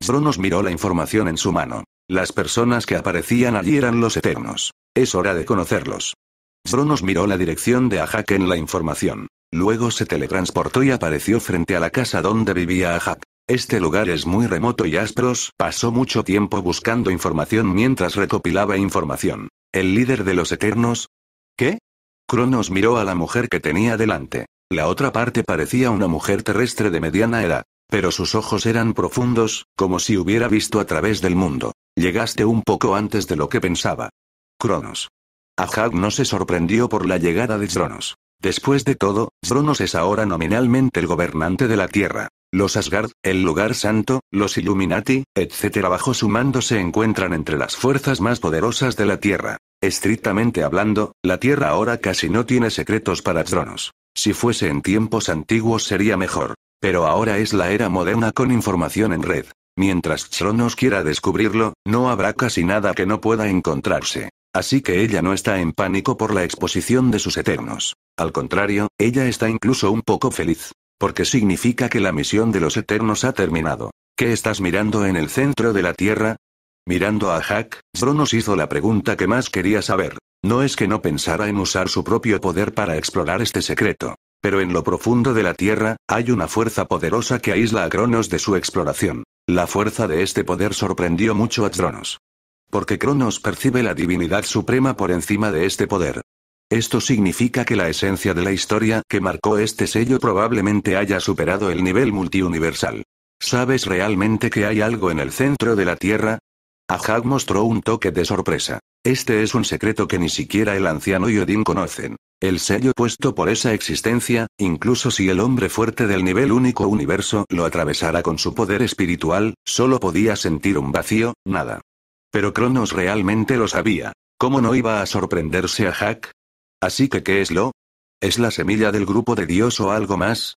Dronos miró la información en su mano. Las personas que aparecían allí eran los Eternos. Es hora de conocerlos. Dronos miró la dirección de Ajak en la información. Luego se teletransportó y apareció frente a la casa donde vivía Ajak. Este lugar es muy remoto y Aspros pasó mucho tiempo buscando información mientras recopilaba información. El líder de los Eternos. ¿Qué? Cronos miró a la mujer que tenía delante. La otra parte parecía una mujer terrestre de mediana edad, pero sus ojos eran profundos, como si hubiera visto a través del mundo. Llegaste un poco antes de lo que pensaba. Cronos. Ahag no se sorprendió por la llegada de Cronos. Después de todo, Cronos es ahora nominalmente el gobernante de la Tierra. Los Asgard, el lugar santo, los Illuminati, etc. bajo su mando se encuentran entre las fuerzas más poderosas de la Tierra. Estrictamente hablando, la Tierra ahora casi no tiene secretos para tronos. Si fuese en tiempos antiguos sería mejor. Pero ahora es la era moderna con información en red. Mientras Tronos quiera descubrirlo, no habrá casi nada que no pueda encontrarse. Así que ella no está en pánico por la exposición de sus eternos. Al contrario, ella está incluso un poco feliz porque significa que la misión de los Eternos ha terminado. ¿Qué estás mirando en el centro de la Tierra? Mirando a Hack, Zronos hizo la pregunta que más quería saber. No es que no pensara en usar su propio poder para explorar este secreto. Pero en lo profundo de la Tierra, hay una fuerza poderosa que aísla a Cronos de su exploración. La fuerza de este poder sorprendió mucho a Zronos. Porque Cronos percibe la divinidad suprema por encima de este poder. Esto significa que la esencia de la historia que marcó este sello probablemente haya superado el nivel multiuniversal. ¿Sabes realmente que hay algo en el centro de la Tierra? Hack mostró un toque de sorpresa. Este es un secreto que ni siquiera el anciano y Odín conocen. El sello puesto por esa existencia, incluso si el hombre fuerte del nivel único universo lo atravesara con su poder espiritual, solo podía sentir un vacío, nada. Pero Cronos realmente lo sabía. ¿Cómo no iba a sorprenderse a Hack? Así que ¿qué es lo? ¿Es la semilla del grupo de Dios o algo más?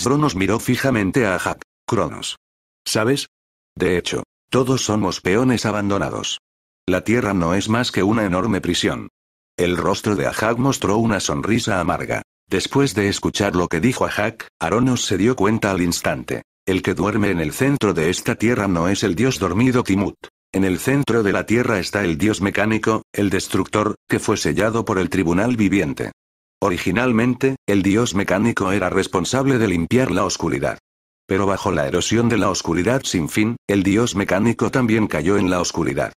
Cronos miró fijamente a hack Cronos. ¿Sabes? De hecho, todos somos peones abandonados. La tierra no es más que una enorme prisión. El rostro de Ajak mostró una sonrisa amarga. Después de escuchar lo que dijo hack Aronos se dio cuenta al instante. El que duerme en el centro de esta tierra no es el dios dormido Timut. En el centro de la Tierra está el dios mecánico, el destructor, que fue sellado por el tribunal viviente. Originalmente, el dios mecánico era responsable de limpiar la oscuridad. Pero bajo la erosión de la oscuridad sin fin, el dios mecánico también cayó en la oscuridad.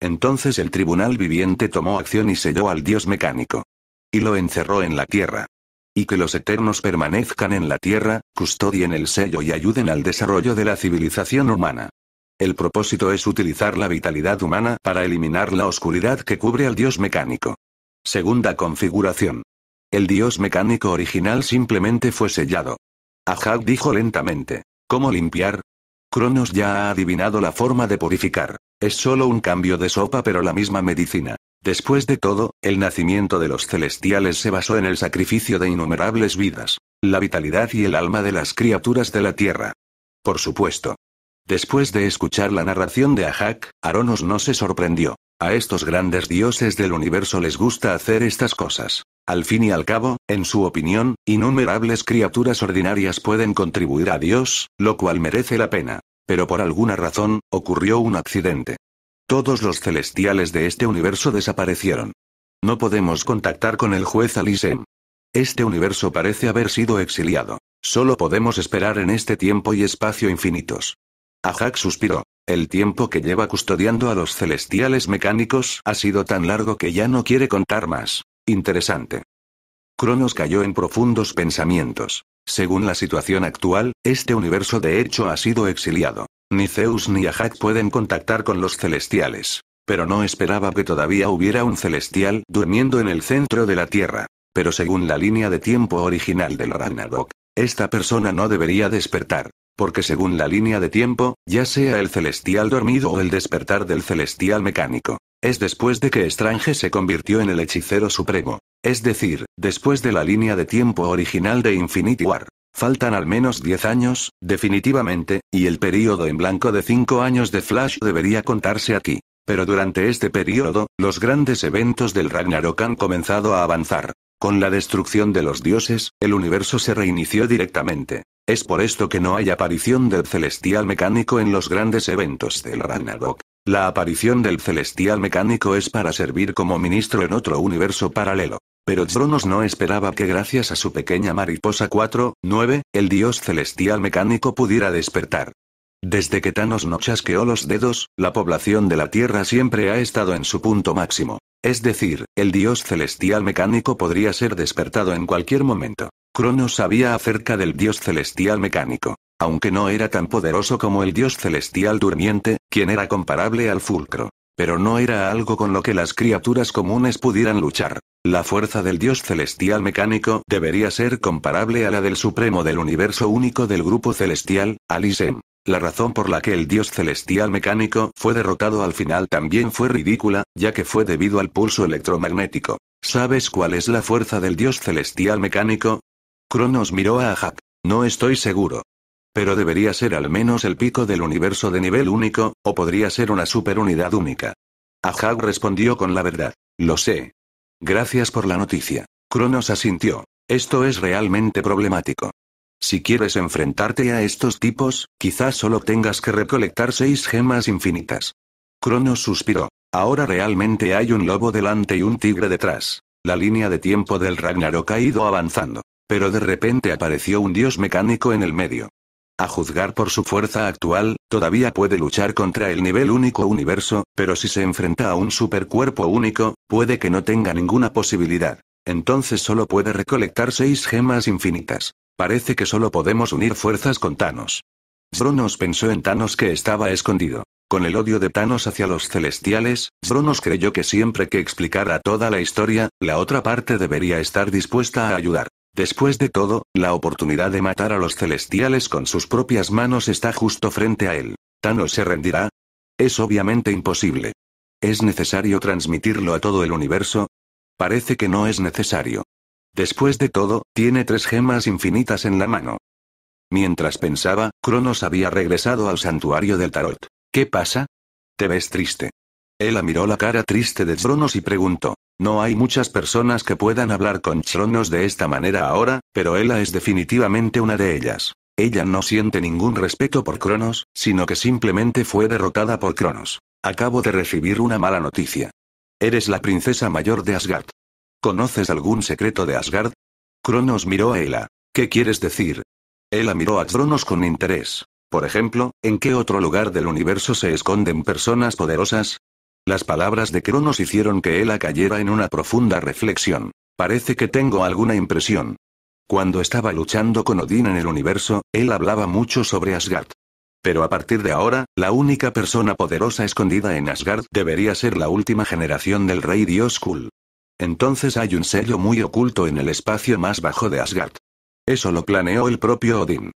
Entonces el tribunal viviente tomó acción y selló al dios mecánico. Y lo encerró en la tierra. Y que los eternos permanezcan en la tierra, custodien el sello y ayuden al desarrollo de la civilización humana. El propósito es utilizar la vitalidad humana para eliminar la oscuridad que cubre al dios mecánico. Segunda configuración. El dios mecánico original simplemente fue sellado. Ahab dijo lentamente. ¿Cómo limpiar? Cronos ya ha adivinado la forma de purificar. Es solo un cambio de sopa pero la misma medicina. Después de todo, el nacimiento de los celestiales se basó en el sacrificio de innumerables vidas, la vitalidad y el alma de las criaturas de la Tierra. Por supuesto, Después de escuchar la narración de Ahak, Aronos no se sorprendió. A estos grandes dioses del universo les gusta hacer estas cosas. Al fin y al cabo, en su opinión, innumerables criaturas ordinarias pueden contribuir a Dios, lo cual merece la pena. Pero por alguna razón, ocurrió un accidente. Todos los celestiales de este universo desaparecieron. No podemos contactar con el juez Alisem. Este universo parece haber sido exiliado. Solo podemos esperar en este tiempo y espacio infinitos. Ajax suspiró. El tiempo que lleva custodiando a los celestiales mecánicos ha sido tan largo que ya no quiere contar más. Interesante. Cronos cayó en profundos pensamientos. Según la situación actual, este universo de hecho ha sido exiliado. Ni Zeus ni Ajax pueden contactar con los celestiales. Pero no esperaba que todavía hubiera un celestial durmiendo en el centro de la Tierra. Pero según la línea de tiempo original del Ragnarok, esta persona no debería despertar. Porque según la línea de tiempo, ya sea el celestial dormido o el despertar del celestial mecánico, es después de que Strange se convirtió en el hechicero supremo. Es decir, después de la línea de tiempo original de Infinity War. Faltan al menos 10 años, definitivamente, y el período en blanco de 5 años de Flash debería contarse aquí. Pero durante este período, los grandes eventos del Ragnarok han comenzado a avanzar. Con la destrucción de los dioses, el universo se reinició directamente. Es por esto que no hay aparición del celestial mecánico en los grandes eventos del Ragnarok. La aparición del celestial mecánico es para servir como ministro en otro universo paralelo. Pero Dronos no esperaba que gracias a su pequeña mariposa 4, 9, el dios celestial mecánico pudiera despertar. Desde que Thanos no chasqueó los dedos, la población de la Tierra siempre ha estado en su punto máximo. Es decir, el dios celestial mecánico podría ser despertado en cualquier momento. Cronos sabía acerca del dios celestial mecánico. Aunque no era tan poderoso como el dios celestial durmiente, quien era comparable al fulcro. Pero no era algo con lo que las criaturas comunes pudieran luchar. La fuerza del dios celestial mecánico debería ser comparable a la del supremo del universo único del grupo celestial, Alisem. La razón por la que el dios celestial mecánico fue derrotado al final también fue ridícula, ya que fue debido al pulso electromagnético. ¿Sabes cuál es la fuerza del dios celestial mecánico? Cronos miró a Ajak. No estoy seguro. Pero debería ser al menos el pico del universo de nivel único, o podría ser una superunidad única. Ajak respondió con la verdad. Lo sé. Gracias por la noticia. Cronos asintió. Esto es realmente problemático. Si quieres enfrentarte a estos tipos, quizás solo tengas que recolectar seis gemas infinitas. Cronos suspiró. Ahora realmente hay un lobo delante y un tigre detrás. La línea de tiempo del Ragnarok ha ido avanzando. Pero de repente apareció un dios mecánico en el medio. A juzgar por su fuerza actual, todavía puede luchar contra el nivel único universo, pero si se enfrenta a un supercuerpo único, puede que no tenga ninguna posibilidad. Entonces solo puede recolectar seis gemas infinitas. Parece que solo podemos unir fuerzas con Thanos. Zronos pensó en Thanos que estaba escondido. Con el odio de Thanos hacia los celestiales, Bronos creyó que siempre que explicara toda la historia, la otra parte debería estar dispuesta a ayudar. Después de todo, la oportunidad de matar a los celestiales con sus propias manos está justo frente a él. ¿Thanos se rendirá? Es obviamente imposible. ¿Es necesario transmitirlo a todo el universo? Parece que no es necesario. Después de todo, tiene tres gemas infinitas en la mano. Mientras pensaba, Cronos había regresado al santuario del tarot. ¿Qué pasa? Te ves triste. Ella miró la cara triste de Cronos y preguntó. No hay muchas personas que puedan hablar con Cronos de esta manera ahora, pero ella es definitivamente una de ellas. Ella no siente ningún respeto por Cronos, sino que simplemente fue derrotada por Cronos. Acabo de recibir una mala noticia. Eres la princesa mayor de Asgard. ¿Conoces algún secreto de Asgard? Cronos miró a Ela. ¿Qué quieres decir? Ela miró a Cronos con interés. Por ejemplo, ¿en qué otro lugar del universo se esconden personas poderosas? Las palabras de Cronos hicieron que Ela cayera en una profunda reflexión. Parece que tengo alguna impresión. Cuando estaba luchando con Odín en el universo, él hablaba mucho sobre Asgard. Pero a partir de ahora, la única persona poderosa escondida en Asgard debería ser la última generación del rey dios Kul. Entonces hay un sello muy oculto en el espacio más bajo de Asgard. Eso lo planeó el propio Odín.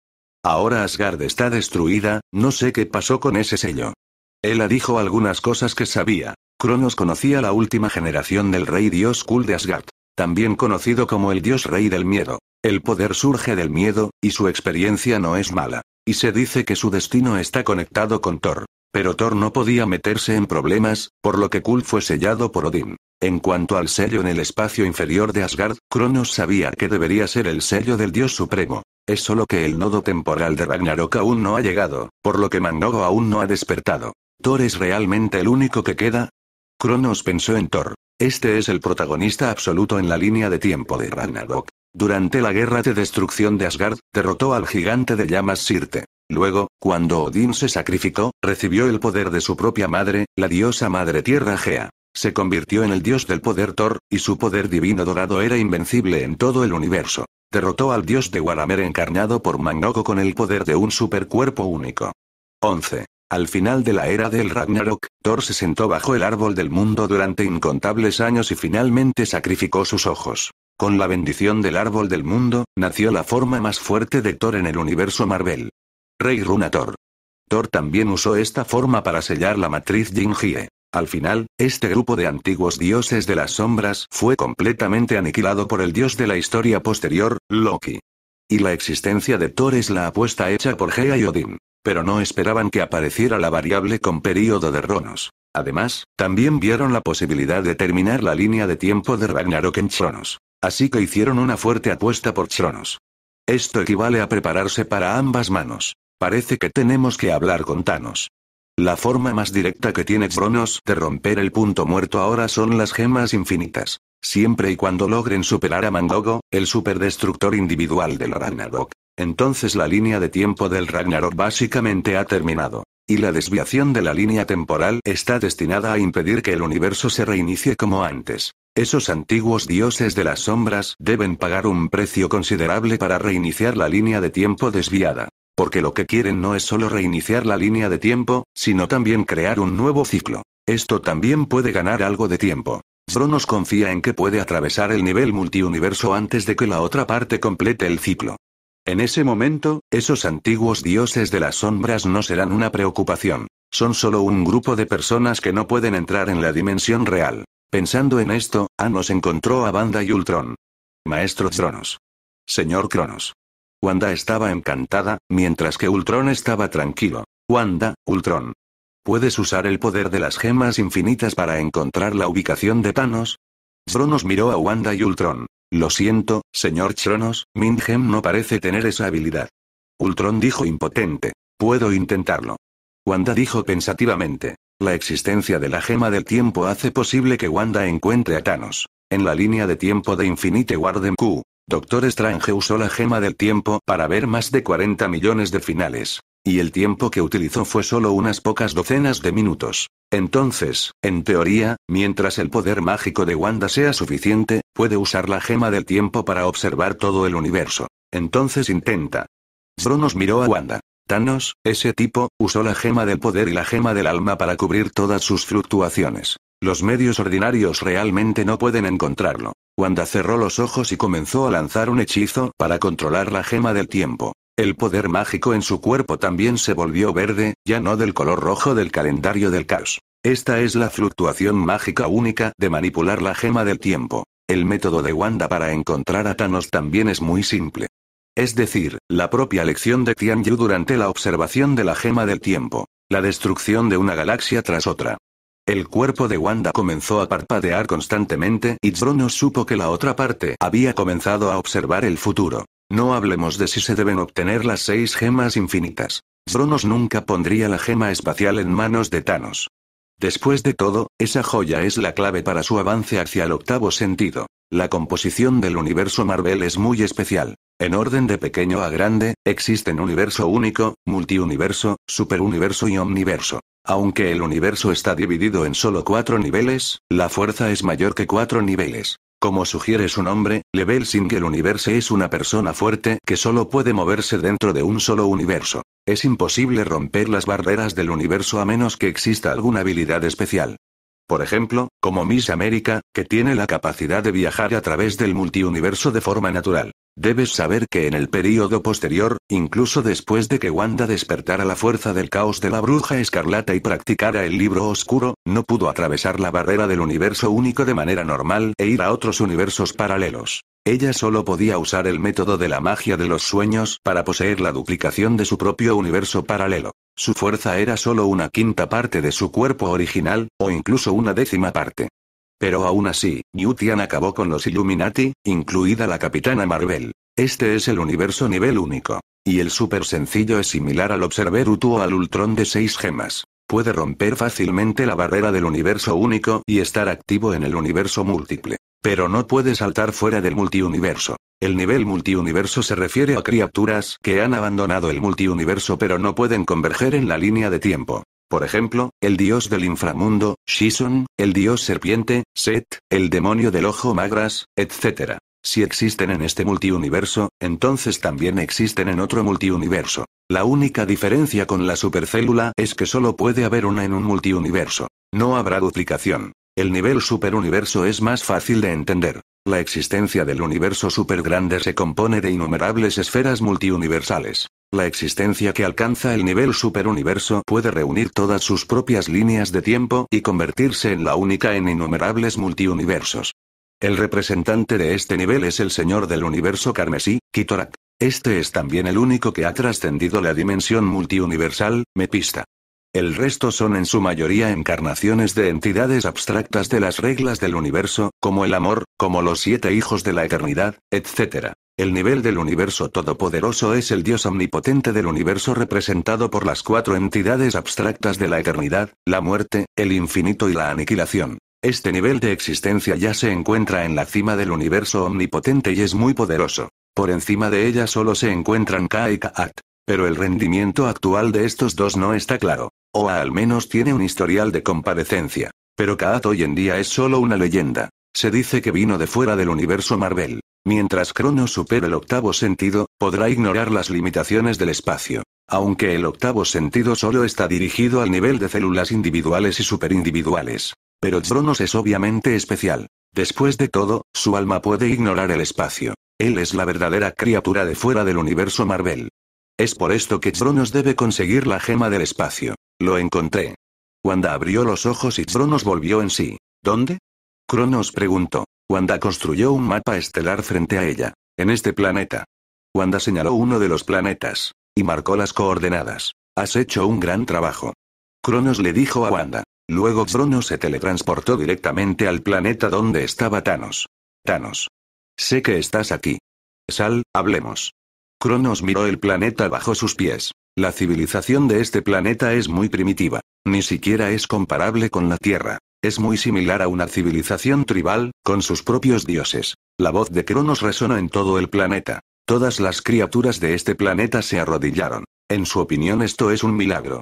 Ahora Asgard está destruida, no sé qué pasó con ese sello. Ella dijo algunas cosas que sabía. Cronos conocía la última generación del rey dios Kul de Asgard, también conocido como el dios rey del miedo. El poder surge del miedo, y su experiencia no es mala. Y se dice que su destino está conectado con Thor. Pero Thor no podía meterse en problemas, por lo que Kul fue sellado por Odín. En cuanto al sello en el espacio inferior de Asgard, Cronos sabía que debería ser el sello del dios supremo. Es solo que el nodo temporal de Ragnarok aún no ha llegado, por lo que Mangogo aún no ha despertado. ¿Thor es realmente el único que queda? Cronos pensó en Thor. Este es el protagonista absoluto en la línea de tiempo de Ragnarok. Durante la guerra de destrucción de Asgard, derrotó al gigante de llamas Sirte. Luego, cuando Odín se sacrificó, recibió el poder de su propia madre, la diosa madre tierra Gea. Se convirtió en el dios del poder Thor, y su poder divino dorado era invencible en todo el universo. Derrotó al dios de Warhammer encarnado por Magnoko con el poder de un supercuerpo único. 11. Al final de la era del Ragnarok, Thor se sentó bajo el árbol del mundo durante incontables años y finalmente sacrificó sus ojos. Con la bendición del árbol del mundo, nació la forma más fuerte de Thor en el universo Marvel. Rey Runa Thor. Thor también usó esta forma para sellar la matriz Jingie. Al final, este grupo de antiguos dioses de las sombras fue completamente aniquilado por el dios de la historia posterior, Loki. Y la existencia de Thor es la apuesta hecha por Gea y Odín. Pero no esperaban que apareciera la variable con período de Ronos. Además, también vieron la posibilidad de terminar la línea de tiempo de Ragnarok en Chronos. Así que hicieron una fuerte apuesta por Tronos. Esto equivale a prepararse para ambas manos. Parece que tenemos que hablar con Thanos. La forma más directa que tiene Cronos de romper el punto muerto ahora son las gemas infinitas. Siempre y cuando logren superar a Mangogo, el superdestructor individual del Ragnarok. Entonces la línea de tiempo del Ragnarok básicamente ha terminado. Y la desviación de la línea temporal está destinada a impedir que el universo se reinicie como antes. Esos antiguos dioses de las sombras deben pagar un precio considerable para reiniciar la línea de tiempo desviada. Porque lo que quieren no es solo reiniciar la línea de tiempo, sino también crear un nuevo ciclo. Esto también puede ganar algo de tiempo. Zronos confía en que puede atravesar el nivel multiuniverso antes de que la otra parte complete el ciclo. En ese momento, esos antiguos dioses de las sombras no serán una preocupación. Son solo un grupo de personas que no pueden entrar en la dimensión real. Pensando en esto, Anos encontró a Banda y Ultron. Maestro Zronos. Señor Cronos. Wanda estaba encantada, mientras que Ultron estaba tranquilo. Wanda, Ultron. ¿Puedes usar el poder de las gemas infinitas para encontrar la ubicación de Thanos? Tronos miró a Wanda y Ultron. Lo siento, señor Cronos, Mingem no parece tener esa habilidad. Ultron dijo impotente. Puedo intentarlo. Wanda dijo pensativamente. La existencia de la gema del tiempo hace posible que Wanda encuentre a Thanos. En la línea de tiempo de Infinite Warden Q, Doctor Strange usó la gema del tiempo para ver más de 40 millones de finales. Y el tiempo que utilizó fue solo unas pocas docenas de minutos. Entonces, en teoría, mientras el poder mágico de Wanda sea suficiente, puede usar la gema del tiempo para observar todo el universo. Entonces intenta. Zronos miró a Wanda. Thanos, ese tipo, usó la gema del poder y la gema del alma para cubrir todas sus fluctuaciones. Los medios ordinarios realmente no pueden encontrarlo. Wanda cerró los ojos y comenzó a lanzar un hechizo para controlar la gema del tiempo. El poder mágico en su cuerpo también se volvió verde, ya no del color rojo del calendario del caos. Esta es la fluctuación mágica única de manipular la gema del tiempo. El método de Wanda para encontrar a Thanos también es muy simple. Es decir, la propia lección de Tian durante la observación de la gema del tiempo. La destrucción de una galaxia tras otra. El cuerpo de Wanda comenzó a parpadear constantemente y Zronos supo que la otra parte había comenzado a observar el futuro. No hablemos de si se deben obtener las seis gemas infinitas. Zronos nunca pondría la gema espacial en manos de Thanos. Después de todo, esa joya es la clave para su avance hacia el octavo sentido. La composición del universo Marvel es muy especial. En orden de pequeño a grande, existen universo único, multiuniverso, superuniverso y omniverso. Aunque el universo está dividido en solo cuatro niveles, la fuerza es mayor que cuatro niveles. Como sugiere su nombre, Level que el universo es una persona fuerte que solo puede moverse dentro de un solo universo. Es imposible romper las barreras del universo a menos que exista alguna habilidad especial. Por ejemplo, como Miss América, que tiene la capacidad de viajar a través del multiuniverso de forma natural. Debes saber que en el periodo posterior, incluso después de que Wanda despertara la fuerza del caos de la bruja escarlata y practicara el libro oscuro, no pudo atravesar la barrera del universo único de manera normal e ir a otros universos paralelos. Ella solo podía usar el método de la magia de los sueños para poseer la duplicación de su propio universo paralelo. Su fuerza era solo una quinta parte de su cuerpo original, o incluso una décima parte. Pero aún así, Yutian acabó con los Illuminati, incluida la Capitana Marvel. Este es el universo nivel único. Y el super sencillo es similar al Observer Utu al Ultron de seis gemas. Puede romper fácilmente la barrera del universo único y estar activo en el universo múltiple. Pero no puede saltar fuera del multiuniverso. El nivel multiuniverso se refiere a criaturas que han abandonado el multiuniverso pero no pueden converger en la línea de tiempo. Por ejemplo, el dios del inframundo, Shison, el dios serpiente, Set, el demonio del ojo Magras, etc. Si existen en este multiuniverso, entonces también existen en otro multiuniverso. La única diferencia con la supercélula es que solo puede haber una en un multiuniverso. No habrá duplicación. El nivel superuniverso es más fácil de entender. La existencia del universo supergrande se compone de innumerables esferas multiuniversales. La existencia que alcanza el nivel superuniverso puede reunir todas sus propias líneas de tiempo y convertirse en la única en innumerables multiuniversos. El representante de este nivel es el señor del universo carmesí, Kitorak. Este es también el único que ha trascendido la dimensión multiuniversal, Mepista. El resto son en su mayoría encarnaciones de entidades abstractas de las reglas del universo, como el amor, como los siete hijos de la eternidad, etc. El nivel del universo todopoderoso es el Dios omnipotente del universo representado por las cuatro entidades abstractas de la eternidad, la muerte, el infinito y la aniquilación. Este nivel de existencia ya se encuentra en la cima del universo omnipotente y es muy poderoso. Por encima de ella solo se encuentran Ka y Kaat. Pero el rendimiento actual de estos dos no está claro. O al menos tiene un historial de comparecencia. Pero Kaat hoy en día es solo una leyenda. Se dice que vino de fuera del universo Marvel. Mientras Cronos supere el octavo sentido, podrá ignorar las limitaciones del espacio. Aunque el octavo sentido solo está dirigido al nivel de células individuales y superindividuales. Pero Cronos es obviamente especial. Después de todo, su alma puede ignorar el espacio. Él es la verdadera criatura de fuera del universo Marvel. Es por esto que Cronos debe conseguir la gema del espacio. Lo encontré. Wanda abrió los ojos y Cronos volvió en sí. ¿Dónde? Cronos preguntó. Wanda construyó un mapa estelar frente a ella. En este planeta. Wanda señaló uno de los planetas. Y marcó las coordenadas. Has hecho un gran trabajo. Cronos le dijo a Wanda. Luego Cronos se teletransportó directamente al planeta donde estaba Thanos. Thanos. Sé que estás aquí. Sal, hablemos. Cronos miró el planeta bajo sus pies. La civilización de este planeta es muy primitiva. Ni siquiera es comparable con la Tierra. Es muy similar a una civilización tribal, con sus propios dioses. La voz de Cronos resonó en todo el planeta. Todas las criaturas de este planeta se arrodillaron. En su opinión esto es un milagro.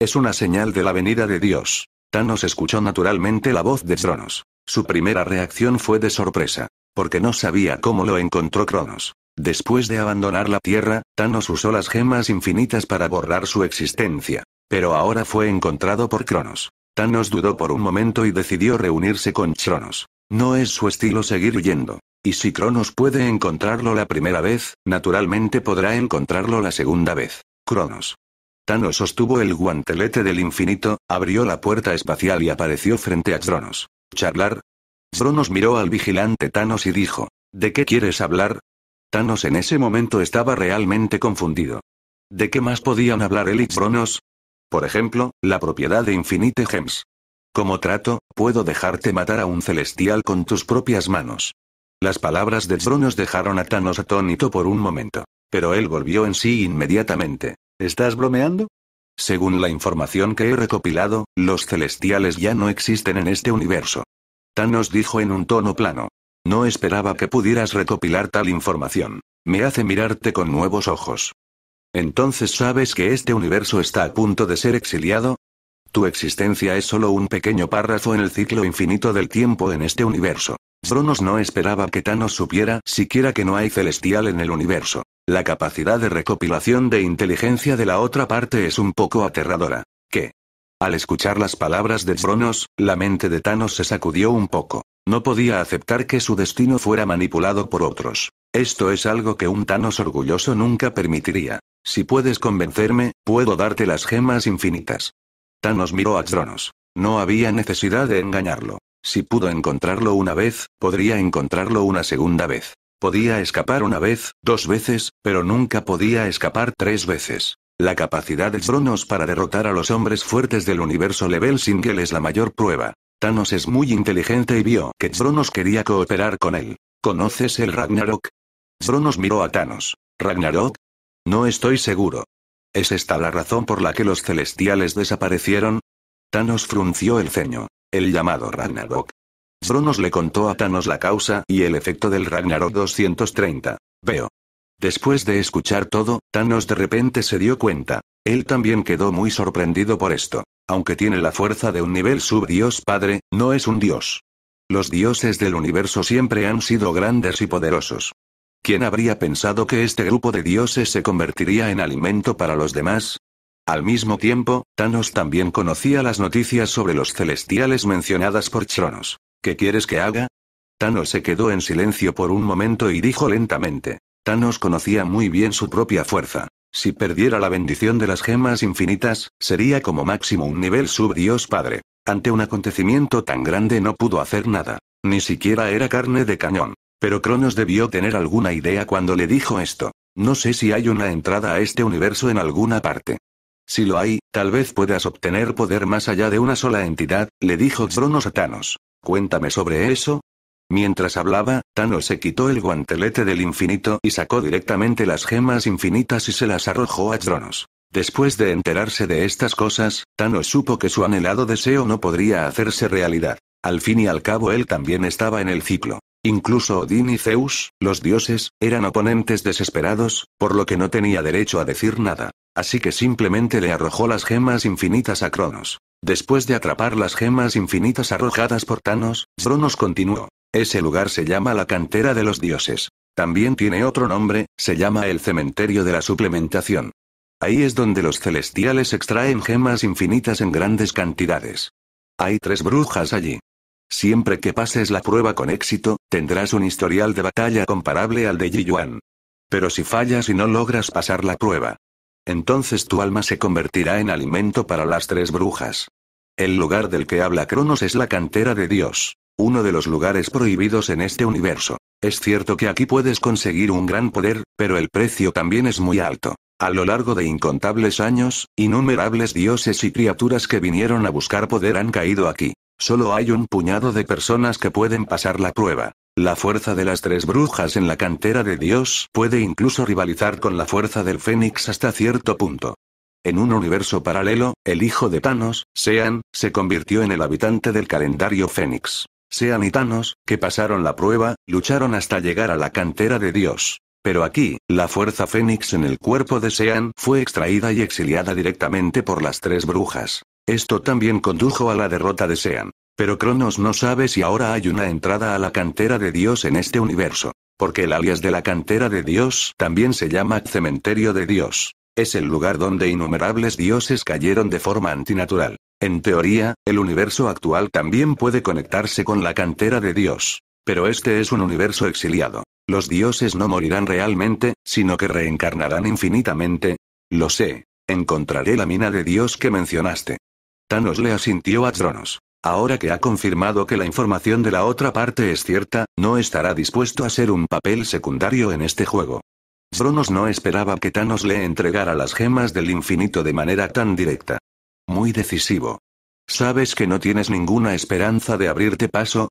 Es una señal de la venida de Dios. Thanos escuchó naturalmente la voz de Cronos. Su primera reacción fue de sorpresa. Porque no sabía cómo lo encontró Cronos. Después de abandonar la Tierra, Thanos usó las gemas infinitas para borrar su existencia. Pero ahora fue encontrado por Cronos. Thanos dudó por un momento y decidió reunirse con Cronos. No es su estilo seguir huyendo. Y si Cronos puede encontrarlo la primera vez, naturalmente podrá encontrarlo la segunda vez. Cronos. Thanos sostuvo el guantelete del infinito, abrió la puerta espacial y apareció frente a Cronos. ¿Charlar? Cronos miró al vigilante Thanos y dijo, ¿De qué quieres hablar? Thanos en ese momento estaba realmente confundido. ¿De qué más podían hablar Elix Bronos? Por ejemplo, la propiedad de Infinite Gems. Como trato, puedo dejarte matar a un celestial con tus propias manos. Las palabras de Bronos dejaron a Thanos atónito por un momento. Pero él volvió en sí inmediatamente. ¿Estás bromeando? Según la información que he recopilado, los celestiales ya no existen en este universo. Thanos dijo en un tono plano. No esperaba que pudieras recopilar tal información. Me hace mirarte con nuevos ojos. Entonces sabes que este universo está a punto de ser exiliado. Tu existencia es solo un pequeño párrafo en el ciclo infinito del tiempo en este universo. Bronos no esperaba que Thanos supiera siquiera que no hay celestial en el universo. La capacidad de recopilación de inteligencia de la otra parte es un poco aterradora. ¿Qué? Al escuchar las palabras de Zronos, la mente de Thanos se sacudió un poco. No podía aceptar que su destino fuera manipulado por otros. Esto es algo que un Thanos orgulloso nunca permitiría. Si puedes convencerme, puedo darte las gemas infinitas. Thanos miró a Xdronos. No había necesidad de engañarlo. Si pudo encontrarlo una vez, podría encontrarlo una segunda vez. Podía escapar una vez, dos veces, pero nunca podía escapar tres veces. La capacidad de Xdronos para derrotar a los hombres fuertes del universo level single es la mayor prueba. Thanos es muy inteligente y vio que Zronos quería cooperar con él. ¿Conoces el Ragnarok? Zronos miró a Thanos. ¿Ragnarok? No estoy seguro. ¿Es esta la razón por la que los celestiales desaparecieron? Thanos frunció el ceño. El llamado Ragnarok. Zronos le contó a Thanos la causa y el efecto del Ragnarok 230. Veo. Después de escuchar todo, Thanos de repente se dio cuenta. Él también quedó muy sorprendido por esto. Aunque tiene la fuerza de un nivel sub-dios padre, no es un dios. Los dioses del universo siempre han sido grandes y poderosos. ¿Quién habría pensado que este grupo de dioses se convertiría en alimento para los demás? Al mismo tiempo, Thanos también conocía las noticias sobre los celestiales mencionadas por Chronos. ¿Qué quieres que haga? Thanos se quedó en silencio por un momento y dijo lentamente. Thanos conocía muy bien su propia fuerza. Si perdiera la bendición de las gemas infinitas, sería como máximo un nivel sub-dios padre. Ante un acontecimiento tan grande no pudo hacer nada. Ni siquiera era carne de cañón. Pero Cronos debió tener alguna idea cuando le dijo esto. No sé si hay una entrada a este universo en alguna parte. Si lo hay, tal vez puedas obtener poder más allá de una sola entidad, le dijo Cronos a Thanos. Cuéntame sobre eso, Mientras hablaba, Thanos se quitó el guantelete del infinito y sacó directamente las gemas infinitas y se las arrojó a Tronos. Después de enterarse de estas cosas, Thanos supo que su anhelado deseo no podría hacerse realidad. Al fin y al cabo él también estaba en el ciclo. Incluso Odín y Zeus, los dioses, eran oponentes desesperados, por lo que no tenía derecho a decir nada. Así que simplemente le arrojó las gemas infinitas a Cronos. Después de atrapar las gemas infinitas arrojadas por Thanos, Cronos continuó. Ese lugar se llama la cantera de los dioses. También tiene otro nombre, se llama el cementerio de la suplementación. Ahí es donde los celestiales extraen gemas infinitas en grandes cantidades. Hay tres brujas allí. Siempre que pases la prueba con éxito, tendrás un historial de batalla comparable al de Ji Pero si fallas y no logras pasar la prueba, entonces tu alma se convertirá en alimento para las tres brujas. El lugar del que habla Cronos es la cantera de Dios, uno de los lugares prohibidos en este universo. Es cierto que aquí puedes conseguir un gran poder, pero el precio también es muy alto. A lo largo de incontables años, innumerables dioses y criaturas que vinieron a buscar poder han caído aquí. Solo hay un puñado de personas que pueden pasar la prueba. La fuerza de las tres brujas en la cantera de Dios puede incluso rivalizar con la fuerza del Fénix hasta cierto punto. En un universo paralelo, el hijo de Thanos, Sean, se convirtió en el habitante del calendario Fénix. Sean y Thanos, que pasaron la prueba, lucharon hasta llegar a la cantera de Dios. Pero aquí, la fuerza fénix en el cuerpo de Sean fue extraída y exiliada directamente por las tres brujas. Esto también condujo a la derrota de Sean. Pero Cronos no sabe si ahora hay una entrada a la cantera de Dios en este universo. Porque el alias de la cantera de Dios también se llama Cementerio de Dios. Es el lugar donde innumerables dioses cayeron de forma antinatural. En teoría, el universo actual también puede conectarse con la cantera de Dios. Pero este es un universo exiliado. Los dioses no morirán realmente, sino que reencarnarán infinitamente. Lo sé. Encontraré la mina de Dios que mencionaste. Thanos le asintió a Dronos. Ahora que ha confirmado que la información de la otra parte es cierta, no estará dispuesto a ser un papel secundario en este juego. Dronos no esperaba que Thanos le entregara las gemas del infinito de manera tan directa. Muy decisivo. ¿Sabes que no tienes ninguna esperanza de abrirte paso?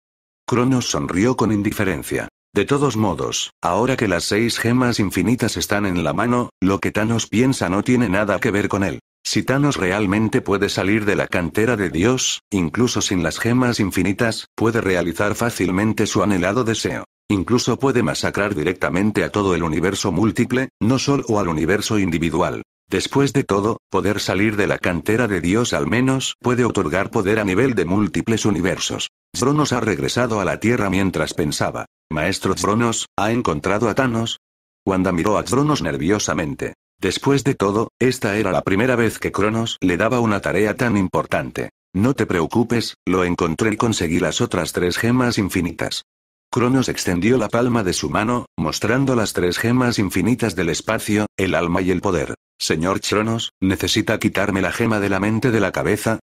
Cronos sonrió con indiferencia. De todos modos, ahora que las seis gemas infinitas están en la mano, lo que Thanos piensa no tiene nada que ver con él. Si Thanos realmente puede salir de la cantera de Dios, incluso sin las gemas infinitas, puede realizar fácilmente su anhelado deseo. Incluso puede masacrar directamente a todo el universo múltiple, no solo al universo individual. Después de todo, poder salir de la cantera de Dios al menos puede otorgar poder a nivel de múltiples universos. Bronos ha regresado a la Tierra mientras pensaba. Maestro Dronos, ¿ha encontrado a Thanos? Wanda miró a Bronos nerviosamente. Después de todo, esta era la primera vez que Cronos le daba una tarea tan importante. No te preocupes, lo encontré y conseguí las otras tres gemas infinitas. Cronos extendió la palma de su mano, mostrando las tres gemas infinitas del espacio, el alma y el poder. Señor Cronos, ¿necesita quitarme la gema de la mente de la cabeza?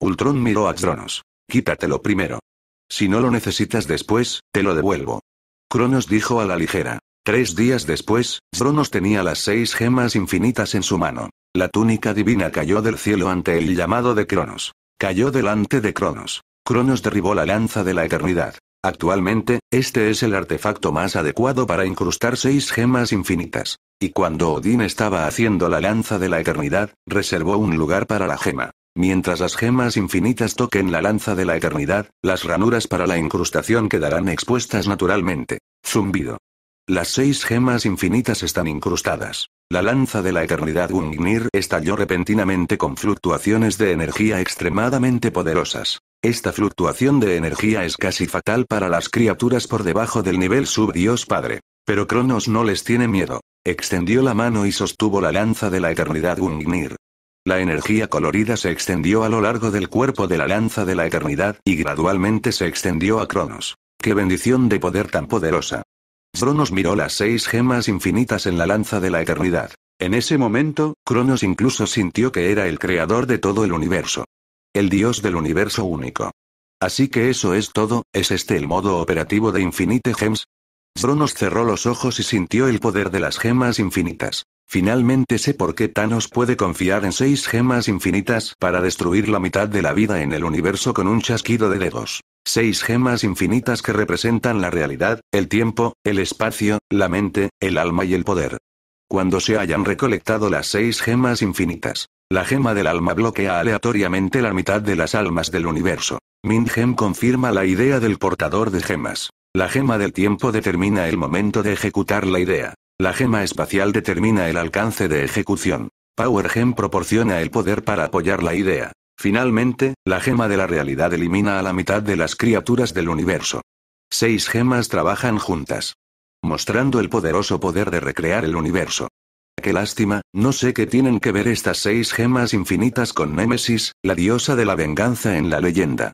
Ultron miró a Cronos. Quítatelo primero. Si no lo necesitas después, te lo devuelvo. Cronos dijo a la ligera. Tres días después, Cronos tenía las seis gemas infinitas en su mano. La túnica divina cayó del cielo ante el llamado de Cronos. Cayó delante de Cronos. Cronos derribó la lanza de la eternidad. Actualmente, este es el artefacto más adecuado para incrustar seis gemas infinitas. Y cuando Odín estaba haciendo la lanza de la eternidad, reservó un lugar para la gema. Mientras las gemas infinitas toquen la lanza de la eternidad, las ranuras para la incrustación quedarán expuestas naturalmente. Zumbido. Las seis gemas infinitas están incrustadas. La lanza de la eternidad Gungnir estalló repentinamente con fluctuaciones de energía extremadamente poderosas. Esta fluctuación de energía es casi fatal para las criaturas por debajo del nivel sub-Dios padre. Pero Cronos no les tiene miedo. Extendió la mano y sostuvo la lanza de la eternidad Gungnir. La energía colorida se extendió a lo largo del cuerpo de la lanza de la eternidad y gradualmente se extendió a Cronos. ¡Qué bendición de poder tan poderosa! Cronos miró las seis gemas infinitas en la lanza de la eternidad. En ese momento, Cronos incluso sintió que era el creador de todo el universo. El dios del universo único. Así que eso es todo, ¿es este el modo operativo de Infinite Gems? Cronos cerró los ojos y sintió el poder de las gemas infinitas. Finalmente sé por qué Thanos puede confiar en seis gemas infinitas para destruir la mitad de la vida en el universo con un chasquido de dedos. Seis gemas infinitas que representan la realidad, el tiempo, el espacio, la mente, el alma y el poder. Cuando se hayan recolectado las seis gemas infinitas, la gema del alma bloquea aleatoriamente la mitad de las almas del universo. Gem confirma la idea del portador de gemas. La gema del tiempo determina el momento de ejecutar la idea. La gema espacial determina el alcance de ejecución. Power Gem proporciona el poder para apoyar la idea. Finalmente, la gema de la realidad elimina a la mitad de las criaturas del universo. Seis gemas trabajan juntas. Mostrando el poderoso poder de recrear el universo. Qué lástima, no sé qué tienen que ver estas seis gemas infinitas con Némesis, la diosa de la venganza en la leyenda.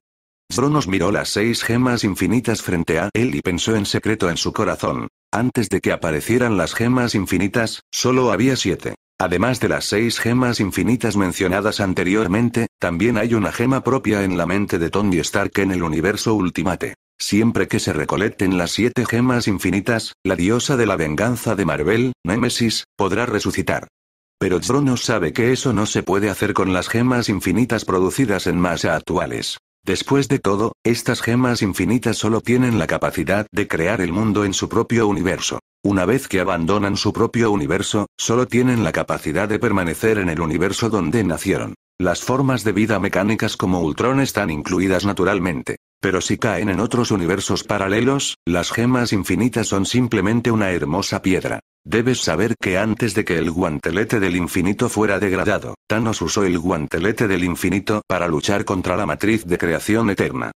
Zronos miró las seis gemas infinitas frente a él y pensó en secreto en su corazón. Antes de que aparecieran las gemas infinitas, solo había siete. Además de las seis gemas infinitas mencionadas anteriormente, también hay una gema propia en la mente de Tony Stark en el universo Ultimate. Siempre que se recolecten las siete gemas infinitas, la diosa de la venganza de Marvel, Nemesis, podrá resucitar. Pero no sabe que eso no se puede hacer con las gemas infinitas producidas en masa actuales. Después de todo, estas gemas infinitas solo tienen la capacidad de crear el mundo en su propio universo. Una vez que abandonan su propio universo, solo tienen la capacidad de permanecer en el universo donde nacieron. Las formas de vida mecánicas como Ultron están incluidas naturalmente. Pero si caen en otros universos paralelos, las gemas infinitas son simplemente una hermosa piedra. Debes saber que antes de que el guantelete del infinito fuera degradado, Thanos usó el guantelete del infinito para luchar contra la matriz de creación eterna.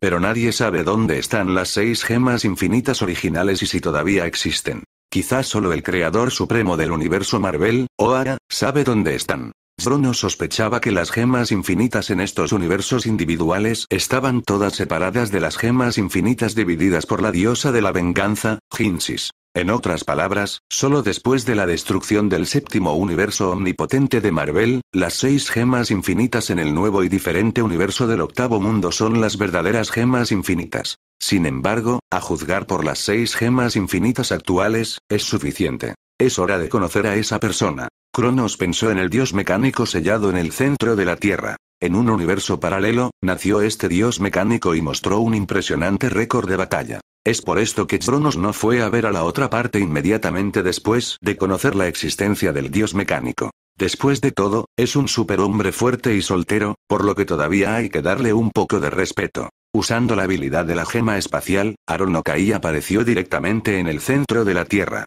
Pero nadie sabe dónde están las seis gemas infinitas originales y si todavía existen. Quizás solo el creador supremo del universo Marvel, Oara, sabe dónde están. Bruno sospechaba que las gemas infinitas en estos universos individuales estaban todas separadas de las gemas infinitas divididas por la diosa de la venganza, Ginsis. En otras palabras, solo después de la destrucción del séptimo universo omnipotente de Marvel, las seis gemas infinitas en el nuevo y diferente universo del octavo mundo son las verdaderas gemas infinitas. Sin embargo, a juzgar por las seis gemas infinitas actuales, es suficiente. Es hora de conocer a esa persona. Cronos pensó en el dios mecánico sellado en el centro de la Tierra. En un universo paralelo, nació este dios mecánico y mostró un impresionante récord de batalla. Es por esto que Cronos no fue a ver a la otra parte inmediatamente después de conocer la existencia del dios mecánico. Después de todo, es un superhombre fuerte y soltero, por lo que todavía hay que darle un poco de respeto. Usando la habilidad de la gema espacial, Aronokai apareció directamente en el centro de la Tierra.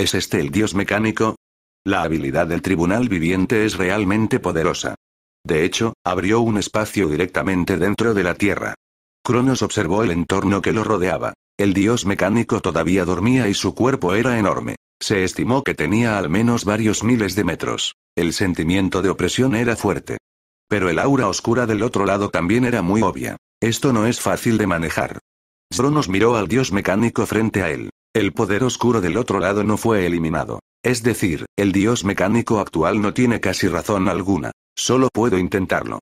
¿Es este el dios mecánico? La habilidad del tribunal viviente es realmente poderosa. De hecho, abrió un espacio directamente dentro de la Tierra. Cronos observó el entorno que lo rodeaba. El dios mecánico todavía dormía y su cuerpo era enorme. Se estimó que tenía al menos varios miles de metros. El sentimiento de opresión era fuerte. Pero el aura oscura del otro lado también era muy obvia. Esto no es fácil de manejar. Cronos miró al dios mecánico frente a él. El poder oscuro del otro lado no fue eliminado. Es decir, el dios mecánico actual no tiene casi razón alguna. Solo puedo intentarlo.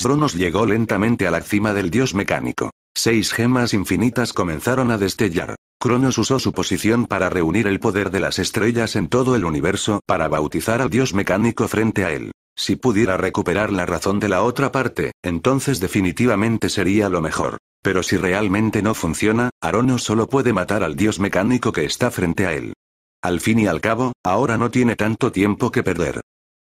Cronos llegó lentamente a la cima del dios mecánico. Seis gemas infinitas comenzaron a destellar. Cronos usó su posición para reunir el poder de las estrellas en todo el universo para bautizar al dios mecánico frente a él. Si pudiera recuperar la razón de la otra parte, entonces definitivamente sería lo mejor. Pero si realmente no funciona, Arono solo puede matar al dios mecánico que está frente a él. Al fin y al cabo, ahora no tiene tanto tiempo que perder.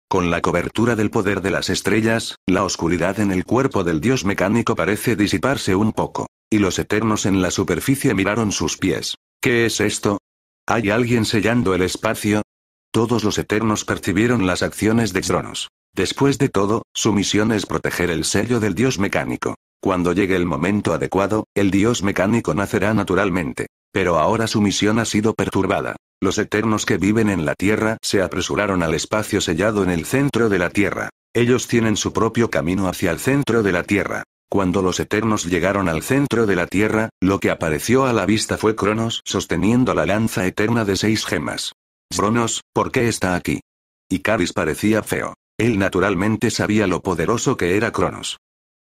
Con la cobertura del poder de las estrellas, la oscuridad en el cuerpo del dios mecánico parece disiparse un poco. Y los eternos en la superficie miraron sus pies. ¿Qué es esto? ¿Hay alguien sellando el espacio? Todos los eternos percibieron las acciones de Cronos. Después de todo, su misión es proteger el sello del dios mecánico. Cuando llegue el momento adecuado, el dios mecánico nacerá naturalmente. Pero ahora su misión ha sido perturbada. Los eternos que viven en la Tierra se apresuraron al espacio sellado en el centro de la Tierra. Ellos tienen su propio camino hacia el centro de la Tierra. Cuando los eternos llegaron al centro de la Tierra, lo que apareció a la vista fue Cronos sosteniendo la lanza eterna de seis gemas. Cronos, ¿por qué está aquí? Y Caris parecía feo. Él naturalmente sabía lo poderoso que era Cronos.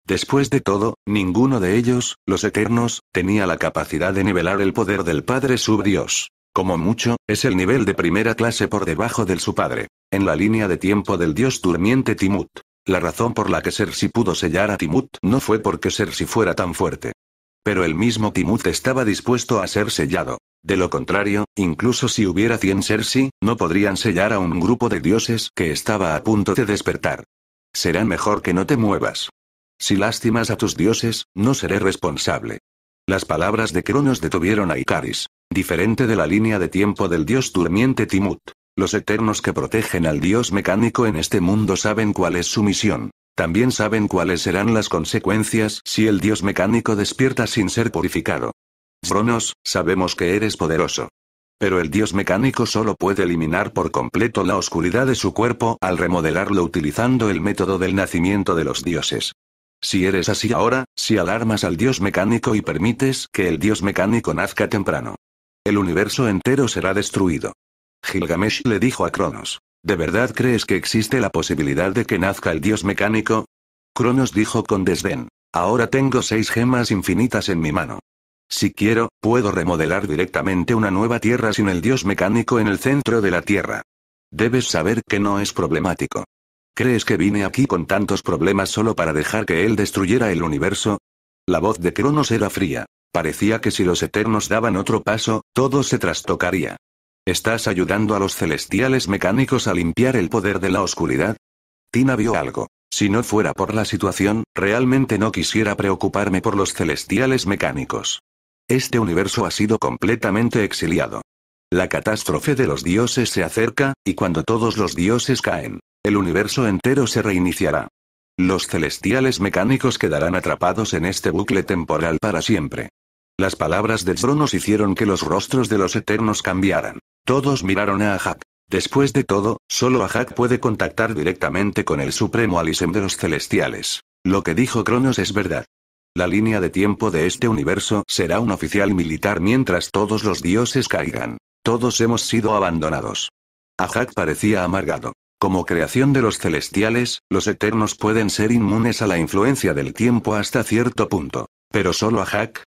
Después de todo, ninguno de ellos, los eternos, tenía la capacidad de nivelar el poder del Padre Subdios. Como mucho, es el nivel de primera clase por debajo del su padre. En la línea de tiempo del dios durmiente Timut. La razón por la que si pudo sellar a Timut no fue porque si fuera tan fuerte. Pero el mismo Timut estaba dispuesto a ser sellado. De lo contrario, incluso si hubiera 100 Cersei, no podrían sellar a un grupo de dioses que estaba a punto de despertar. Será mejor que no te muevas. Si lástimas a tus dioses, no seré responsable. Las palabras de Cronos detuvieron a Icaris. Diferente de la línea de tiempo del dios durmiente Timut. Los eternos que protegen al dios mecánico en este mundo saben cuál es su misión. También saben cuáles serán las consecuencias si el dios mecánico despierta sin ser purificado. Cronos, sabemos que eres poderoso. Pero el dios mecánico solo puede eliminar por completo la oscuridad de su cuerpo al remodelarlo utilizando el método del nacimiento de los dioses. Si eres así ahora, si alarmas al dios mecánico y permites que el dios mecánico nazca temprano. El universo entero será destruido. Gilgamesh le dijo a Cronos. ¿De verdad crees que existe la posibilidad de que nazca el dios mecánico? Cronos dijo con desdén. Ahora tengo seis gemas infinitas en mi mano. Si quiero, puedo remodelar directamente una nueva tierra sin el dios mecánico en el centro de la tierra. Debes saber que no es problemático. ¿Crees que vine aquí con tantos problemas solo para dejar que él destruyera el universo? La voz de Cronos era fría. Parecía que si los Eternos daban otro paso, todo se trastocaría. ¿Estás ayudando a los celestiales mecánicos a limpiar el poder de la oscuridad? Tina vio algo. Si no fuera por la situación, realmente no quisiera preocuparme por los celestiales mecánicos. Este universo ha sido completamente exiliado. La catástrofe de los dioses se acerca, y cuando todos los dioses caen, el universo entero se reiniciará. Los celestiales mecánicos quedarán atrapados en este bucle temporal para siempre. Las palabras de Dronos hicieron que los rostros de los eternos cambiaran. Todos miraron a Ajak. Después de todo, solo Ajak puede contactar directamente con el supremo Alisem de los celestiales. Lo que dijo Cronos es verdad. La línea de tiempo de este universo será un oficial militar mientras todos los dioses caigan. Todos hemos sido abandonados. Ajak parecía amargado. Como creación de los celestiales, los eternos pueden ser inmunes a la influencia del tiempo hasta cierto punto. Pero solo a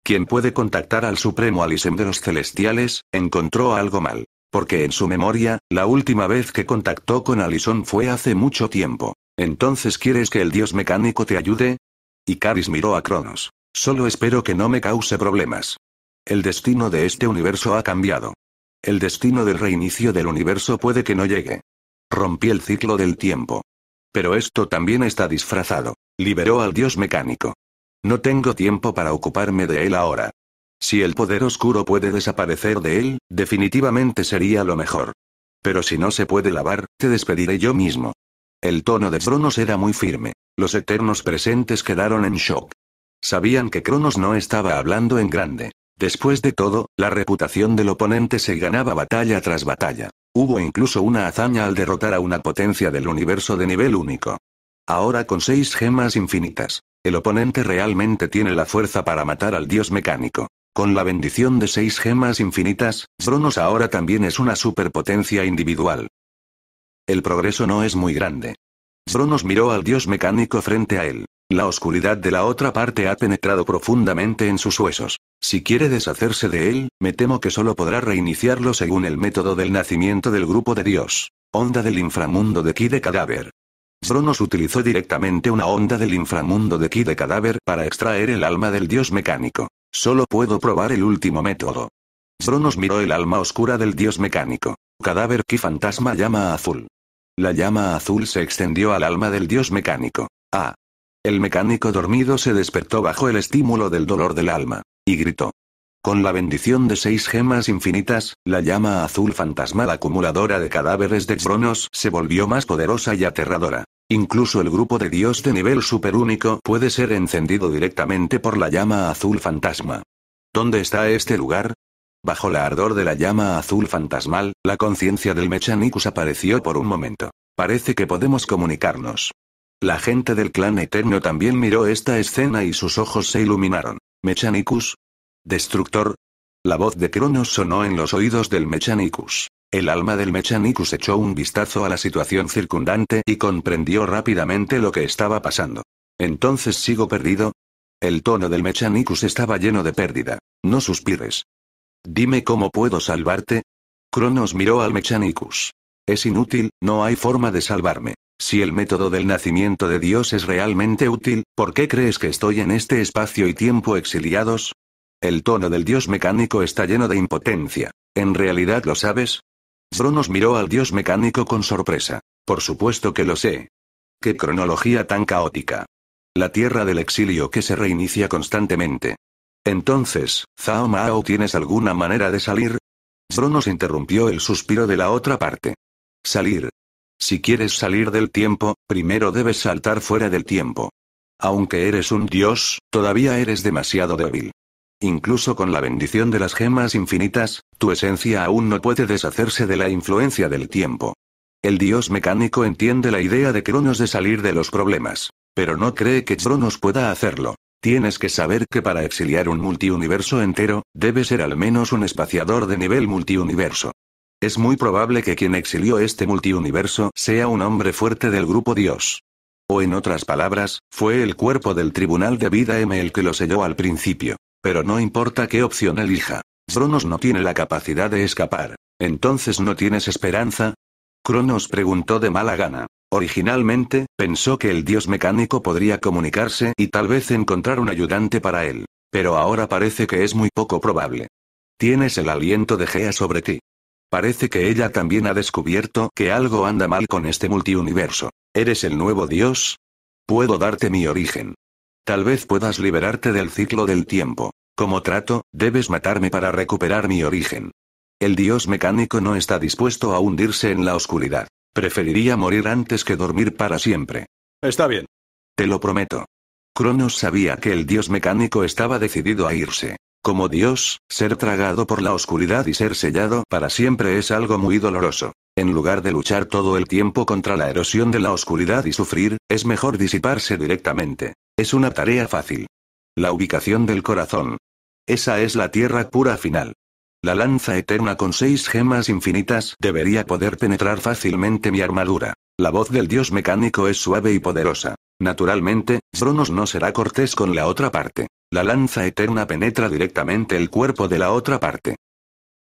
quien puede contactar al supremo Alisem de los celestiales, encontró algo mal. Porque en su memoria, la última vez que contactó con Alison fue hace mucho tiempo. Entonces quieres que el dios mecánico te ayude? Y Caris miró a Cronos. Solo espero que no me cause problemas. El destino de este universo ha cambiado. El destino del reinicio del universo puede que no llegue. Rompí el ciclo del tiempo. Pero esto también está disfrazado. Liberó al dios mecánico. No tengo tiempo para ocuparme de él ahora. Si el poder oscuro puede desaparecer de él, definitivamente sería lo mejor. Pero si no se puede lavar, te despediré yo mismo. El tono de Cronos era muy firme. Los eternos presentes quedaron en shock. Sabían que Cronos no estaba hablando en grande. Después de todo, la reputación del oponente se ganaba batalla tras batalla. Hubo incluso una hazaña al derrotar a una potencia del universo de nivel único. Ahora con seis gemas infinitas, el oponente realmente tiene la fuerza para matar al dios mecánico. Con la bendición de seis gemas infinitas, Zronos ahora también es una superpotencia individual. El progreso no es muy grande. Zronos miró al dios mecánico frente a él. La oscuridad de la otra parte ha penetrado profundamente en sus huesos. Si quiere deshacerse de él, me temo que solo podrá reiniciarlo según el método del nacimiento del grupo de Dios. Onda del inframundo de Ki de cadáver. Zronos utilizó directamente una onda del inframundo de Ki de cadáver para extraer el alma del dios mecánico. Solo puedo probar el último método. Zronos miró el alma oscura del dios mecánico. Cadáver Ki fantasma llama azul. La llama azul se extendió al alma del dios mecánico. Ah, el mecánico dormido se despertó bajo el estímulo del dolor del alma, y gritó. Con la bendición de seis gemas infinitas, la llama azul fantasmal acumuladora de cadáveres de Xbronos se volvió más poderosa y aterradora. Incluso el grupo de Dios de nivel superúnico puede ser encendido directamente por la llama azul fantasma. ¿Dónde está este lugar? Bajo la ardor de la llama azul fantasmal, la conciencia del Mechanicus apareció por un momento. Parece que podemos comunicarnos. La gente del clan Eterno también miró esta escena y sus ojos se iluminaron. Mechanicus. Destructor. La voz de Cronos sonó en los oídos del Mechanicus. El alma del Mechanicus echó un vistazo a la situación circundante y comprendió rápidamente lo que estaba pasando. Entonces sigo perdido. El tono del Mechanicus estaba lleno de pérdida. No suspires. Dime cómo puedo salvarte. Cronos miró al Mechanicus. Es inútil, no hay forma de salvarme. Si el método del nacimiento de Dios es realmente útil, ¿por qué crees que estoy en este espacio y tiempo exiliados? El tono del dios mecánico está lleno de impotencia. ¿En realidad lo sabes? Zronos miró al dios mecánico con sorpresa. Por supuesto que lo sé. Qué cronología tan caótica. La tierra del exilio que se reinicia constantemente. Entonces, Zao Mao, ¿tienes alguna manera de salir? Zronos interrumpió el suspiro de la otra parte. Salir, si quieres salir del tiempo, primero debes saltar fuera del tiempo. Aunque eres un dios, todavía eres demasiado débil. Incluso con la bendición de las gemas infinitas, tu esencia aún no puede deshacerse de la influencia del tiempo. El dios mecánico entiende la idea de Cronos de salir de los problemas, pero no cree que Cronos pueda hacerlo. Tienes que saber que para exiliar un multiuniverso entero, debe ser al menos un espaciador de nivel multiuniverso. Es muy probable que quien exilió este multiuniverso sea un hombre fuerte del grupo Dios. O en otras palabras, fue el cuerpo del Tribunal de Vida M el que lo selló al principio. Pero no importa qué opción elija. Cronos no tiene la capacidad de escapar. Entonces no tienes esperanza. Cronos preguntó de mala gana. Originalmente, pensó que el dios mecánico podría comunicarse y tal vez encontrar un ayudante para él. Pero ahora parece que es muy poco probable. Tienes el aliento de Gea sobre ti. Parece que ella también ha descubierto que algo anda mal con este multiuniverso. ¿Eres el nuevo dios? Puedo darte mi origen. Tal vez puedas liberarte del ciclo del tiempo. Como trato, debes matarme para recuperar mi origen. El dios mecánico no está dispuesto a hundirse en la oscuridad. Preferiría morir antes que dormir para siempre. Está bien. Te lo prometo. Cronos sabía que el dios mecánico estaba decidido a irse. Como Dios, ser tragado por la oscuridad y ser sellado para siempre es algo muy doloroso. En lugar de luchar todo el tiempo contra la erosión de la oscuridad y sufrir, es mejor disiparse directamente. Es una tarea fácil. La ubicación del corazón. Esa es la tierra pura final. La lanza eterna con seis gemas infinitas debería poder penetrar fácilmente mi armadura. La voz del dios mecánico es suave y poderosa. Naturalmente, Zronos no será cortés con la otra parte. La lanza eterna penetra directamente el cuerpo de la otra parte.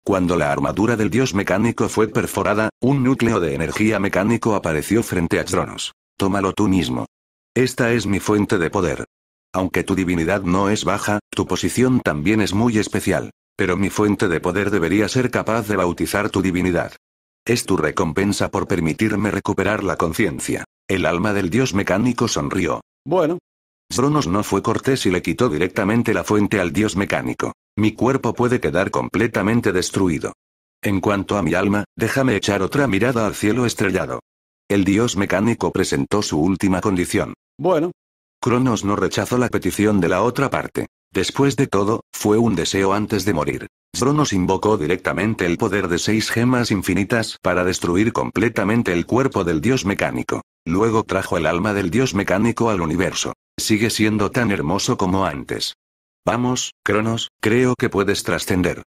Cuando la armadura del dios mecánico fue perforada, un núcleo de energía mecánico apareció frente a Tronos. Tómalo tú mismo. Esta es mi fuente de poder. Aunque tu divinidad no es baja, tu posición también es muy especial. Pero mi fuente de poder debería ser capaz de bautizar tu divinidad. Es tu recompensa por permitirme recuperar la conciencia. El alma del dios mecánico sonrió. Bueno, Cronos no fue cortés y le quitó directamente la fuente al dios mecánico. Mi cuerpo puede quedar completamente destruido. En cuanto a mi alma, déjame echar otra mirada al cielo estrellado. El dios mecánico presentó su última condición. Bueno. Cronos no rechazó la petición de la otra parte. Después de todo, fue un deseo antes de morir. Cronos invocó directamente el poder de seis gemas infinitas para destruir completamente el cuerpo del dios mecánico. Luego trajo el alma del dios mecánico al universo sigue siendo tan hermoso como antes. Vamos, Cronos, creo que puedes trascender.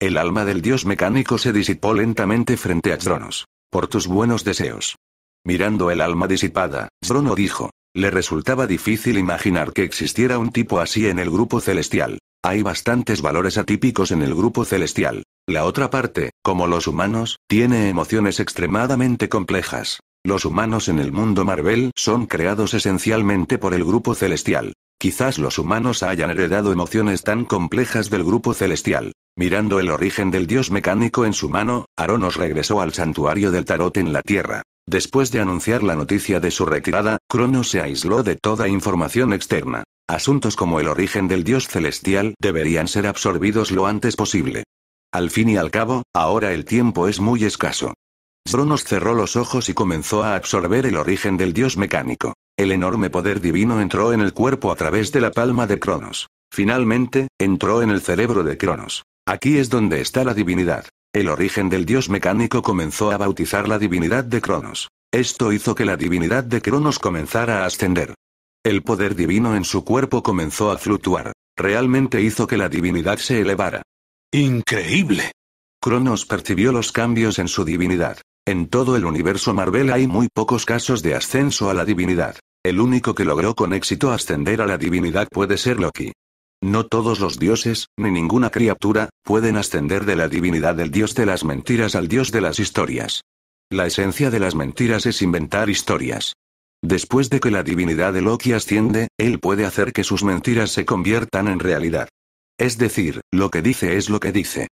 El alma del dios mecánico se disipó lentamente frente a Cronos. Por tus buenos deseos. Mirando el alma disipada, Crono dijo. Le resultaba difícil imaginar que existiera un tipo así en el grupo celestial. Hay bastantes valores atípicos en el grupo celestial. La otra parte, como los humanos, tiene emociones extremadamente complejas. Los humanos en el mundo Marvel son creados esencialmente por el grupo celestial. Quizás los humanos hayan heredado emociones tan complejas del grupo celestial. Mirando el origen del dios mecánico en su mano, Aronos regresó al santuario del tarot en la Tierra. Después de anunciar la noticia de su retirada, Cronos se aisló de toda información externa. Asuntos como el origen del dios celestial deberían ser absorbidos lo antes posible. Al fin y al cabo, ahora el tiempo es muy escaso. Cronos cerró los ojos y comenzó a absorber el origen del dios mecánico. El enorme poder divino entró en el cuerpo a través de la palma de Cronos. Finalmente, entró en el cerebro de Cronos. Aquí es donde está la divinidad. El origen del dios mecánico comenzó a bautizar la divinidad de Cronos. Esto hizo que la divinidad de Cronos comenzara a ascender. El poder divino en su cuerpo comenzó a fluctuar. Realmente hizo que la divinidad se elevara. Increíble. Cronos percibió los cambios en su divinidad. En todo el universo Marvel hay muy pocos casos de ascenso a la divinidad. El único que logró con éxito ascender a la divinidad puede ser Loki. No todos los dioses, ni ninguna criatura, pueden ascender de la divinidad del dios de las mentiras al dios de las historias. La esencia de las mentiras es inventar historias. Después de que la divinidad de Loki asciende, él puede hacer que sus mentiras se conviertan en realidad. Es decir, lo que dice es lo que dice.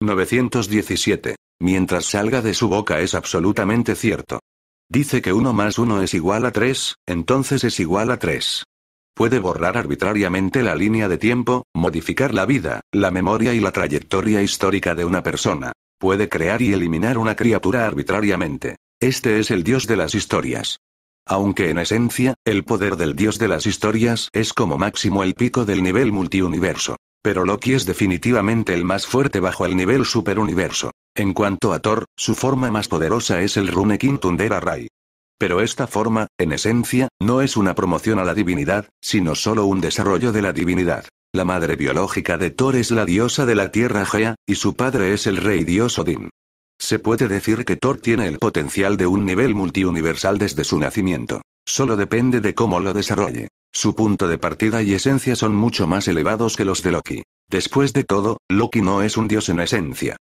917 mientras salga de su boca es absolutamente cierto. Dice que 1 más 1 es igual a 3, entonces es igual a 3. Puede borrar arbitrariamente la línea de tiempo, modificar la vida, la memoria y la trayectoria histórica de una persona. Puede crear y eliminar una criatura arbitrariamente. Este es el dios de las historias. Aunque en esencia, el poder del dios de las historias es como máximo el pico del nivel multiuniverso. Pero Loki es definitivamente el más fuerte bajo el nivel superuniverso. En cuanto a Thor, su forma más poderosa es el Rune Tundera Rai. Pero esta forma, en esencia, no es una promoción a la divinidad, sino solo un desarrollo de la divinidad. La madre biológica de Thor es la diosa de la tierra Gea, y su padre es el rey dios Odin. Se puede decir que Thor tiene el potencial de un nivel multiuniversal desde su nacimiento. Solo depende de cómo lo desarrolle. Su punto de partida y esencia son mucho más elevados que los de Loki. Después de todo, Loki no es un dios en esencia.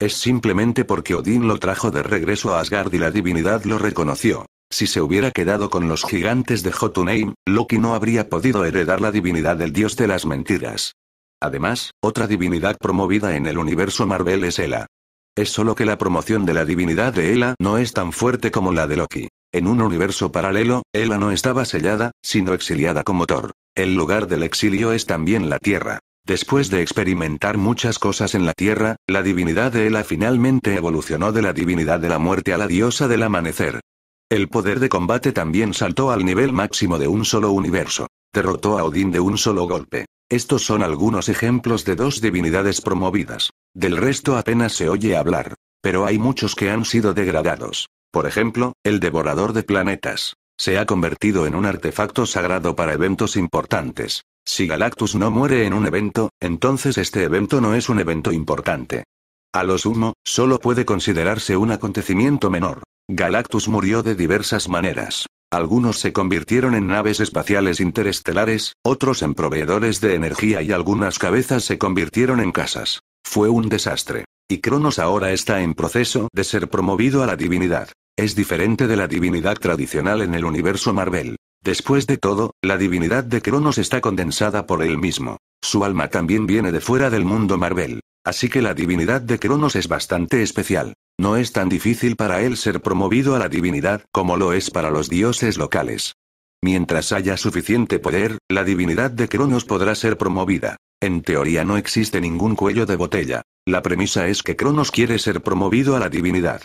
Es simplemente porque Odín lo trajo de regreso a Asgard y la divinidad lo reconoció. Si se hubiera quedado con los gigantes de Jotunheim, Loki no habría podido heredar la divinidad del dios de las mentiras. Además, otra divinidad promovida en el universo Marvel es Ela. Es solo que la promoción de la divinidad de Ela no es tan fuerte como la de Loki. En un universo paralelo, Ela no estaba sellada, sino exiliada como Thor. El lugar del exilio es también la Tierra. Después de experimentar muchas cosas en la Tierra, la divinidad de Ela finalmente evolucionó de la divinidad de la muerte a la diosa del amanecer. El poder de combate también saltó al nivel máximo de un solo universo. Derrotó a Odín de un solo golpe. Estos son algunos ejemplos de dos divinidades promovidas. Del resto apenas se oye hablar. Pero hay muchos que han sido degradados. Por ejemplo, el devorador de planetas. Se ha convertido en un artefacto sagrado para eventos importantes. Si Galactus no muere en un evento, entonces este evento no es un evento importante. A lo sumo, solo puede considerarse un acontecimiento menor. Galactus murió de diversas maneras. Algunos se convirtieron en naves espaciales interestelares, otros en proveedores de energía y algunas cabezas se convirtieron en casas. Fue un desastre. Y Cronos ahora está en proceso de ser promovido a la divinidad. Es diferente de la divinidad tradicional en el universo Marvel. Después de todo, la divinidad de Cronos está condensada por él mismo. Su alma también viene de fuera del mundo Marvel. Así que la divinidad de Cronos es bastante especial. No es tan difícil para él ser promovido a la divinidad como lo es para los dioses locales. Mientras haya suficiente poder, la divinidad de Cronos podrá ser promovida. En teoría no existe ningún cuello de botella. La premisa es que Cronos quiere ser promovido a la divinidad.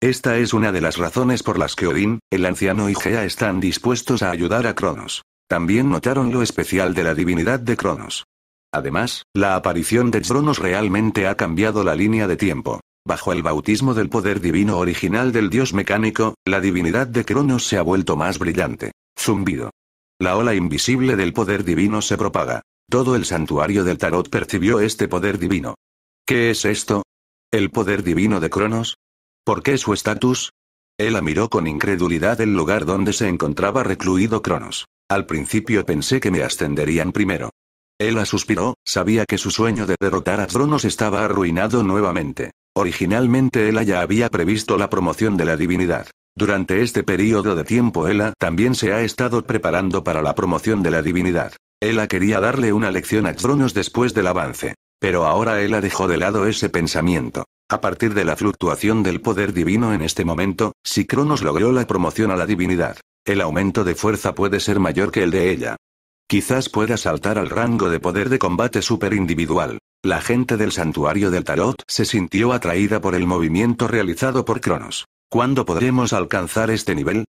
Esta es una de las razones por las que Odín, el anciano y Gea están dispuestos a ayudar a Cronos. También notaron lo especial de la divinidad de Cronos. Además, la aparición de Cronos realmente ha cambiado la línea de tiempo. Bajo el bautismo del poder divino original del dios mecánico, la divinidad de Cronos se ha vuelto más brillante. Zumbido. La ola invisible del poder divino se propaga. Todo el santuario del tarot percibió este poder divino. ¿Qué es esto? ¿El poder divino de Cronos? ¿Por qué su estatus? Ella miró con incredulidad el lugar donde se encontraba recluido Cronos. Al principio pensé que me ascenderían primero. Ella suspiró, sabía que su sueño de derrotar a Cronos estaba arruinado nuevamente. Originalmente Ella ya había previsto la promoción de la divinidad. Durante este periodo de tiempo Ella también se ha estado preparando para la promoción de la divinidad. Ella quería darle una lección a Cronos después del avance. Pero ahora Ella dejó de lado ese pensamiento. A partir de la fluctuación del poder divino en este momento, si Cronos logró la promoción a la divinidad, el aumento de fuerza puede ser mayor que el de ella. Quizás pueda saltar al rango de poder de combate superindividual. La gente del santuario del tarot se sintió atraída por el movimiento realizado por Cronos. ¿Cuándo podremos alcanzar este nivel?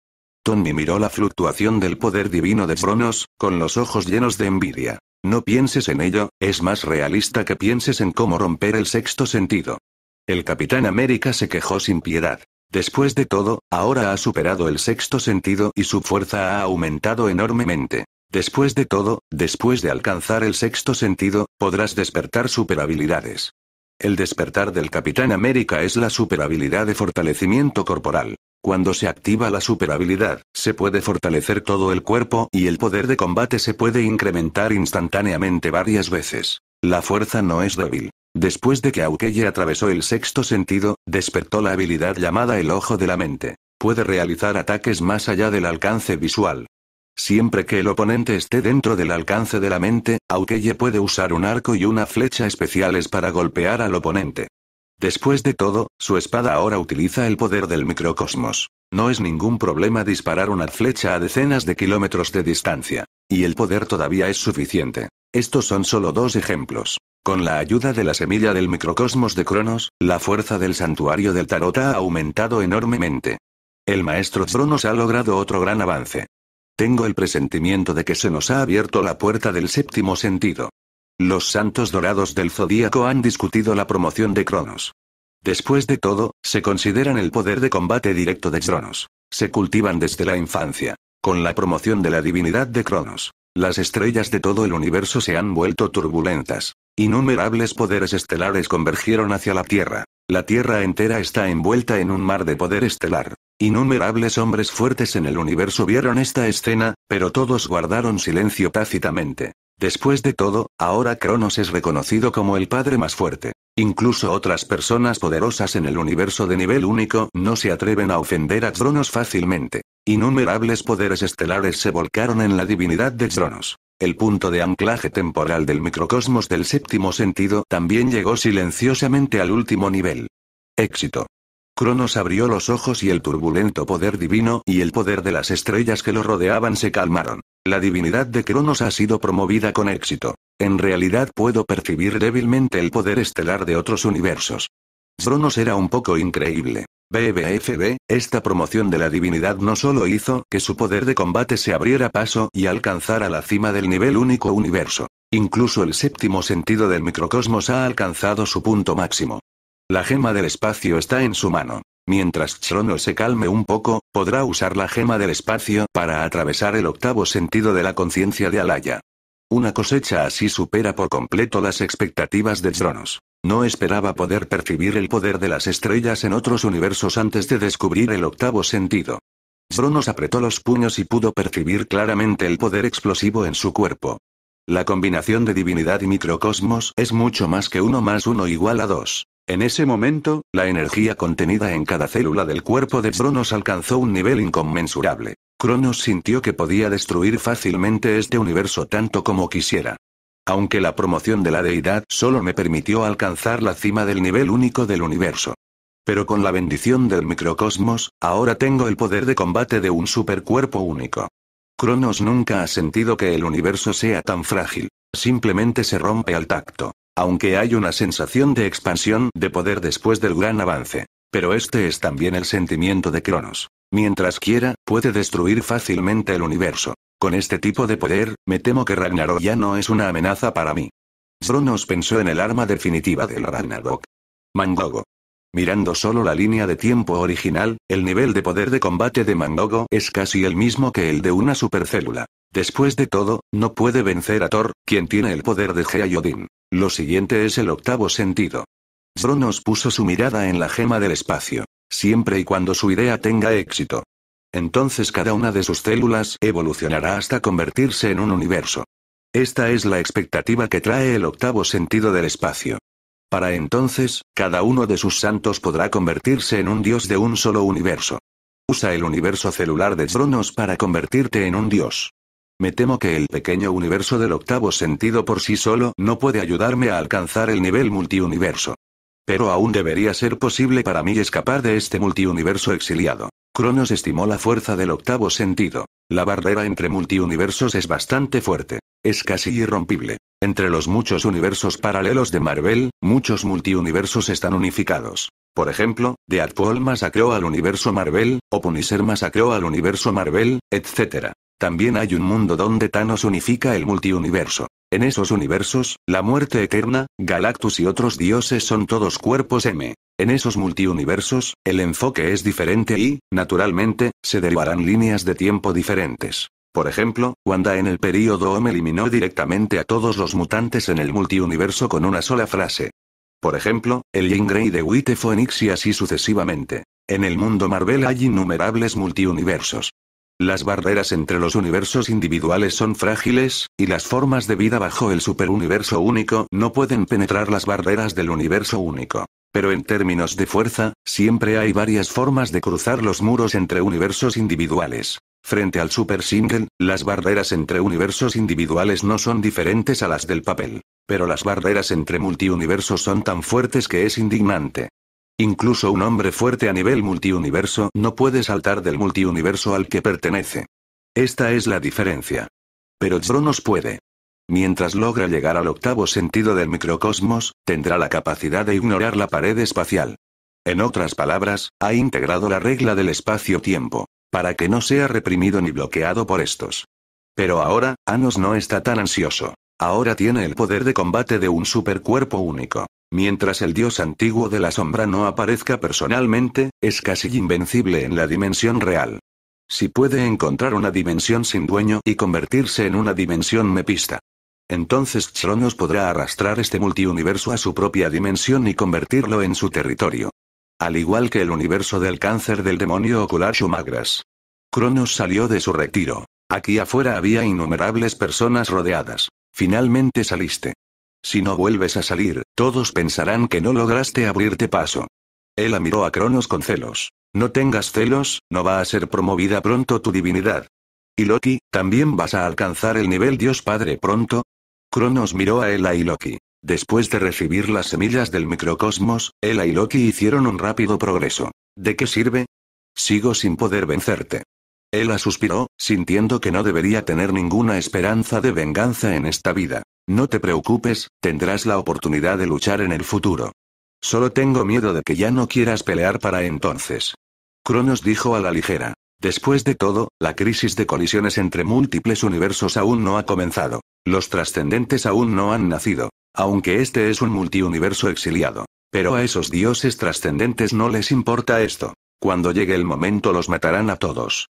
Tommy miró la fluctuación del poder divino de Cronos, con los ojos llenos de envidia. No pienses en ello, es más realista que pienses en cómo romper el sexto sentido. El Capitán América se quejó sin piedad. Después de todo, ahora ha superado el sexto sentido y su fuerza ha aumentado enormemente. Después de todo, después de alcanzar el sexto sentido, podrás despertar superabilidades. El despertar del Capitán América es la superabilidad de fortalecimiento corporal. Cuando se activa la superabilidad, se puede fortalecer todo el cuerpo y el poder de combate se puede incrementar instantáneamente varias veces. La fuerza no es débil. Después de que Aukeye atravesó el sexto sentido, despertó la habilidad llamada el ojo de la mente. Puede realizar ataques más allá del alcance visual. Siempre que el oponente esté dentro del alcance de la mente, Aukeye puede usar un arco y una flecha especiales para golpear al oponente. Después de todo, su espada ahora utiliza el poder del microcosmos. No es ningún problema disparar una flecha a decenas de kilómetros de distancia. Y el poder todavía es suficiente. Estos son solo dos ejemplos. Con la ayuda de la semilla del microcosmos de Cronos, la fuerza del santuario del tarot ha aumentado enormemente. El maestro Cronos ha logrado otro gran avance. Tengo el presentimiento de que se nos ha abierto la puerta del séptimo sentido. Los santos dorados del zodíaco han discutido la promoción de Cronos. Después de todo, se consideran el poder de combate directo de Cronos. Se cultivan desde la infancia. Con la promoción de la divinidad de Cronos, las estrellas de todo el universo se han vuelto turbulentas. Innumerables poderes estelares convergieron hacia la Tierra. La Tierra entera está envuelta en un mar de poder estelar. Innumerables hombres fuertes en el universo vieron esta escena, pero todos guardaron silencio tácitamente. Después de todo, ahora Cronos es reconocido como el padre más fuerte. Incluso otras personas poderosas en el universo de nivel único no se atreven a ofender a Cronos fácilmente. Innumerables poderes estelares se volcaron en la divinidad de Cronos. El punto de anclaje temporal del microcosmos del séptimo sentido también llegó silenciosamente al último nivel. Éxito. Cronos abrió los ojos y el turbulento poder divino y el poder de las estrellas que lo rodeaban se calmaron. La divinidad de Cronos ha sido promovida con éxito. En realidad puedo percibir débilmente el poder estelar de otros universos. Cronos era un poco increíble. BBFB, esta promoción de la divinidad no solo hizo que su poder de combate se abriera paso y alcanzara la cima del nivel único universo. Incluso el séptimo sentido del microcosmos ha alcanzado su punto máximo. La gema del espacio está en su mano. Mientras Chrono se calme un poco, podrá usar la gema del espacio para atravesar el octavo sentido de la conciencia de Alaya. Una cosecha así supera por completo las expectativas de Zronos. No esperaba poder percibir el poder de las estrellas en otros universos antes de descubrir el octavo sentido. Zronos apretó los puños y pudo percibir claramente el poder explosivo en su cuerpo. La combinación de divinidad y microcosmos es mucho más que uno más uno igual a dos. En ese momento, la energía contenida en cada célula del cuerpo de Zronos alcanzó un nivel inconmensurable. Cronos sintió que podía destruir fácilmente este universo tanto como quisiera. Aunque la promoción de la deidad solo me permitió alcanzar la cima del nivel único del universo. Pero con la bendición del microcosmos, ahora tengo el poder de combate de un supercuerpo único. Cronos nunca ha sentido que el universo sea tan frágil. Simplemente se rompe al tacto. Aunque hay una sensación de expansión de poder después del gran avance. Pero este es también el sentimiento de Cronos. Mientras quiera, puede destruir fácilmente el universo. Con este tipo de poder, me temo que Ragnarok ya no es una amenaza para mí. Zronos pensó en el arma definitiva del Ragnarok. Mangogo. Mirando solo la línea de tiempo original, el nivel de poder de combate de Mangogo es casi el mismo que el de una supercélula. Después de todo, no puede vencer a Thor, quien tiene el poder de Gea Lo siguiente es el octavo sentido. Zronos puso su mirada en la gema del espacio siempre y cuando su idea tenga éxito. Entonces cada una de sus células evolucionará hasta convertirse en un universo. Esta es la expectativa que trae el octavo sentido del espacio. Para entonces, cada uno de sus santos podrá convertirse en un dios de un solo universo. Usa el universo celular de tronos para convertirte en un dios. Me temo que el pequeño universo del octavo sentido por sí solo no puede ayudarme a alcanzar el nivel multiuniverso. Pero aún debería ser posible para mí escapar de este multiuniverso exiliado. Cronos estimó la fuerza del octavo sentido. La barrera entre multiuniversos es bastante fuerte. Es casi irrompible. Entre los muchos universos paralelos de Marvel, muchos multiuniversos están unificados. Por ejemplo, Deadpool masacró al universo Marvel, o Punisher masacró al universo Marvel, etc. También hay un mundo donde Thanos unifica el multiuniverso. En esos universos, la muerte eterna, Galactus y otros dioses son todos cuerpos M. En esos multiuniversos, el enfoque es diferente y, naturalmente, se derivarán líneas de tiempo diferentes. Por ejemplo, Wanda en el período OM eliminó directamente a todos los mutantes en el multiuniverso con una sola frase. Por ejemplo, el Jean Grey de Witte Phoenix y así sucesivamente. En el mundo Marvel hay innumerables multiuniversos. Las barreras entre los universos individuales son frágiles, y las formas de vida bajo el superuniverso único no pueden penetrar las barreras del universo único. Pero en términos de fuerza, siempre hay varias formas de cruzar los muros entre universos individuales. Frente al Super Single, las barreras entre universos individuales no son diferentes a las del papel. Pero las barreras entre multiuniversos son tan fuertes que es indignante. Incluso un hombre fuerte a nivel multiuniverso no puede saltar del multiuniverso al que pertenece. Esta es la diferencia. Pero Zronos puede. Mientras logra llegar al octavo sentido del microcosmos, tendrá la capacidad de ignorar la pared espacial. En otras palabras, ha integrado la regla del espacio-tiempo, para que no sea reprimido ni bloqueado por estos. Pero ahora, Anos no está tan ansioso. Ahora tiene el poder de combate de un supercuerpo único. Mientras el dios antiguo de la sombra no aparezca personalmente, es casi invencible en la dimensión real. Si puede encontrar una dimensión sin dueño y convertirse en una dimensión mepista. Entonces Chronos podrá arrastrar este multiuniverso a su propia dimensión y convertirlo en su territorio. Al igual que el universo del cáncer del demonio ocular Shumagras. Cronos salió de su retiro. Aquí afuera había innumerables personas rodeadas. Finalmente saliste. Si no vuelves a salir, todos pensarán que no lograste abrirte paso. Ella miró a Cronos con celos. No tengas celos, no va a ser promovida pronto tu divinidad. ¿Y Loki, también vas a alcanzar el nivel Dios Padre pronto? Cronos miró a Ela y Loki. Después de recibir las semillas del microcosmos, Ela y Loki hicieron un rápido progreso. ¿De qué sirve? Sigo sin poder vencerte. Ella suspiró, sintiendo que no debería tener ninguna esperanza de venganza en esta vida. No te preocupes, tendrás la oportunidad de luchar en el futuro. Solo tengo miedo de que ya no quieras pelear para entonces. Cronos dijo a la ligera. Después de todo, la crisis de colisiones entre múltiples universos aún no ha comenzado. Los trascendentes aún no han nacido. Aunque este es un multiuniverso exiliado. Pero a esos dioses trascendentes no les importa esto. Cuando llegue el momento los matarán a todos.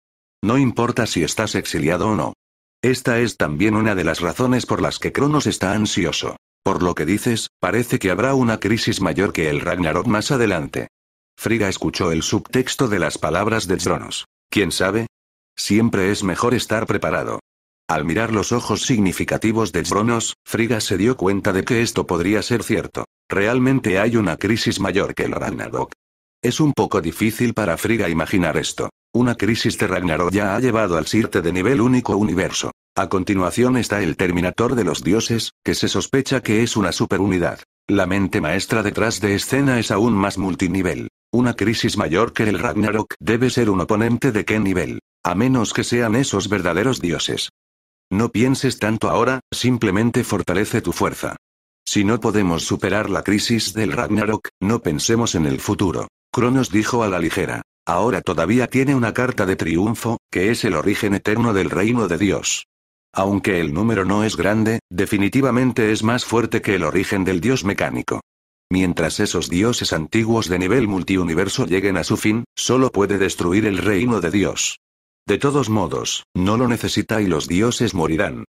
No importa si estás exiliado o no. Esta es también una de las razones por las que Cronos está ansioso. Por lo que dices, parece que habrá una crisis mayor que el Ragnarok más adelante. Frigga escuchó el subtexto de las palabras de Cronos. ¿Quién sabe? Siempre es mejor estar preparado. Al mirar los ojos significativos de Cronos, Frigga se dio cuenta de que esto podría ser cierto. Realmente hay una crisis mayor que el Ragnarok. Es un poco difícil para Frigga imaginar esto. Una crisis de Ragnarok ya ha llevado al Sirte de nivel único universo. A continuación está el Terminator de los dioses, que se sospecha que es una superunidad. La mente maestra detrás de escena es aún más multinivel. Una crisis mayor que el Ragnarok debe ser un oponente de qué nivel, a menos que sean esos verdaderos dioses. No pienses tanto ahora, simplemente fortalece tu fuerza. Si no podemos superar la crisis del Ragnarok, no pensemos en el futuro. Cronos dijo a la ligera ahora todavía tiene una carta de triunfo, que es el origen eterno del reino de Dios. Aunque el número no es grande, definitivamente es más fuerte que el origen del dios mecánico. Mientras esos dioses antiguos de nivel multiuniverso lleguen a su fin, solo puede destruir el reino de Dios. De todos modos, no lo necesita y los dioses morirán.